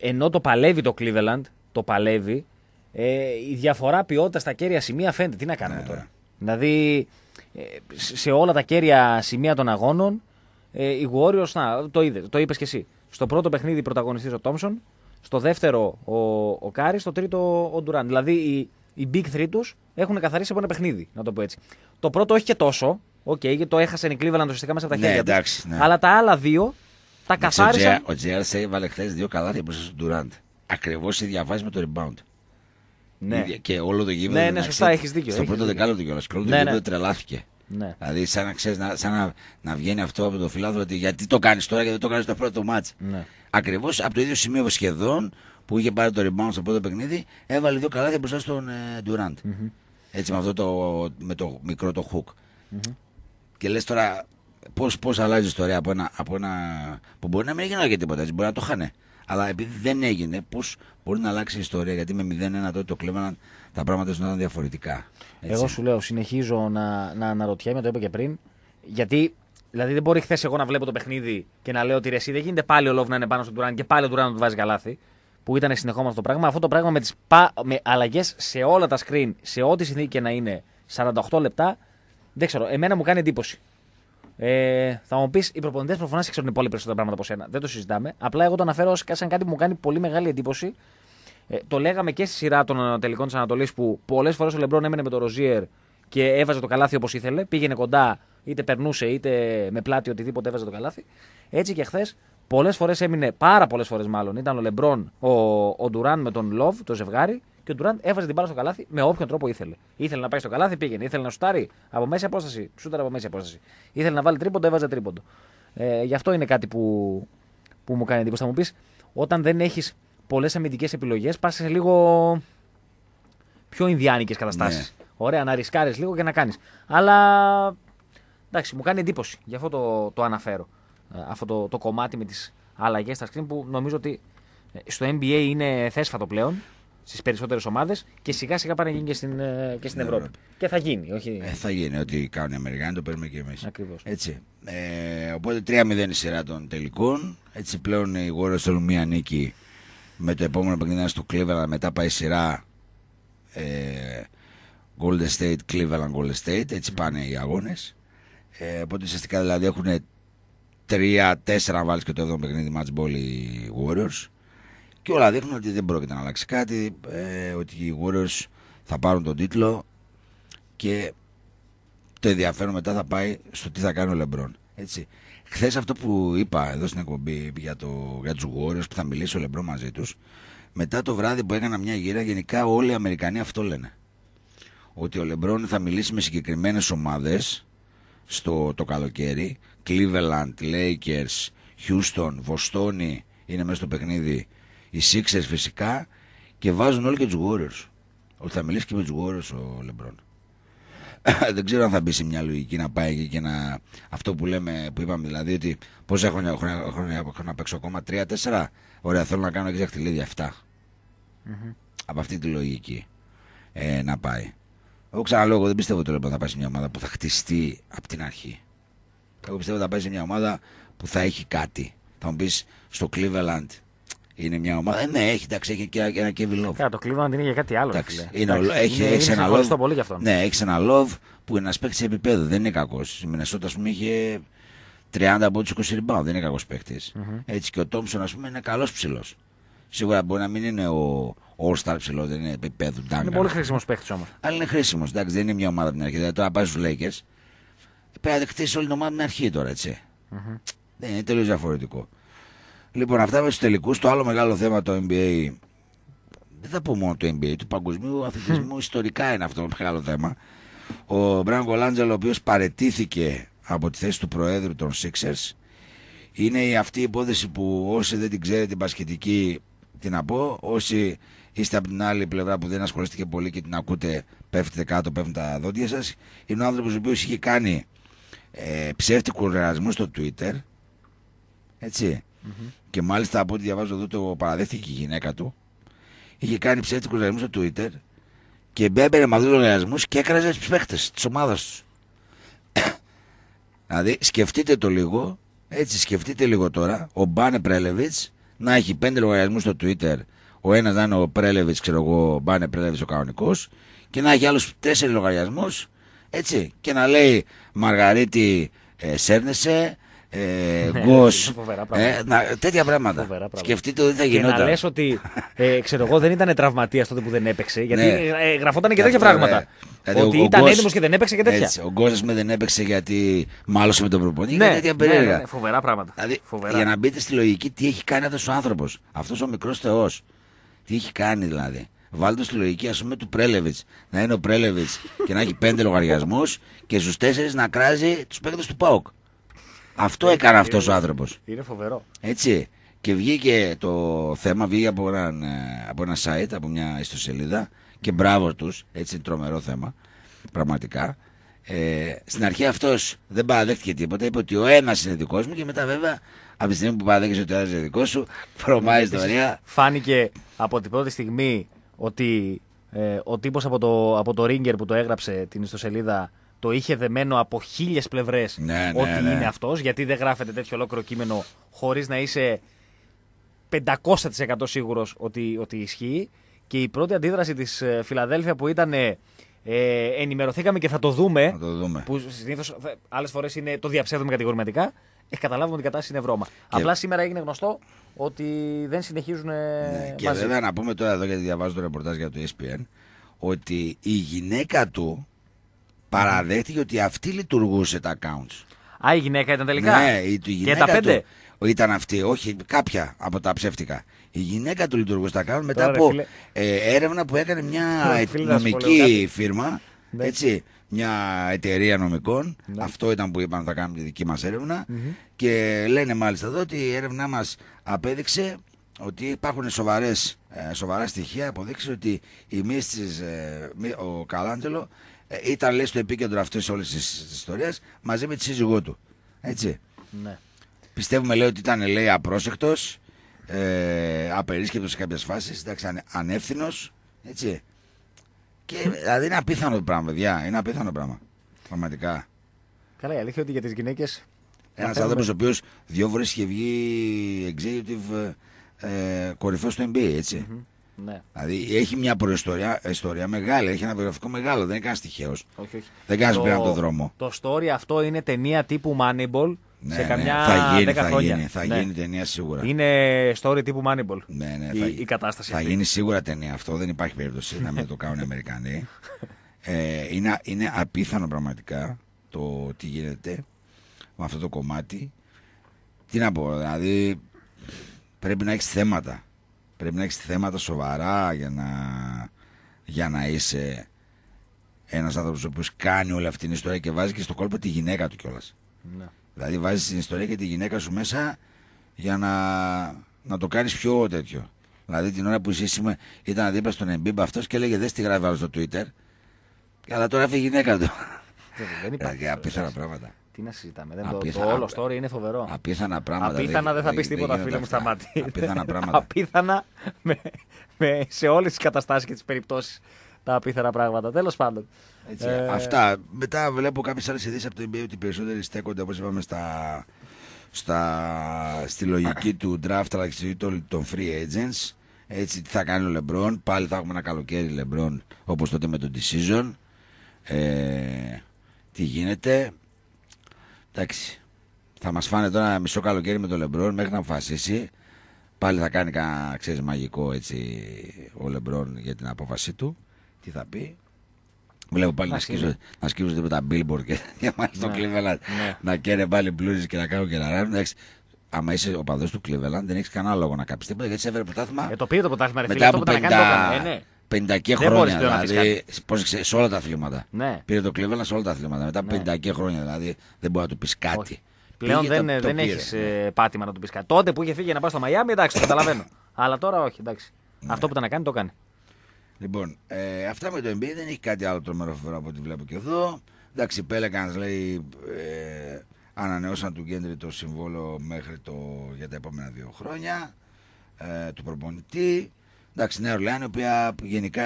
Ενώ το παλεύει το Cleveland, το παλεύει, ε, η διαφορά ποιότητας στα κέρια σημεία φαίνεται. Τι να κάνουμε ναι. τώρα. Δηλαδή, ε, σε όλα τα κέρια σημεία των αγώνων, ε, Warriors, να, το το είπες και εσύ. Στο πρώτο παιχνίδι πρωταγωνιστής ο Τόμσον, στο δεύτερο ο, ο Κάρι, στο τρίτο ο Ντουράν. Δηλαδή οι, οι big three τους έχουν καθαρίσει από ένα παιχνίδι, να το πω έτσι. Το πρώτο όχι και τόσο, okay, γιατί το έχασε η Cleveland ουσιαστικά μέσα από τα ναι, χέρια ναι. Αλλά τα άλλα δύο τα καθάρισαν. Ο σε έβαλε χθες δύο καλάθια μπροστά στον Ντουράντ. Ακριβώς η διαβάση με το rebound. Ναι. Και όλο το γήπεδο. Ναι, ναι, σωστά, έχεις δίκιο. Στο πρώτο δεκάλεπτο κιόλας. Και όλο το ναι, γήπεδο ναι. τρελάθηκε. Ναι. Δηλαδή, σαν να, ξέρεις, να, βγαίνει αυτό από το φιλάδο ότι γιατί το κάνεις τώρα και δεν το κάνεις το πρώτο μάτ. Ναι. Ακριβώς από το ίδιο σημείο σχεδόν που είχε πάρει το rebound στο πρώτο παιχνίδι, έβαλε δύο καλάθια μπροστά στον ε, Durant. Έτσι με αυτό το, με το μικρό το hook. Mm-hmm. Και λες τώρα πώς πώς αλλάζεις η ιστορία από ένα, από ένα. που μπορεί να μην έγινε και τίποτα, έτσι, μπορεί να το χάνε. Αλλά επειδή δεν έγινε, πώς μπορεί να αλλάξει η ιστορία. Γιατί με 0-1 τότε το Cleveland τα πράγματα σου ήταν διαφορετικά. Έτσι. Εγώ σου λέω, συνεχίζω να, να αναρωτιέμαι, το είπα και πριν, γιατί Δηλαδή δεν μπορεί χθες εγώ να βλέπω το παιχνίδι και να λέω ότι ρε, εσύ δεν γίνεται πάλι ο Λόβ να είναι πάνω στον Τουράν και πάλι ο Τουράν να του βάζει καλάθι. Που ήταν συνεχόμενο το πράγμα. Αυτό το πράγμα με, πα... με αλλαγές σε όλα τα screen, σε ό,τι συνθήκη και να είναι 48 λεπτά, δεν ξέρω. Εμένα μου κάνει εντύπωση. Ε, θα μου πεις, οι προπονητές προφανώς ξέρουν πολύ περισσότερα πράγματα από σένα. Δεν το συζητάμε. Απλά εγώ το αναφέρω σαν κάτι που μου κάνει πολύ μεγάλη εντύπωση ε, το λέγαμε και στη σειρά των τελικών της Ανατολής που πολλές φορές ο Λεμπρόν έμενε με τον Ροζιέρ και έβαζε το καλάθι όπως ήθελε. Πήγαινε κοντά, είτε περνούσε είτε με πλάτη, οτιδήποτε έβαζε το καλάθι. Έτσι και χθες πολλές φορές έμεινε, πάρα πολλές φορές μάλλον, ήταν ο Λεμπρόν, ο, ο Ντουράν με τον Λοβ, το ζευγάρι, και ο Ντουράν έβαζε την μπάλα στο καλάθι με όποιον τρόπο ήθελε. Ήθελε να πάει στο καλάθι, πήγαινε. Ήθελε να σουτάρει από μέση απόσταση, σούταρε από μέση απόσταση. Ήθελε να βάλει τρίποντο, έβαζε τρίποντο. Ε, γι' αυτό είναι κάτι που, που μου κάνει εντύπωση. Θα μου πεις, όταν δεν έχεις πολλές αμυντικές επιλογές. Πας σε λίγο πιο Ινδιάνικες καταστάσεις. Ναι. Ωραία, να ρισκάρεις λίγο και να κάνεις. Αλλά εντάξει, μου κάνει εντύπωση. Γι' αυτό το, το αναφέρω. Ε, αυτό το, το κομμάτι με τις αλλαγές στα screen που νομίζω ότι ε, στο NBA είναι θέσφατο πλέον στις περισσότερες ομάδες και σιγά σιγά πάνε να και στην, ε, και στην ναι, Ευρώπη. Ευρώπη. Και θα γίνει, όχι. θα γίνει. Ό,τι κάνουν οι Αμερικάνοι το παίρνουμε και εμείς. Ακριβώς. Έτσι. Ε, οπότε 3-0 η σειρά των τελικών. Έτσι πλέον οι Warriors θέλουν μία νίκη με το επόμενο παιχνίδι του στο Cleveland, μετά πάει σειρά ε, Golden State, Cleveland, Golden State, έτσι πάνε οι αγώνες. Ε, οπότε ουσιαστικά δηλαδή τρία, τέσσερα βάλεις και το 7 παιχνίδι Match Ball οι Warriors. Και όλα δείχνουν ότι δεν πρόκειται να αλλάξει κάτι, ε, ότι οι Warriors θα πάρουν τον τίτλο και το ενδιαφέρον μετά θα πάει στο τι θα κάνει ο LeBron, Έτσι. Χθες αυτό που είπα εδώ στην εκπομπή για, το, για τους Warriors που θα μιλήσει ο Λεμπρό μαζί τους, μετά το βράδυ που έκανα μια γύρα, γενικά όλοι οι Αμερικανοί αυτό λένε. Ότι ο Λεμπρόν θα μιλήσει με συγκεκριμένες ομάδες στο το καλοκαίρι. Cleveland, Lakers, Houston, Βοστόνη είναι μέσα στο παιχνίδι. Οι Sixers φυσικά και βάζουν όλοι και τους Warriors. Ότι θα μιλήσει και με τους Warriors ο Λεμπρόν. δεν ξέρω αν θα μπει σε μια λογική να πάει εκεί και να. Αυτό που λέμε, που είπαμε δηλαδή, ότι πόσα χρόνια, έχω να παίξω ακόμα, 3-4. Ωραία, θέλω να κάνω και ξαχτυλίδια 7. mm Από αυτή τη λογική ε, να πάει. Εγώ ξαναλέω, εγώ δεν πιστεύω τώρα που θα πάει σε μια ομάδα που θα χτιστεί από την αρχή. Εγώ πιστεύω ότι θα πάει σε μια ομάδα που θα έχει κάτι. Θα μου πεις στο Cleveland είναι μια ομάδα. Ε, ναι, έχει, εντάξει, έχει και ένα Κεβιλόβ. Κάτω, το Cleveland είναι για κάτι άλλο. Εντάξει, είναι, έχει, είναι, έχεις είναι ένα love, πολύ γι' αυτό. Ναι, έχει ένα Love που είναι ένας παίκτης επίπεδο, δεν είναι κακός. Η Μινεσότα, ας πούμε, είχε 30 από του 20 rebound, δεν είναι κακός mm-hmm. Έτσι και ο Τόμψον, ας πούμε, είναι καλός ψηλός. Σίγουρα μπορεί να μην είναι ο All-Star ψηλός, δεν είναι επίπεδο. Είναι πολύ χρήσιμος παίκτης όμως. Αλλά είναι χρήσιμος, εντάξει, δεν είναι μια ομάδα από την αρχή. Δηλαδή τώρα πα στου Λέικε. πρέπει να δεχτεί όλη την ομάδα από την αρχή τώρα, έτσι. Mm-hmm. Δεν ναι, είναι τελείως διαφορετικό. Λοιπόν, αυτά με του τελικούς. Το άλλο μεγάλο θέμα το NBA. Δεν θα πω μόνο το NBA, του παγκοσμίου αθλητισμού ιστορικά είναι αυτό το μεγάλο θέμα. Ο Μπραν Κολάντζελο, ο οποίος παρετήθηκε από τη θέση του Προέδρου των Sixers, είναι η αυτή η υπόθεση που όσοι δεν την ξέρετε την πασχετική, τι να πω, όσοι είστε από την άλλη πλευρά που δεν ασχολείστε και πολύ και την ακούτε, πέφτετε κάτω, πέφτουν τα δόντια σας, Είναι ο άνθρωπος ο οποίος είχε κάνει ε, ψεύτικους στο Twitter. ετσι και μάλιστα από ό,τι διαβάζω εδώ το παραδέχτηκε η γυναίκα του. Είχε κάνει ψεύτικους λογαριασμού στο Twitter και μπέμπερε με λογαριασμού και έκραζε τους παίχτες της ομάδας τους. δηλαδή, σκεφτείτε το λίγο, έτσι σκεφτείτε λίγο τώρα, ο Μπάνε Πρέλεβιτ να έχει πέντε λογαριασμούς στο Twitter, ο ένας να είναι ο Πρέλεβιτ, ξέρω εγώ, ο Μπάνε Πρέλεβιτ ο κανονικός, και να έχει άλλους τέσσερις λογαριασμούς, έτσι, και να λέει Μαργαρίτη ε, σέρνεσαι, ε, ναι, γκος, ναι, ε, να, τέτοια πράγματα. πράγματα. Σκεφτείτε ότι θα γινόταν. Και να λες ότι, ε, ξέρω εγώ, δεν ήταν τραυματίας τότε που δεν έπαιξε, γιατί ναι. Ε, γραφόταν και ναι, τέτοια πράγματα. Δηλαδή, ότι ήταν έτοιμος και δεν έπαιξε και τέτοια. ο γκος με δεν έπαιξε γιατί μάλωσε με τον προπονητή. Ναι, τέτοια περίεργα. Δηλαδή, για να μπείτε στη λογική, τι έχει κάνει αυτός ο άνθρωπος, αυτός ο μικρός Θεός. Τι έχει κάνει δηλαδή. Βάλτε στη λογική, ας πούμε, του Πρέλεβιτ. Να είναι ο Πρέλεβιτ και να έχει πέντε λογαριασμούς και στους τέσσερις να κράζει τους παίκτες του Πάοκ. Αυτό έκανε αυτός ο άνθρωπος. Είναι φοβερό. Έτσι. Και βγήκε το θέμα, βγήκε από ένα, ε, από ένα site, από μια ιστοσελίδα και μπράβο τους. Έτσι, τρομερό θέμα. Πραγματικά. Ε, στην αρχή αυτός δεν παραδέχτηκε τίποτα. Είπε ότι ο ένας είναι δικός μου και μετά βέβαια από τη στιγμή που παραδέχεσαι ότι ο ένας είναι δικός σου, προμάει ιστορία. Φάνηκε από την πρώτη στιγμή ότι ε, ο τύπος από το, από το Ringer που το έγραψε την ιστοσελίδα το είχε δεμένο από χίλιες πλευρές ναι, ναι, ότι ναι. είναι αυτός, γιατί δεν γράφεται τέτοιο ολόκληρο κείμενο χωρίς να είσαι 500% σίγουρος ότι, ότι ισχύει. Και η πρώτη αντίδραση της ε, Φιλαδέλφια που ήταν. Ε, ε, ενημερωθήκαμε και θα το δούμε. Θα το δούμε. Που συνήθως ε, άλλες φορές είναι το διαψεύδουμε κατηγορηματικά. Ε, καταλάβουμε ότι η κατάσταση είναι βρώμα. Απλά σήμερα έγινε γνωστό ότι δεν συνεχίζουν. Ναι, και βέβαια να πούμε τώρα εδώ, γιατί διαβάζω το ρεπορτάζ για το ESPN, ότι η γυναίκα του παραδέχτηκε ότι αυτή λειτουργούσε τα accounts. Α, η γυναίκα ήταν τελικά. Ναι, η, γυναίκα και Του, ήταν αυτή, όχι κάποια από τα ψεύτικα. Η γυναίκα του λειτουργούσε τα accounts μετά από ε, έρευνα που έκανε μια νομική φίρμα. Ναι. Έτσι, μια εταιρεία νομικών. Ναι. Αυτό ήταν που είπαμε θα κάνουμε τη δική μας έρευνα. Mm Και λένε μάλιστα εδώ ότι η έρευνά μας απέδειξε ότι υπάρχουν σοβαρές, ε, σοβαρά στοιχεία. Αποδείξει ότι η μίστης, ε, ο Καλάντζελο ε, ήταν λέει, στο επίκεντρο αυτή όλη τη ιστορία μαζί με τη σύζυγό του. Έτσι. Ναι. Πιστεύουμε λέει ότι ήταν λέει απρόσεκτος, ε, απερίσκεπτος σε κάποιες φάσεις, εντάξει, ανεύθυνος. Έτσι. Και δηλαδή είναι απίθανο το πράγμα, παιδιά. Είναι απίθανο πράγμα. Πραγματικά. Καλά, η αλήθεια ότι για τις γυναίκες. Ένα άνθρωπος ο οποίος δύο φορές είχε βγει executive ε, ε κορυφαίο στο NBA, ετσι ναι. Δηλαδή έχει μια προϊστορία ιστορία μεγάλη, έχει ένα βιογραφικό μεγάλο, δεν είναι κανένας τυχαίος. Δεν κάνεις πέρα από τον δρόμο. Το story αυτό είναι ταινία τύπου Moneyball. Ναι, σε ναι, καμιά θα γίνει, θα γίνει, θα ναι. γίνει ταινία σίγουρα. Είναι story τύπου Moneyball. Ναι, ναι, η, θα, η κατάσταση. Θα γίνει σίγουρα ταινία αυτό, δεν υπάρχει περίπτωση να μην το κάνουν οι Αμερικανοί. Ε, είναι, είναι απίθανο πραγματικά το τι γίνεται με αυτό το κομμάτι. Τι να πω, δηλαδή πρέπει να έχεις θέματα. Πρέπει να έχεις θέματα σοβαρά για να, για να είσαι ένας άνθρωπος που κάνει όλη αυτή την ιστορία και βάζει και στο κόλπο τη γυναίκα του κιόλας. Ναι. Δηλαδή βάζεις την ιστορία και τη γυναίκα σου μέσα για να, να το κάνεις πιο τέτοιο. Δηλαδή την ώρα που εσύ ήταν δίπλα στον Εμπίμπα αυτός και έλεγε δεν τη γράφει άλλος στο Twitter. Αλλά τώρα έφυγε η γυναίκα του. Δεν υπάρχει. Δηλαδή, απίθανα πράγματα. Τι να συζητάμε. Δεν το, το όλο story είναι φοβερό. Απίθανα πράγματα. Απίθανα δεν θα πει τίποτα, φίλε μου, στα μάτια. Απίθανα πράγματα. Απίθανα με, με, σε όλες τις καταστάσεις και τις περιπτώσεις. Τα απίθανα πράγματα. Τέλος πάντων. Έτσι, ε... Αυτά. Μετά βλέπω κάποιες άλλες ειδήσεις από το NBA ότι οι περισσότεροι στέκονται, όπως είπαμε, στα, στα, στη λογική του draft αλλά και των, των free agents. Έτσι, τι θα κάνει ο Λεμπρόν. Πάλι θα έχουμε ένα καλοκαίρι Λεμπρόν όπως τότε με τον Decision. Ε, τι γίνεται. Εντάξει. Θα μας φάνε τώρα μισό καλοκαίρι με τον Λεμπρόν μέχρι να αποφασίσει. Πάλι θα κάνει κανένα ξέρεις, μαγικό έτσι ο Λεμπρόν για την απόφασή του. Τι θα πει. Βλέπω πάλι να, σκίζονται, ναι. να σκίζονται με τα billboard και το ναι, Cleveland ναι. να καίνε πάλι μπλούζες και να κάνω και να ράβουν. Εντάξει, άμα είσαι ο παδός του Cleveland δεν έχεις κανένα λόγο να κάψει τίποτα γιατί σε έβρε πρωτάθλημα. Ε, το πήρε το πρωτάθλημα, ρε φίλε. Μετά από 50... Ε, ναι. 50 χρόνια. Δηλαδή, πρόσεξε, σε όλα τα αθλήματα. Ναι. Πήρε το κλειδί σε όλα τα αθλήματα. Μετά ναι. πεντακέ χρόνια δηλαδή δεν μπορεί να του πεις κάτι. Όχι. Πλέον Πήγε δεν, δεν έχεις ε, ναι. πάτημα να του πεις κάτι. Τότε που είχε φύγει να πα στο Μαϊάμι, εντάξει, το καταλαβαίνω. Αλλά τώρα όχι, εντάξει. Ναι. Αυτό που ήταν να κάνει, το κάνει. Λοιπόν, ε, αυτά με το NBA δεν έχει κάτι άλλο τρομερό φοβερό από ό,τι βλέπω και εδώ. Εντάξει, Πέλεκαν λέει ε, ανανεώσαν του Γκέντρι το συμβόλο μέχρι το, για τα επόμενα δύο χρόνια ε, του προπονητή. Εντάξει, Νέα Ορλεάνη, η οποία γενικά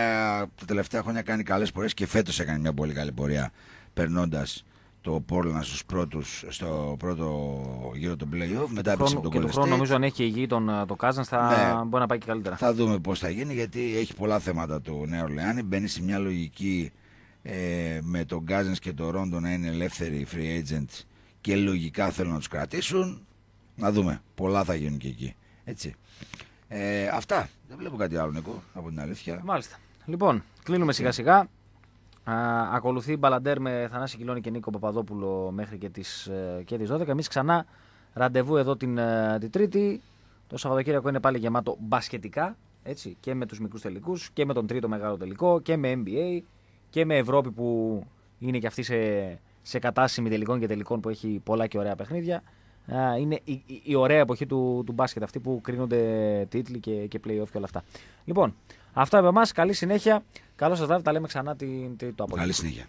τα τελευταία χρόνια κάνει καλές πορείες και φέτος έκανε μια πολύ καλή πορεία περνώντας το Πόρλαν στους πρώτους, στο πρώτο γύρο των playoff. Μετά από τον Και του νομίζω αν έχει γη τον το Κάζαν θα ναι. μπορεί να πάει και καλύτερα. Θα δούμε πώς θα γίνει γιατί έχει πολλά θέματα του Νέο Ορλεάνη. Μπαίνει σε μια λογική ε, με τον Κάζαν και τον Ρόντο να είναι ελεύθεροι free agents και λογικά θέλουν να τους κρατήσουν. Να δούμε. Πολλά θα γίνουν και εκεί. Έτσι. Ε, αυτά. Δεν βλέπω κάτι άλλο, Νίκο, από την αλήθεια. Μάλιστα. Λοιπόν, κλείνουμε σιγά σιγά. ακολουθεί η Μπαλαντέρ με Θανάση Κιλώνη και Νίκο Παπαδόπουλο μέχρι και τις, ε, και τις 12. Εμείς ξανά ραντεβού εδώ την, ε, την Τρίτη. Το Σαββατοκύριακο είναι πάλι γεμάτο μπασκετικά. Έτσι, και με τους μικρούς τελικούς και με τον τρίτο μεγάλο τελικό και με NBA και με Ευρώπη που είναι και αυτή σε, σε κατάσημη τελικών και τελικών που έχει πολλά και ωραία παιχνίδια είναι η, η, ωραία εποχή του, του μπάσκετ, αυτή που κρίνονται τίτλοι και, και playoff και όλα αυτά. Λοιπόν, αυτά από εμάς. Καλή συνέχεια. Καλό σας βράδυ. Τα λέμε ξανά την το απόγευμα. Καλή συνέχεια.